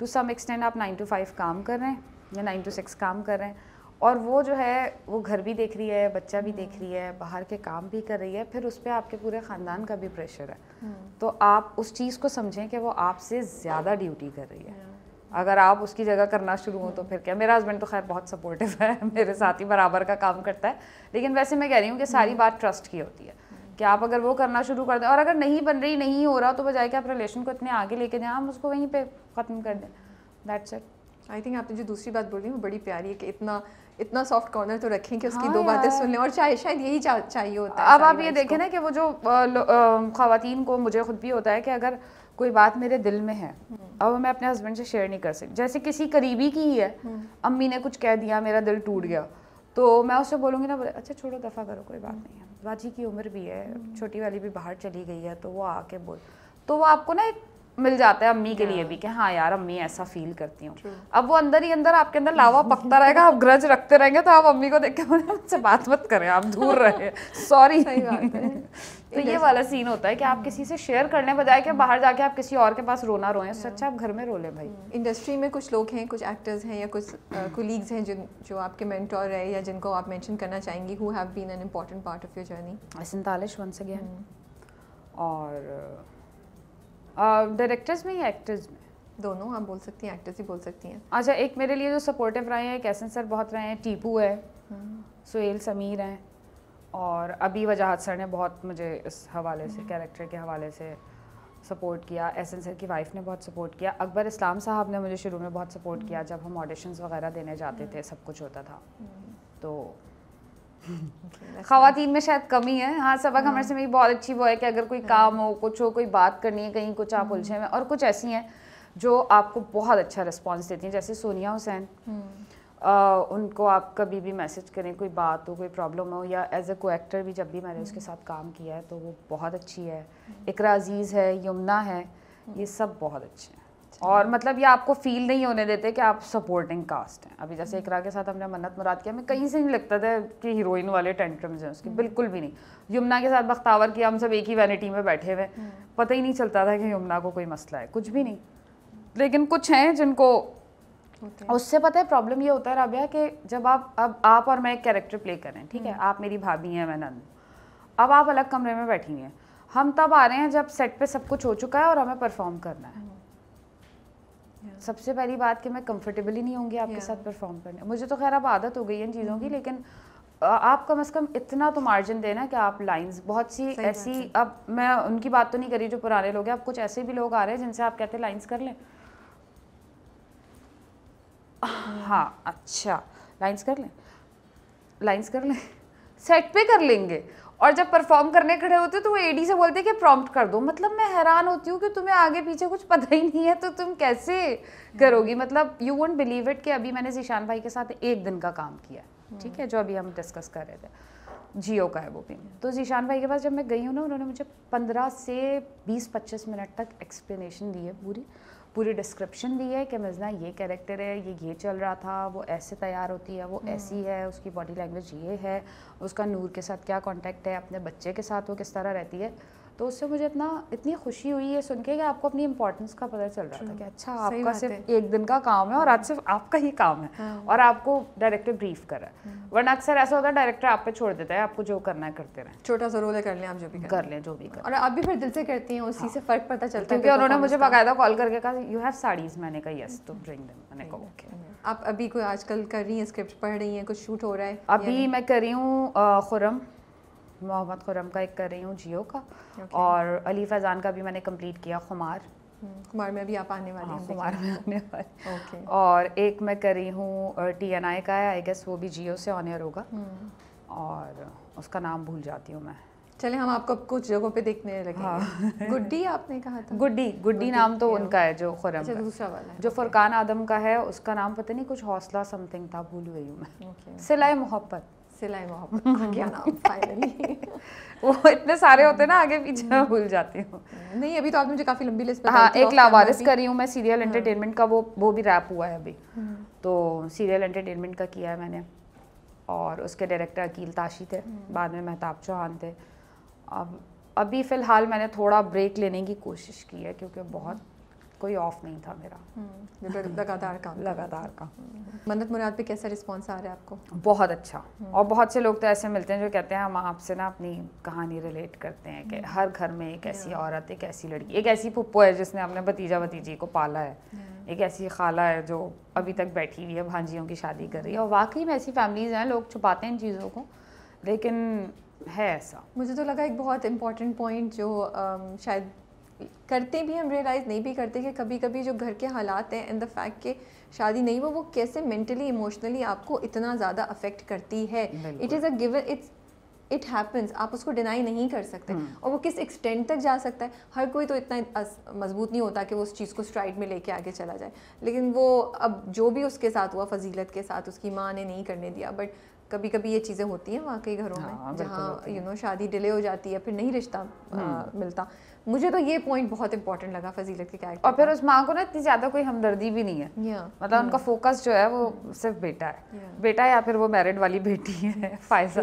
टू सम एक्सटेंड आप नाइन टू फाइव काम कर रहे हैं या नाइन टू सिक्स काम कर रहे हैं और वो जो है वो घर भी देख रही है बच्चा भी देख रही है बाहर के काम भी कर रही है फिर उस पर आपके पूरे ख़ानदान का भी प्रेशर है हम्म। तो आप उस चीज़ को समझें कि वो आपसे ज़्यादा ड्यूटी कर रही है अगर आप उसकी जगह करना शुरू हो तो फिर क्या मेरा हस्बैंड तो खैर बहुत सपोर्टिव है मेरे साथ ही बराबर का काम करता है लेकिन वैसे मैं कह रही हूँ कि सारी हम्म। बात ट्रस्ट की होती है कि आप अगर वो करना शुरू कर दें और अगर नहीं बन रही नहीं हो रहा तो बजाय कि आप रिलेशन को इतने आगे लेके जाएं हम उसको वहीं पे ख़त्म कर दें दैट्स इट आई थिंक आपने जो दूसरी बात बोली वो बड़ी प्यारी है कि इतना इतना सॉफ्ट कॉर्नर तो रखें कि उसकी हाँ दो बातें सुन लें और चाहे शायद यही चा, चाहिए होता है अब आप ये देखें ना कि वो जो खातन को मुझे खुद भी होता है कि अगर कोई बात मेरे दिल में है हम्म। अब मैं अपने हस्बैंड से शेयर नहीं कर सकती जैसे किसी करीबी की ही है हम्म। अम्मी ने कुछ कह दिया मेरा दिल टूट गया तो मैं उससे बोलूँगी ना बोले अच्छा छोड़ो दफ़ा करो कोई बात हम्म। नहीं है बाजी की उम्र भी है हम्म। छोटी वाली भी बाहर चली गई है तो वो आके बोल तो वो आपको ना एक मिल जाता है अम्मी के लिए हाँ। भी कि हाँ यार अम्मी ऐसा फील करती हूँ अब वो अंदर ही अंदर आपके अंदर लावा पकता रहेगा आप ग्रज रखते रहेंगे तो आप अम्मी को देख के बोले मुझसे बात मत करें आप दूर रहे सॉरी सही बात है तो ये वाला सीन होता है कि आप किसी से शेयर करने बजाय कि बाहर जाके आप किसी और के पास रोना रोए उससे अच्छा आप घर में रो ले भाई इंडस्ट्री hmm. में कुछ लोग हैं कुछ एक्टर्स हैं या कुछ कोलीग्स uh, हैं जिन जो आपके मेंटोर रहे या जिनको आप मेंशन करना चाहेंगी who have been an important part of your journey सिंतालिश वंस अगेन और डायरेक्टर्स uh, में या एक्टर्स में दोनों हम बोल सकती हैं एक्टर्स ही बोल सकती हैं अच्छा एक मेरे लिए जो सपोर्टिव रहे हैं कैसन सर बहुत रहे हैं टीपू है सुहेल समीर हैं और अभी वजाहत सर ने बहुत मुझे इस हवाले से कैरेक्टर हम्म। के हवाले से सपोर्ट किया एसन सर की वाइफ ने बहुत सपोर्ट किया अकबर इस्लाम साहब ने मुझे शुरू में बहुत सपोर्ट हम्म। किया जब हम ऑडिशंस वगैरह देने जाते हम्म। थे सब कुछ होता था तो खातन में शायद कमी है हाँ सबक हमारे हाँ। से मेरी बहुत अच्छी वो है कि अगर कोई हाँ। काम हो कुछ हो कोई बात करनी है कहीं कुछ आप उलझे में हम्म। और कुछ ऐसी हैं जो आपको बहुत अच्छा रिस्पॉन्स देती हैं जैसे सोनिया हुसैन हम्म। उनको आप कभी भी मैसेज करें कोई बात हो कोई प्रॉब्लम हो या एज ए को एक्टर भी जब भी मैंने उसके हम्म। साथ काम किया है तो वो बहुत अच्छी है इकरा अजीज़ है यमुना है ये सब बहुत अच्छे हैं और मतलब ये आपको फील नहीं होने देते कि आप सपोर्टिंग कास्ट हैं अभी जैसे इकरा के साथ हमने मन्नत मुराद किया हमें कहीं से नहीं लगता था कि हीरोइन वाले टेंट्रम्स हैं उसके हम्म। बिल्कुल भी नहीं यमुना के साथ बख्तावर किया हम सब एक ही वैनिटी में बैठे हुए हम्म। पता ही नहीं चलता था कि यमुना को कोई मसला है कुछ भी नहीं लेकिन कुछ हैं जिनको okay. उससे पता है प्रॉब्लम ये होता है राबिया कि जब आप अब आप और मैं एक कैरेक्टर प्ले करें ठीक है हम्म। आप मेरी भाभी हैं मैं नंद अब आप अलग कमरे में बैठी हैं हम तब आ रहे हैं जब सेट पे सब कुछ हो चुका है और हमें परफॉर्म करना है सबसे पहली बात कि मैं कंफर्टेबली नहीं होंगी आपके साथ परफॉर्म करने मुझे तो खैर अब आदत हो गई है इन चीज़ों की mm-hmm. लेकिन आप कम से कम इतना तो मार्जिन देना कि आप लाइंस बहुत सी ऐसी अब मैं उनकी बात तो नहीं करी जो पुराने लोग हैं अब कुछ ऐसे भी लोग आ रहे हैं जिनसे आप कहते हैं लाइंस कर लें mm. हाँ अच्छा लाइंस कर लें लाइंस कर लें सेट पे कर लेंगे और जब परफॉर्म करने खड़े होते तो वो एडी से बोलते कि प्रॉम्प्ट कर दो मतलब मैं हैरान होती हूँ कि तुम्हें आगे पीछे कुछ पता ही नहीं है तो तुम कैसे करोगी मतलब यू वोंट बिलीव इट कि अभी मैंने जीशान भाई के साथ एक दिन का काम किया ठीक है जो अभी हम डिस्कस कर रहे थे जियो का है वो भी तो जीशान भाई के पास जब मैं गई हूँ ना उन्होंने मुझे पंद्रह से बीस पच्चीस मिनट तक एक्सप्लेनेशन दी है पूरी पूरी डिस्क्रिप्शन दी है कि मिजना ये कैरेक्टर है ये ये चल रहा था वो ऐसे तैयार होती है वो ऐसी हम्म। है उसकी बॉडी लैंग्वेज ये है उसका नूर के साथ क्या कॉन्टेक्ट है अपने बच्चे के साथ वो किस तरह रहती है तो उससे मुझे इतना इतनी खुशी हुई है सुन के कि आपको अपनी इम्पोर्टेंस का पता चल रहा था कि अच्छा आपका सिर्फ एक दिन का काम है और आज सिर्फ आपका ही काम है हाँ। और आपको डायरेक्टर ब्रीफ कर रहा है हाँ। वरना अक्सर ऐसा होता है डायरेक्टर आप पे छोड़ देता है आपको जो करना है करते रहे छोटा सा रोल है कर लें आप जो भी कर लें जो भी कर और आप भी फिर दिल से करती हैं उसी हाँ। से फ़र्क पता चलता है क्योंकि उन्होंने मुझे बाकायदा कॉल करके कहा यू हैव साड़ीज़ मैंने कहा यस तो ब्रिंग देम मैंने कहा ओके आप अभी कोई आजकल कर रही हैं स्क्रिप्ट पढ़ रही हैं कुछ शूट हो रहा है अभी मैं कर रही हूँ खुरम मोहम्मद खुरम का एक कर रही हूँ जियो का okay. और अली फैज़ान का भी मैंने कंप्लीट किया खुमार कुमार हम्म, में भी आप आने वाले हाँ, हैं कुमार में आने वाले ओके और एक मैं कर रही हूँ टी एन आई का है आई गेस वो भी जियो से ऑनियर होगा हम्म। और उसका नाम भूल जाती हूँ मैं चले हम आपको कुछ जगहों पे देखने लगे हाँ। गुड्डी आपने कहा था गुड्डी गुड्डी नाम तो उनका है जो खुरम अच्छा दूसरा वाला है जो फुरकान आदम का है उसका नाम पता नहीं कुछ हौसला समथिंग था भूल गई हूँ मैं सिलाई मोहब्बत सिलाई मोहब्बत आ गया नाम फाइनली वो इतने सारे होते हैं ना आगे पीछे भूल जाती हूँ नहीं अभी तो आप मुझे काफ़ी लंबी लिस्ट हाँ एक लावारिस कर रही हूँ मैं सीरियल एंटरटेनमेंट हाँ। का वो वो भी रैप हुआ है अभी हम्म। तो सीरियल एंटरटेनमेंट का किया है मैंने और उसके डायरेक्टर अकील ताशी थे हम्म। बाद में महताब चौहान थे अब अभी फ़िलहाल मैंने थोड़ा ब्रेक लेने की कोशिश की है क्योंकि बहुत कोई ऑफ नहीं था मेरा हम्म, लगातार काम लगातार काम हम्म। मन्नत मुराद पे कैसा रिस्पांस आ रहा है आपको बहुत अच्छा हम्म। और बहुत से लोग तो ऐसे मिलते हैं जो कहते हैं हम आपसे ना अपनी कहानी रिलेट करते हैं कि हर घर में एक ऐसी औरत एक ऐसी लड़की एक ऐसी पुप्पो है जिसने अपने भतीजा भतीजी को पाला है एक ऐसी खाला है जो अभी तक बैठी हुई है भांजियों की शादी कर रही है और वाकई में ऐसी फैमिलीज़ हैं लोग छुपाते हैं इन चीज़ों को लेकिन है ऐसा मुझे तो लगा एक बहुत इम्पॉर्टेंट पॉइंट जो आ, शायद करते भी हम रियलाइज़ नहीं भी करते कि कभी कभी जो घर के हालात हैं एंड द फैक्ट के शादी नहीं वो वो कैसे मेंटली इमोशनली आपको इतना ज़्यादा अफेक्ट करती है it is a given it's it happens आप उसको डिनाई नहीं कर सकते hmm. और वो किस एक्सटेंड तक जा सकता है हर कोई तो इतना मजबूत नहीं होता कि वो उस चीज़ को स्ट्राइड में लेके आगे चला जाए लेकिन वो अब जो भी उसके साथ हुआ फजीलत के साथ उसकी माँ ने नहीं करने दिया बट कभी कभी ये चीज़ें होती हैं वाकई घरों हाँ, में जहाँ यू नो शादी डिले हो जाती है फिर नहीं रिश्ता hmm. मिलता मुझे तो ये पॉइंट बहुत इंपॉर्टेंट लगा फजीलत के कैरेक्टर और फिर उस माँ को ना इतनी ज़्यादा कोई हमदर्दी भी नहीं है yeah. मतलब yeah. उनका फोकस जो है वो सिर्फ बेटा है yeah. बेटा या फिर वो मैरिड वाली बेटी है फायजा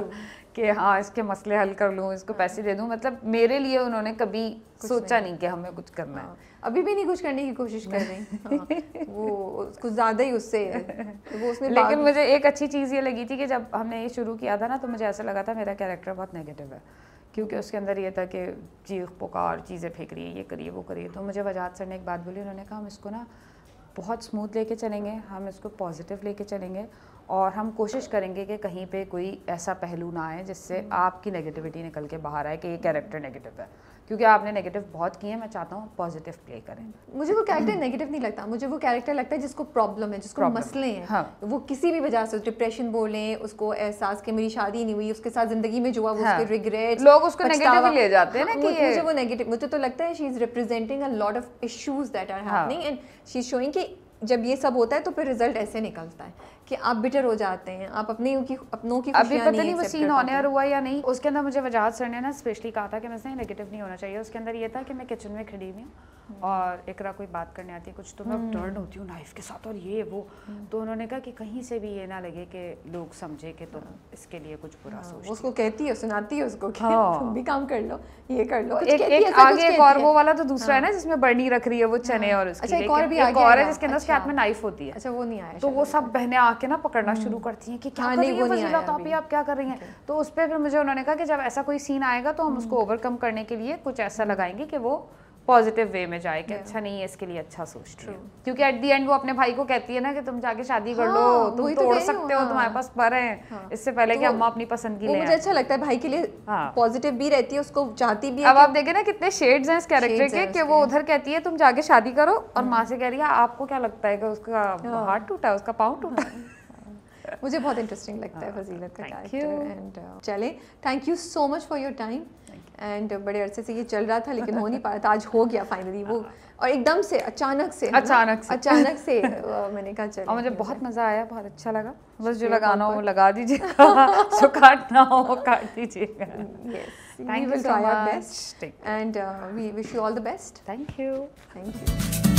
कि हाँ इसके मसले हल कर लूँ इसको yeah. पैसे दे दूँ मतलब मेरे लिए उन्होंने कभी सोचा नहीं, कि हमें कुछ करना है हाँ। अभी भी नहीं कुछ करने की कोशिश कर रही हाँ। वो कुछ ज़्यादा ही उससे तो वो उसने लेकिन मुझे एक अच्छी चीज़ ये लगी थी कि जब हमने ये शुरू किया था ना तो मुझे ऐसा लगा था मेरा कैरेक्टर बहुत नेगेटिव है क्योंकि उसके अंदर ये था कि चीख पुकार चीज़ें फेंक रही है ये करिए वो करिए तो मुझे वजात सर ने एक बात बोली उन्होंने कहा हम इसको ना बहुत स्मूथ लेके चलेंगे हम इसको पॉजिटिव लेके चलेंगे और हम कोशिश करेंगे कि कहीं पे कोई ऐसा पहलू ना आए जिससे हम्म। आपकी नेगेटिविटी निकल के बाहर आए कि ये कैरेक्टर नेगेटिव है क्योंकि आपने नेगेटिव बहुत किए हैं मैं चाहता हूँ पॉजिटिव प्ले करें मुझे वो कैरेक्टर नेगेटिव नहीं लगता मुझे वो कैरेक्टर लगता है जिसको प्रॉब्लम है जिसको problem. मसले हैं हाँ. तो वो किसी भी वजह से डिप्रेशन बोलें उसको एहसास कि मेरी शादी नहीं हुई उसके साथ जिंदगी में जो हुआ हाँ. उसके रिग्रेट लोग उसको नेगेटिव ले जाते हैं ना हाँ, कि मुझे वो नेगेटिव मुझे तो लगता है she is representing a lot of issues that are happening and she is showing कि जब ये सब होता है तो फिर रिजल्ट ऐसे निकलता है कि आप बिटर हो जाते हैं आप अपने की अपनों की अभी पता नहीं नहीं वो सीन ऑन एयर हुआ या नहीं उसके अंदर मुझे वजाहत सर ने ना स्पेशली कहा था कि मुझसे नेगेटिव नहीं होना चाहिए उसके अंदर ये था कि मैं किचन में खड़ी हुई हूँ हम्म। और एकरा कोई बात करने आती है कुछ तो मैं टर्न हम्म। होती हूँ नाइफ के साथ और ये वो हम्म। तो उन्होंने कहा कि कहीं से भी ये ना लगे कि लोग समझे कि तुम हाँ। इसके लिए कुछ बुरा हाँ, सोच उसको कहती है सुनाती है उसको तुम हाँ। भी काम कर लो ये कर लो एक एक, आगे एक और वो वाला तो दूसरा है ना जिसमें बर्नी रख रही है वो चने और उसके अच्छा एक और भी एक और है जिसके अंदर उसके अच्छा। हाथ में नाइफ होती है अच्छा वो नहीं आया तो वो सब बहने आ आके ना पकड़ना हम्म। शुरू करती हैं कि क्या हाँ, नहीं कर रही है तो आप क्या कर रही हैं तो उस पर फिर मुझे उन्होंने कहा कि जब ऐसा कोई सीन आएगा तो हम उसको ओवरकम हम्म। करने के लिए कुछ ऐसा लगाएंगे कि वो पॉजिटिव वे में जाए कि yeah. अच्छा नहीं है इसके लिए अच्छा रही हूँ क्योंकि एट दी एंड वो अपने भाई को कहती है ना कि तुम जाके शादी हाँ, कर लो हाँ, तुम तो तोड़ तो सकते हो हाँ, तुम्हारे पास पर है हाँ, इससे पहले तो कि अम्मा अपनी पसंद की ले मुझे अच्छा लगता है भाई के लिए पॉजिटिव हाँ। भी रहती है उसको चाहती भी अब आप देखे ना कितने शेड्स हैं इस कैरेक्टर के कि वो उधर कहती है तुम जाके शादी करो और हाँ। माँ से कह रही है आपको क्या लगता है कि उसका हाथ टूटा उसका पाँव टूटा कैरेक्टर मुझे बहुत इंटरेस्टिंग लगता है uh, फजीलत का एंड चले thank you so much for your time and बड़े अरसे से ये चल रहा था लेकिन हो नहीं पा रहा था आज हो गया फाइनली वो uh-huh. और एकदम से अचानक से अचानक से अचानक से uh, मैंने कहा चलो और मुझे बहुत मज़ा आया बहुत अच्छा लगा बस जो लगाना हो लगा दीजिए जो काटना हो काट दीजिएगा thank you so much and we wish you all the best thank you thank you